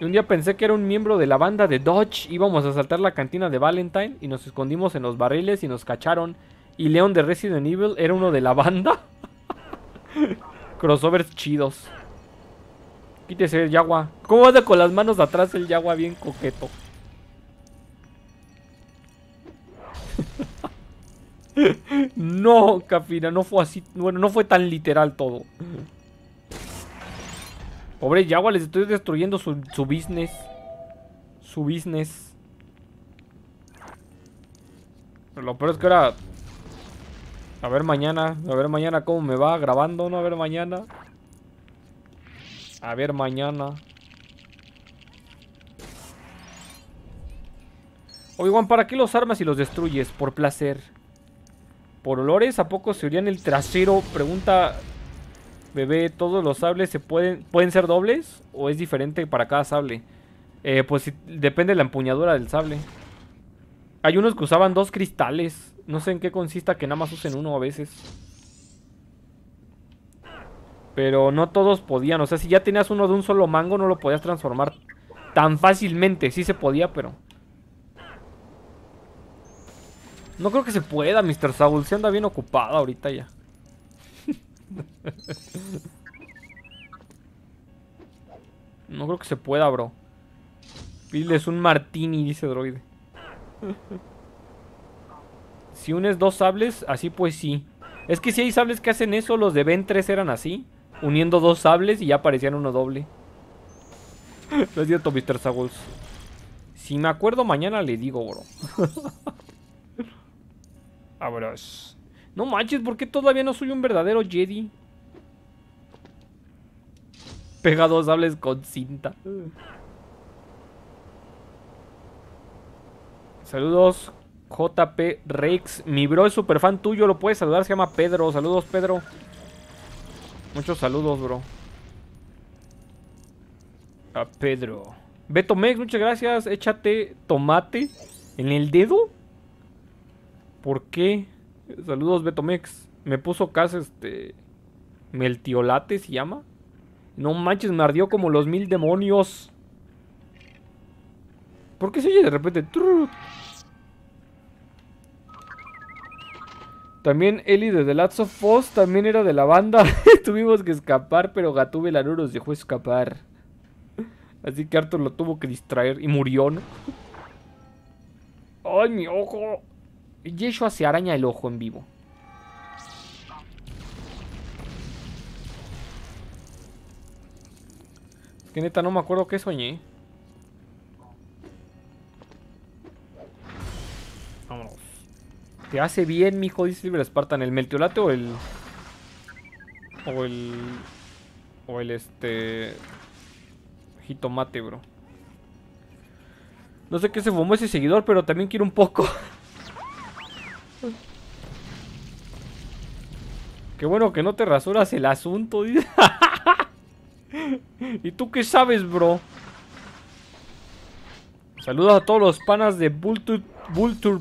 Un día pensé que era un miembro de la banda de Dodge. Íbamos a saltar la cantina de Valentine y nos escondimos en los barriles y nos cacharon. Y Leon de Resident Evil era uno de la banda. Crossovers chidos. Quítese el Yagua. ¿Cómo anda con las manos atrás el Yagua bien coqueto? no, Capina, no fue así. Bueno, no fue tan literal todo. Pobre Yagua, les estoy destruyendo su, su business. Su business. lo peor es que ahora... A ver mañana, a ver mañana cómo me va grabando, ¿no? A ver mañana. A ver mañana. Oigan, ¿para qué los armas y los destruyes? Por placer. ¿Por olores? ¿A poco se en el trasero? Pregunta Bebé, ¿todos los sables se pueden, pueden ser dobles o es diferente para cada sable? Eh, pues depende de la empuñadura del sable. Hay unos que usaban dos cristales. No sé en qué consista que nada más usen uno a veces. Pero no todos podían. O sea, si ya tenías uno de un solo mango, no lo podías transformar tan fácilmente. Sí se podía, pero... No creo que se pueda, Mr. Saul. Se anda bien ocupada ahorita ya. No creo que se pueda, bro. Es un martini, dice droide. si unes dos sables, así pues sí. Es que si hay sables que hacen eso, los de Ben 3 eran así. Uniendo dos sables y ya parecían uno doble. Lo es cierto, Mr. Si me acuerdo, mañana le digo, bro. es. No manches, ¿por qué todavía no soy un verdadero Jedi? Pegados, hables con cinta. Saludos, JP Rex. Mi bro es super fan tuyo, lo puedes saludar, se llama Pedro. Saludos, Pedro. Muchos saludos, bro. A Pedro. Beto Mex, muchas gracias. Échate tomate en el dedo. ¿Por qué? Saludos, Betomex. Me puso casa este. Meltiolate se llama. No manches, me ardió como los mil demonios. ¿Por qué se oye de repente? También Eli de The Last of Us también era de la banda. Tuvimos que escapar, pero Gatú Larú dejó escapar. Así que Arthur lo tuvo que distraer y murió, ¿no? ¡Ay, mi ojo! Yeshua se araña el ojo en vivo. Es que neta no me acuerdo qué soñé. Vámonos. Te hace bien, mijo, dice Silver Spartan. ¿El melteolate o el... O el... O el este... Jitomate, bro. No sé qué se fumó ese seguidor, pero también quiero un poco. Qué bueno que no te rasuras el asunto. ¿Y tú qué sabes, bro? Saludos a todos los panas de Vulture,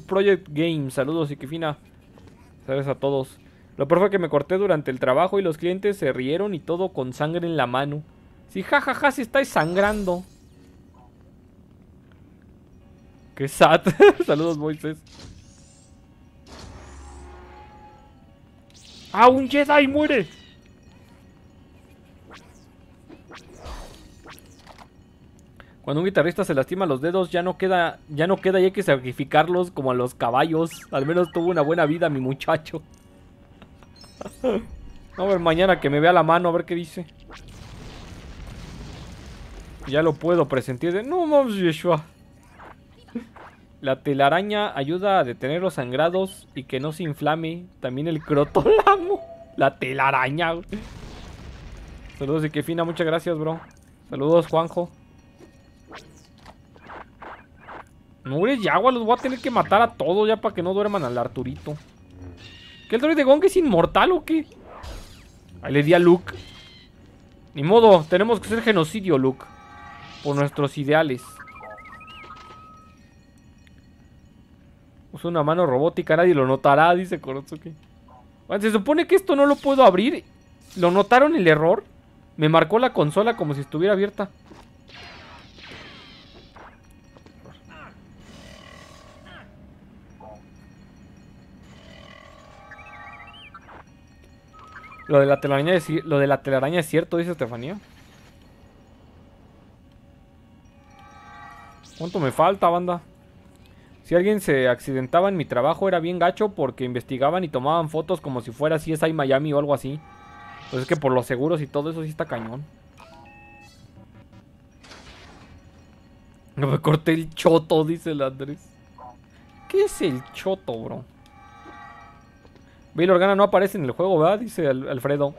Project Games Saludos y que Saludos a todos. Lo peor fue que me corté durante el trabajo y los clientes se rieron y todo con sangre en la mano. Si sí, jajaja, ja, si estáis sangrando. Qué sad. Saludos, Moises ¡Ah, un Jedi muere! Cuando un guitarrista se lastima los dedos, ya no queda, ya no queda y hay que sacrificarlos como a los caballos. Al menos tuvo una buena vida mi muchacho. a ver, mañana que me vea la mano, a ver qué dice. Ya lo puedo presentir de... No, mames, Yeshua. La telaraña ayuda a detener los sangrados y que no se inflame. También el crotolamo. La telaraña. Saludos y que fina, muchas gracias, bro. Saludos, Juanjo. No y agua, los voy a tener que matar a todos ya para que no duerman al Arturito. ¿Que el de gong es inmortal o qué? Ahí le di a Luke. Ni modo, tenemos que ser genocidio, Luke. Por nuestros ideales. usó pues, una mano robótica, nadie lo notará, dice Korotsuki. Bueno, se supone que esto no lo puedo abrir. ¿Lo notaron el error? Me marcó la consola como si estuviera abierta. Lo de la telaraña es, lo de la telaraña es cierto, dice Estefanía. ¿Cuánto me falta, banda? Si alguien se accidentaba en mi trabajo era bien gacho porque investigaban y tomaban fotos como si fuera CSI Miami o algo así. Pues es que por los seguros y todo eso sí está cañón. No Me corté el choto, dice el Andrés. ¿Qué es el choto, bro? Baylor Organa no aparece en el juego, ¿verdad? Dice Alfredo.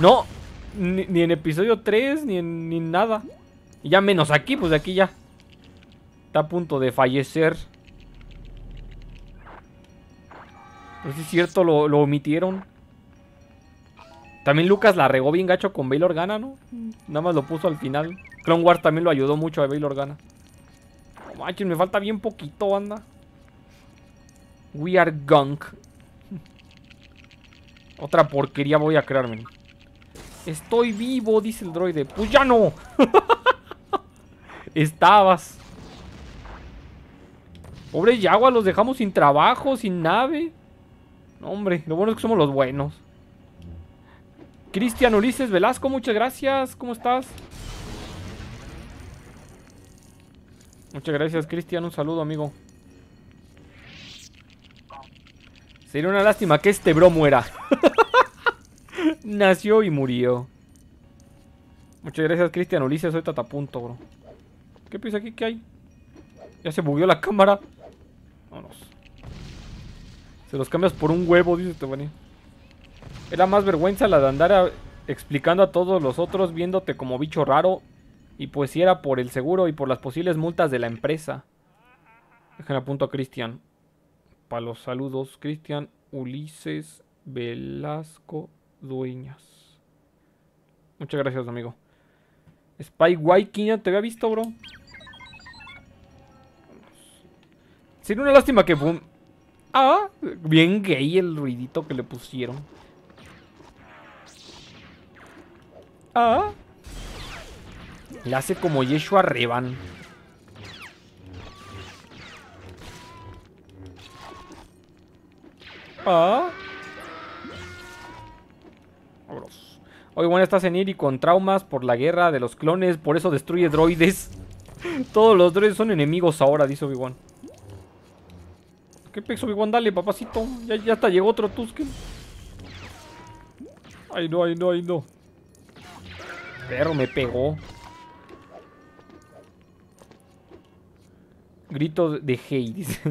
No, ni, en episodio 3, ni en ni nada. Y ya menos aquí, pues de aquí ya. Está a punto de fallecer. Pero es cierto, lo, omitieron. También Lucas la regó bien gacho con Baylor gana, ¿no? Mm. Nada más lo puso al final. Clone Wars también lo ayudó mucho a Baylor gana. No me falta bien poquito, banda. We are gunk. Otra porquería voy a crearme. Estoy vivo, dice el droide. Pues ya no. Estabas. Pobre Yagua, los dejamos sin trabajo, sin nave. No, hombre, lo bueno es que somos los buenos. Cristian Ulises Velasco, muchas gracias. ¿Cómo estás? Muchas gracias, Cristian. Un saludo, amigo. Sería una lástima que este bro muera. Nació y murió. Muchas gracias, Cristian Ulises. Soy tatapunto, bro. ¿Qué piensa aquí ¿Qué hay? Ya se movió la cámara. Vámonos los cambias por un huevo, dice Tebani. Era más vergüenza la de andar explicando a todos los otros viéndote como bicho raro. Y pues si era por el seguro y por las posibles multas de la empresa. Dejen a punto a Cristian. Para los saludos, Cristian Ulises Velasco Dueñas. Muchas gracias, amigo. Spy Waikina, te había visto, bro. Sería una lástima que Ah, bien gay el ruidito que le pusieron. Ah. Le hace como Yeshua Revan. Ah. Vámonos. Hoy bueno está ir y con traumas por la guerra de los clones, por eso destruye droides. Todos los droides son enemigos ahora, dice Obi-Wan. ¿Qué peso, obi Dale, papacito. Ya, hasta llegó otro Tusken. Ay, no, ay, no, ay, no. Perro, me pegó. Grito de Hades.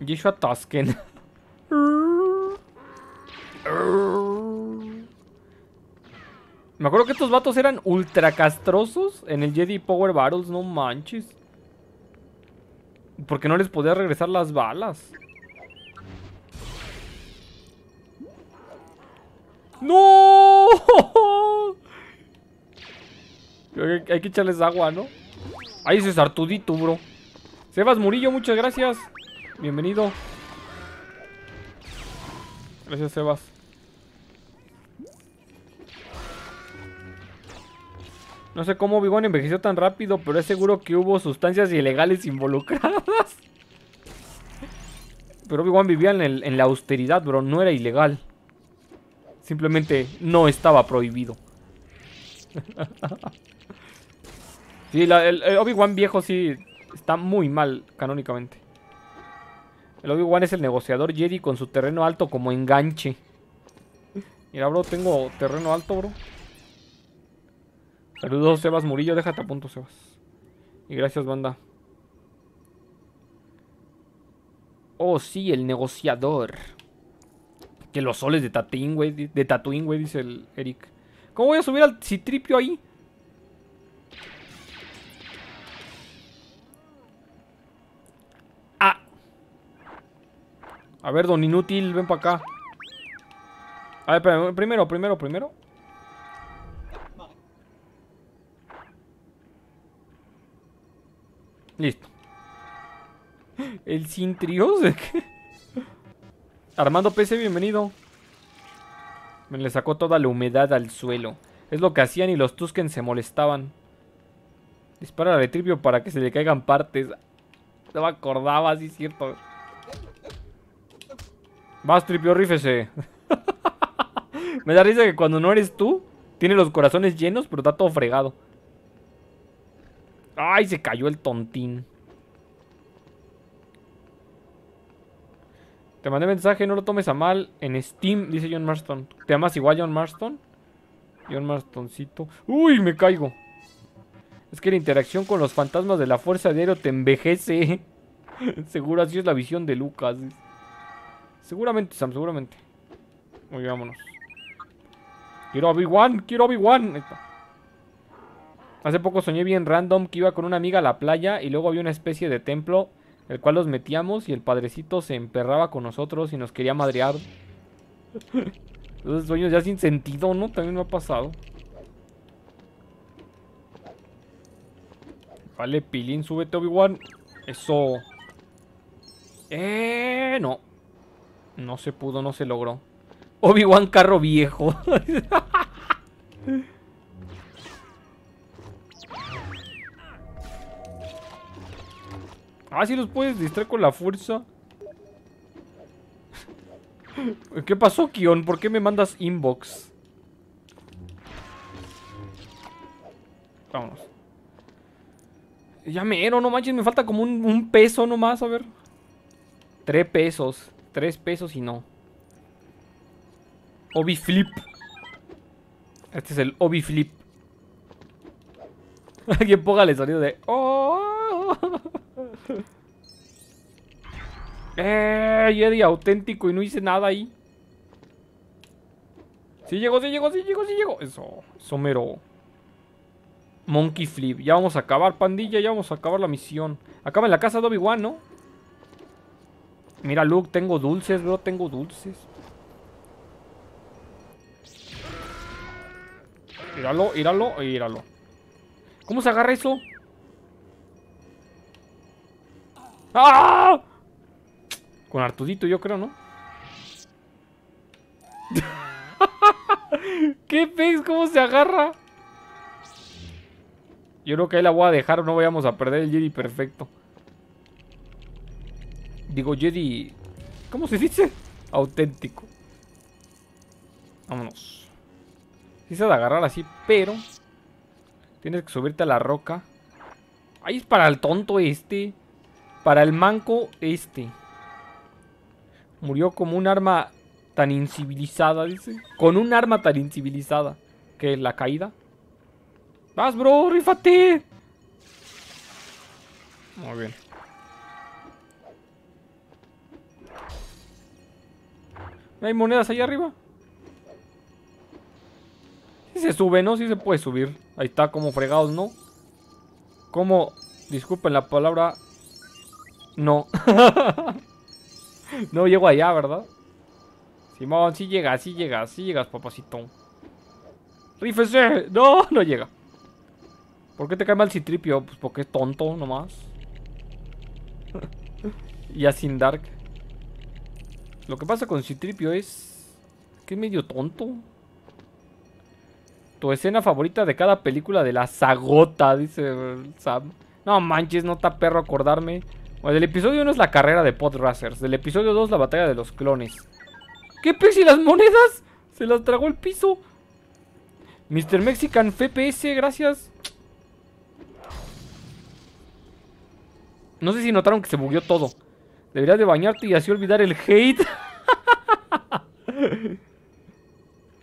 Yeshua Tusken. Me acuerdo que estos vatos eran ultra en el Jedi Power Battles, no manches. Porque no les podía regresar las balas. ¡No! hay que echarles agua, ¿no? Ahí ese sartudito, bro. Sebas Murillo, muchas gracias. Bienvenido. Gracias, Sebas. No sé cómo Obi-Wan envejeció tan rápido, pero es seguro que hubo sustancias ilegales involucradas. Pero Obi-Wan vivía en, la austeridad, bro. No era ilegal. Simplemente no estaba prohibido. sí, el, el Obi-Wan viejo sí está muy mal canónicamente. El Obi-Wan es el negociador Jedi con su terreno alto como enganche. Mira, bro, tengo terreno alto, bro. Saludos, Sebas Murillo. Déjate a punto, Sebas. Y gracias, banda. Oh, sí, el negociador. Que los soles de Tatooine, güey. De Tatooine, güey, dice el Eric. ¿Cómo voy a subir al Citripio ahí? Ah. A ver, don Inútil, ven para acá. A ver, primero, primero, primero. Listo. ¿El Sintrios? Armando PC, bienvenido. Me le sacó toda la humedad al suelo. Es lo que hacían y los Tusken se molestaban. Dispara de tripio para que se le caigan partes. No me acordaba, sí cierto. Más Tripio, rífese. me da risa que cuando no eres tú, tiene los corazones llenos, pero está todo fregado. ¡Ay, se cayó el tontín! Te mandé mensaje, no lo tomes a mal. En Steam, dice John Marston. ¿Te amas igual, John Marston? John Marstoncito. ¡Uy, me caigo! Es que la interacción con los fantasmas de la Fuerza de te envejece. Seguro así es la visión de Lucas. Seguramente, Sam, seguramente. Muy vámonos. Quiero Obi-Wan, quiero Obi-Wan. Hace poco soñé bien random que iba con una amiga a la playa y luego había una especie de templo el cual los metíamos y el padrecito se emperraba con nosotros y nos quería madrear. Los sueños ya sin sentido, ¿no? También me ha pasado. Vale, Pilín, súbete, Obi-Wan. Eso. Eh, no. No se pudo, no se logró. Obi-Wan carro viejo. Ah, los puedes distraer con la fuerza. ¿Qué pasó, Kion? ¿Por qué me mandas inbox? Vámonos. Ya me ero, no manches, me falta como un, peso nomás, a ver. Tres pesos. Tres pesos y no. Obi Flip. Este es el Obi Flip. Alguien póngale sonido de... Oh". ¡Eh! Eddie, auténtico y no hice nada ahí. Sí llegó, sí llegó, sí llegó, sí llegó. Eso, somero. Monkey Flip. Ya vamos a acabar, pandilla. Ya vamos a acabar la misión. Acaba en la casa de Obi-Wan, ¿no? Mira, Luke, tengo dulces, bro. Tengo dulces. Íralo, íralo, íralo ¿Cómo se agarra eso? ¡Ah! Con Artudito yo creo, ¿no? ¿Qué pez? ¿Cómo se agarra? Yo creo que ahí la voy a dejar no vayamos a perder el Jedi perfecto. Digo, Jedi... ¿Cómo se dice? Auténtico. Vámonos. Sí se de agarrar así, pero... Tienes que subirte a la roca. Ahí es para el tonto este. Para el manco este. Murió como un arma tan incivilizada, dice. Con un arma tan incivilizada. Que la caída. ¡Vas, bro! ¡Rífate! Muy bien. hay monedas ahí arriba? Si se sube, ¿no? Si sí se puede subir. Ahí está, como fregados, ¿no? Como... Disculpen la palabra... No. no llego allá, ¿verdad? Simón, sí llegas, sí llegas, sí llegas, papacito. ¡Rífese! ¡No! No llega. ¿Por qué te cae mal Citripio? Pues porque es tonto nomás. y Sin Dark. Lo que pasa con Citripio es... Que es medio tonto. Tu escena favorita de cada película de la sagota, dice Sam. No manches, no está perro acordarme. Bueno, del episodio 1 es la carrera de Podracers. Del episodio 2, la batalla de los clones. ¿Qué pez y las monedas? Se las tragó el piso. Mr. Mexican FPS, gracias. No sé si notaron que se bugueó todo. Deberías de bañarte y así olvidar el hate.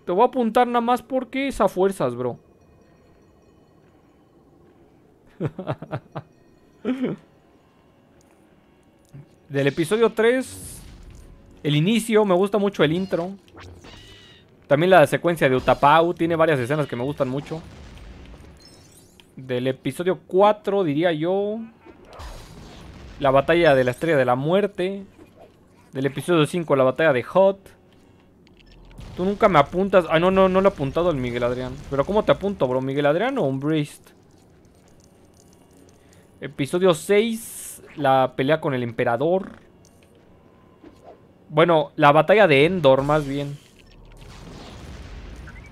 Te voy a apuntar nada más porque es a fuerzas, bro. Del episodio 3, el inicio, me gusta mucho el intro. También la secuencia de Utapau, tiene varias escenas que me gustan mucho. Del episodio 4, diría yo, la batalla de la Estrella de la Muerte. Del episodio 5, la batalla de Hot. Tú nunca me apuntas. Ah, no, no, no lo he apuntado al Miguel Adrián. Pero ¿cómo te apunto, bro? ¿Miguel Adrián o un Brist? Episodio 6 la pelea con el emperador. Bueno, la batalla de Endor, más bien.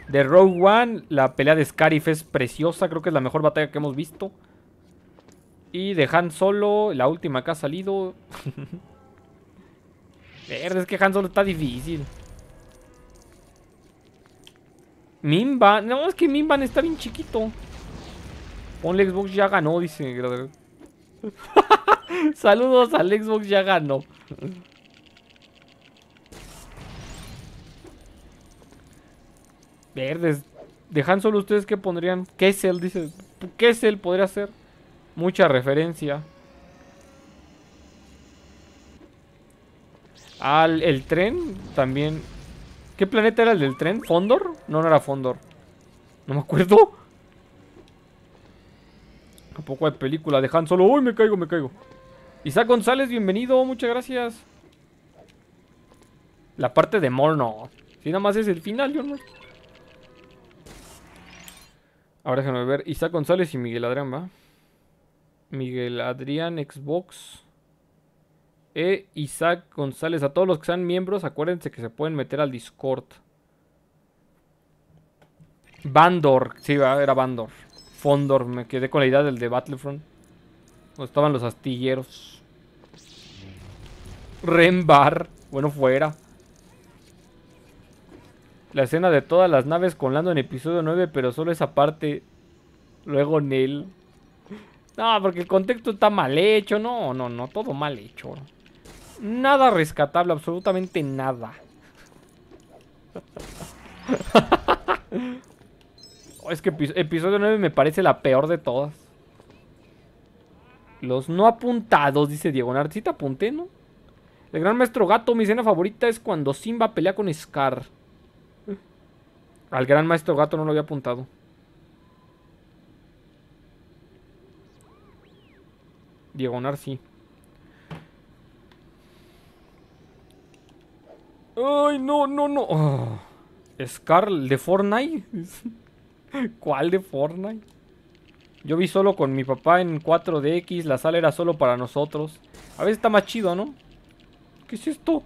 De Rogue One, la pelea de Scarif es preciosa. Creo que es la mejor batalla que hemos visto. Y de Han Solo, la última que ha salido. Verde, es que Han Solo está difícil. Mimban. No, es que Mimban está bien chiquito. Ponle Xbox ya ganó, dice. Saludos al Xbox, ya gano Verdes. Dejan solo ustedes que pondrían. Kessel, dice. Kessel podría ser. Mucha referencia. Al el tren también. ¿Qué planeta era el del tren? ¿Fondor? No, no era Fondor. No me acuerdo. poco de película dejan Solo. ¡Uy, me caigo, me caigo! Isaac González, bienvenido, muchas gracias. La parte de Morno. Si nada más es el final, yo no. Ahora déjenme ver. Isaac González y Miguel Adrián, ¿va? Miguel Adrián, Xbox. E Isaac González. A todos los que sean miembros, acuérdense que se pueden meter al Discord. Bandor. Sí, era Bandor. Fondor. Me quedé con la idea del de Battlefront estaban los astilleros. Rembar. Bueno, fuera. La escena de todas las naves con Lando en episodio 9, pero solo esa parte. Luego Neil. No, porque el contexto está mal hecho. No, no, no, todo mal hecho. Nada rescatable, absolutamente nada. es que episodio 9 me parece la peor de todas. Los no apuntados, dice Diego. Narcita, apunté, ¿no? El gran maestro gato, mi escena favorita es cuando Simba pelea con Scar. Al gran maestro gato no lo había apuntado. Diego Narci. Ay, no, no, no. Oh. Scar, de Fortnite. ¿Cuál de Fortnite? Yo vi solo con mi papá en 4DX, la sala era solo para nosotros. A veces está más chido, ¿no? ¿Qué es esto?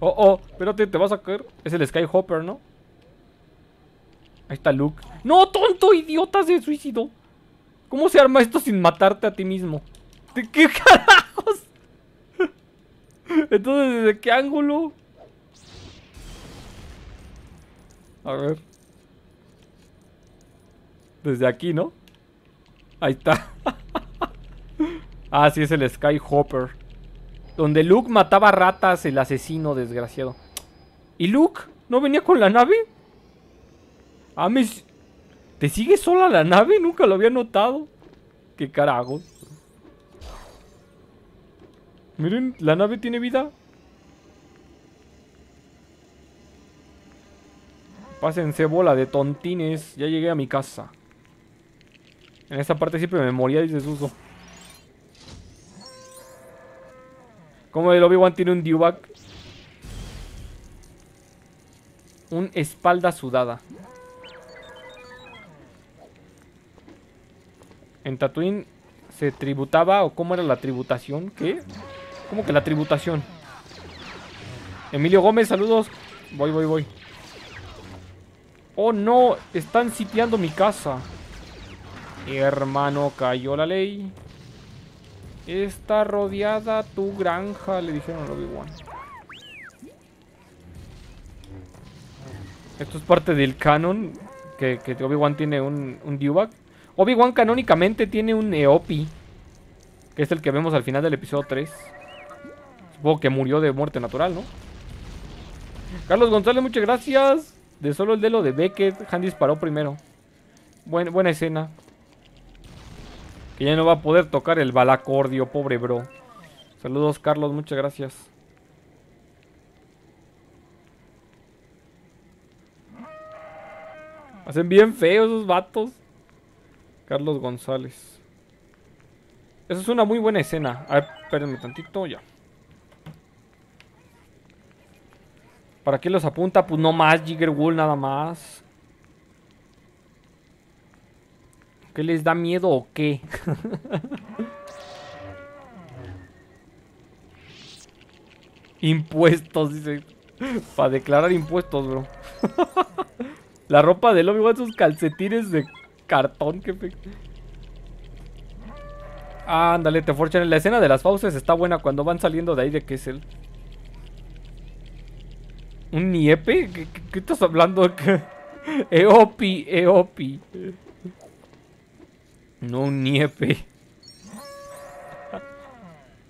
Oh, oh, espérate, te vas a caer. Es el Skyhopper, ¿no? Ahí está Luke. ¡No, tonto, idiota! Se suicido! ¿Cómo se arma esto sin matarte a ti mismo? ¿De qué carajos? Entonces, ¿desde qué ángulo? A ver. Desde aquí, ¿no? Ahí está. ah, sí, es el Skyhopper. Donde Luke mataba ratas, el asesino desgraciado. ¿Y Luke? ¿No venía con la nave? Ah, me... ¿Te sigue sola la nave? Nunca lo había notado. Qué carajo? Miren, la nave tiene vida. Pásense bola de tontines. Ya llegué a mi casa. En esta parte siempre me moría y desuso. Como el Obi-Wan tiene un Dewback. Un espalda sudada. En Tatooine se tributaba o cómo era la tributación. ¿Qué? ¿Cómo que la tributación? Emilio Gómez, saludos. Voy, voy, voy. Oh no, están sitiando mi casa. Hermano, cayó la ley. Está rodeada tu granja, le dijeron a Obi-Wan. Esto es parte del canon que, Obi-Wan tiene un, un Obi-Wan canónicamente tiene un Eopi, que es el que vemos al final del episodio 3. Supongo que murió de muerte natural, ¿no? Carlos González, muchas gracias. De solo el de lo de Beckett, Han disparó primero. buena escena. Que ya no va a poder tocar el balacordio, pobre bro. Saludos, Carlos, muchas gracias. Hacen bien feos esos vatos. Carlos González. Esa es una muy buena escena. A ver, espérenme tantito, ya. ¿Para qué los apunta? Pues no más, Jigger Wool nada más. ¿Qué les da miedo o qué? impuestos, dice. Para declarar impuestos, bro. La ropa del va Esos sus calcetines de cartón, que fe... Ándale, te forchan. La escena de las fauces está buena cuando van saliendo de ahí de Kessel. ¿Un niepe? ¿Qué, estás hablando? Eopi, Eopi. No, un niepe.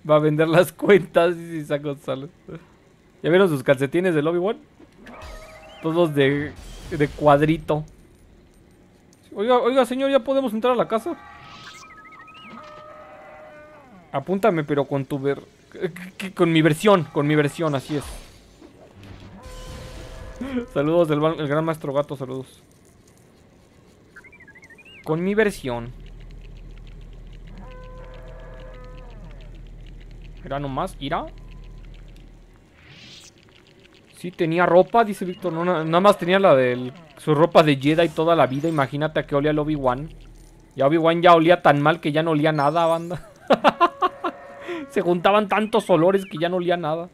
Va a vender las cuentas, y ¿Ya vieron sus calcetines de lobby one? Todos de, de cuadrito. Oiga, oiga, señor, ¿ya podemos entrar a la casa? Apúntame, pero con tu ver... Eh, con mi versión, con mi versión, así es. Saludos del el gran maestro gato, saludos. Con mi versión. Era nomás ira. Sí, tenía ropa, dice Víctor. nada más tenía la de su ropa de Jedi toda la vida. Imagínate a qué olía el Obi-Wan. Ya Obi-Wan ya olía tan mal que ya no olía nada, banda. Se juntaban tantos olores que ya no olía nada.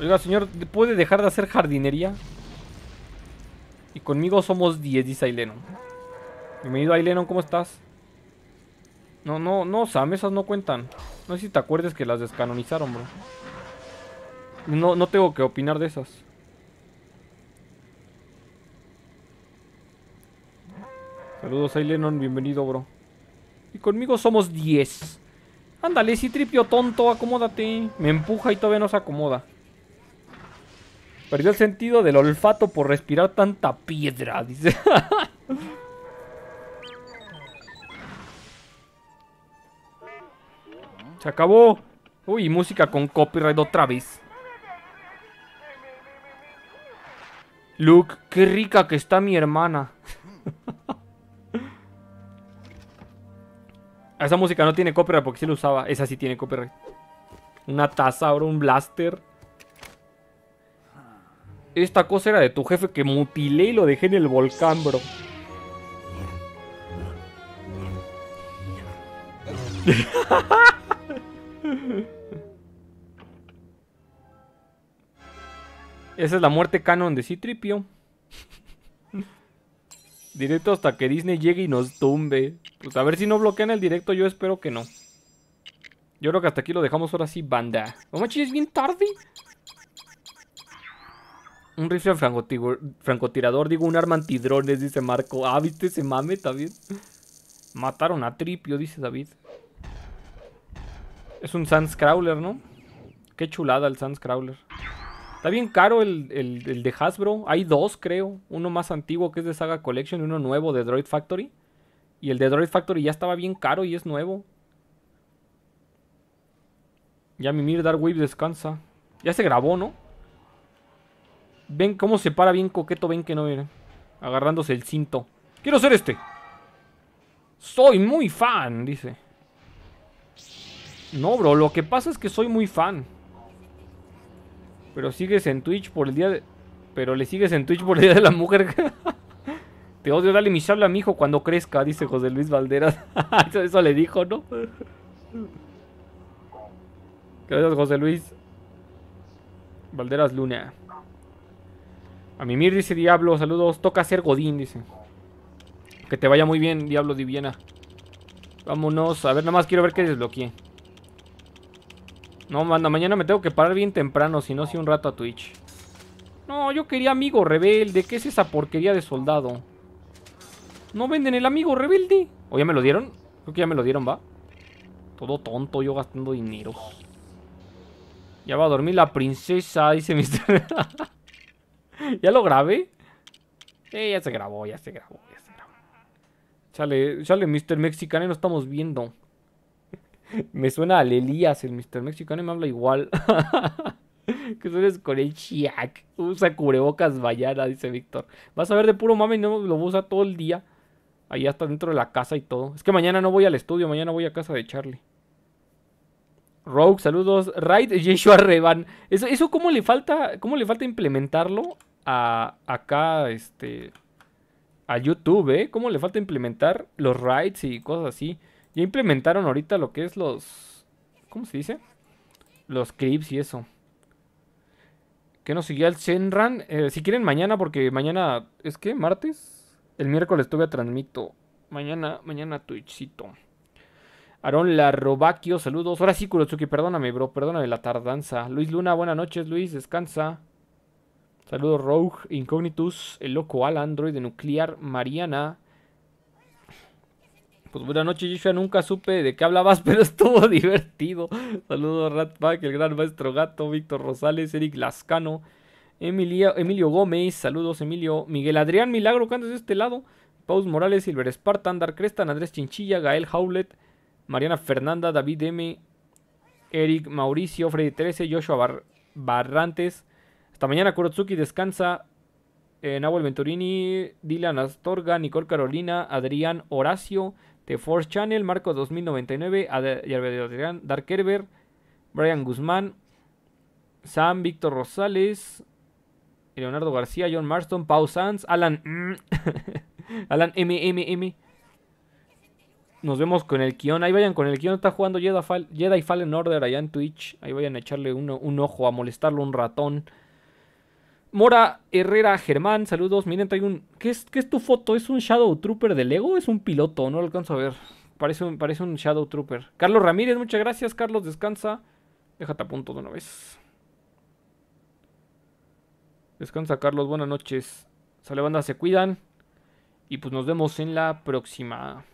Oiga, señor, ¿puede dejar de hacer jardinería? Y conmigo somos 10, dice Aileno. Bienvenido Ailenon, ¿cómo estás? No, no, no, Sam, esas no cuentan. No sé si te acuerdas que las descanonizaron, bro. No, no tengo que opinar de esas. Saludos, Ailenon, bienvenido, bro. Y conmigo somos 10. Ándale, si tripio tonto, acomódate. Me empuja y todavía no se acomoda. Perdió el sentido del olfato por respirar tanta piedra, dice. Se acabó. Uy, música con copyright otra vez. Luke, qué rica que está mi hermana. Esa música no tiene copyright porque sí la usaba. Esa sí tiene copyright. Una taza, bro, un blaster. Esta cosa era de tu jefe que mutilé y lo dejé en el volcán, bro. Esa es la muerte canon de tripio Directo hasta que Disney llegue y nos tumbe. Pues a ver si no bloquean el directo, yo espero que no. Yo creo que hasta aquí lo dejamos ahora sí, banda. ¡Oh es bien tarde. Un rifle francotirador, digo, un arma antidrones, dice Marco. Ah, ¿viste ese mame también? Mataron a Tripio, dice David. Es un Crawler, ¿no? Qué chulada el Crawler. Está bien caro el, de Hasbro. Hay dos, creo. Uno más antiguo que es de Saga Collection y uno nuevo de Droid Factory. Y el de Droid Factory ya estaba bien caro y es nuevo. Ya Dark Wave descansa. Ya se grabó, ¿no? Ven cómo se para bien coqueto, ven que no era. Agarrándose el cinto. Quiero ser este. Soy muy fan, dice. No, bro, lo que pasa es que soy muy fan. Pero sigues en Twitch por el día de... Pero le sigues en Twitch por el día de la mujer. Te odio, dale mi chabla a mi hijo cuando crezca, dice José Luis Valderas. eso, le dijo, ¿no? Gracias, José Luis. Valderas Luna. A Mimir dice Diablo, saludos. Toca ser Godín, dice. Que te vaya muy bien, Diablo Divina Vámonos, a ver, nada más quiero ver qué desbloqueé. No, manda, mañana me tengo que parar bien temprano, si no, si un rato a Twitch. No, yo quería amigo rebelde. ¿Qué es esa porquería de soldado? ¿No venden el amigo rebelde? ¿O ya me lo dieron? Creo que ya me lo dieron, ¿va? Todo tonto, yo gastando dinero. Ya va a dormir la princesa, dice Mr. ¿Ya lo grabé? Eh, ya se grabó, ya se grabó, ya se grabó. Chale, chale, Mr. Mexicano, no estamos viendo. Me suena al Elías, el Mr. Mexicano, y me habla igual. que sueles con el chiac. Usa cubrebocas valladas, dice Víctor. Vas a ver de puro mame y no lo usa todo el día. Ahí hasta dentro de la casa y todo. Es que mañana no voy al estudio, mañana voy a casa de Charlie. Rogue, saludos. Right Yeshua Revan. Eso, eso cómo le falta, cómo le falta implementarlo a acá, este. A YouTube, ¿eh? ¿Cómo le falta implementar los raids y cosas así? Ya implementaron ahorita lo que es los... ¿Cómo se dice? Los clips y eso. Que nos siguió el Shenran. Eh, si quieren mañana, porque mañana... ¿Es que? ¿Martes? El miércoles a transmito. Mañana, mañana Twitchito. Aaron Larrobaquio, saludos. Ahora sí, Kurotsuki, perdóname, bro, perdóname la tardanza. Luis Luna, buenas noches, Luis, descansa. Saludos, Rogue, Incognitus, el loco Al, Android de Nuclear, Mariana. Pues buena noche, Joshua. Nunca supe de qué hablabas, pero estuvo divertido. Saludos, Ratpack, el gran maestro gato, Víctor Rosales, Eric Lascano, Emilio, Emilio Gómez. Saludos, Emilio. Miguel Adrián Milagro, que andas de este lado. Paus Morales, Silver Spartan, Dark Crestan, Andrés Chinchilla, Gael Howlett, Mariana Fernanda, David M., Eric Mauricio, Freddy 13, Joshua Barrantes. Hasta mañana, Kurotsuki, descansa. en eh, Nahuel Venturini, Dylan Astorga, Nicole Carolina, Adrián Horacio. The Force Channel, Marco 2099, Dark Herber, Brian Guzmán, Sam, Víctor Rosales, Leonardo García, John Marston, Pau Sanz, Alan, Emi, Alan MMM. Nos vemos con el Kion, Ahí vayan con el Kion. Está jugando Jedi, Fall, Fallen Order allá en Twitch. Ahí vayan a echarle un, un ojo, a molestarlo un ratón. Mora Herrera Germán, saludos. Miren, traigo un. ¿Qué es, tu foto? ¿Es un Shadow Trooper de Lego? ¿Es un piloto? No lo alcanzo a ver. Parece un, parece un Shadow Trooper. Carlos Ramírez, muchas gracias. Carlos, descansa. Déjate a punto de una vez. Descansa, Carlos. Buenas noches. Sale banda, se cuidan. Y pues nos vemos en la próxima.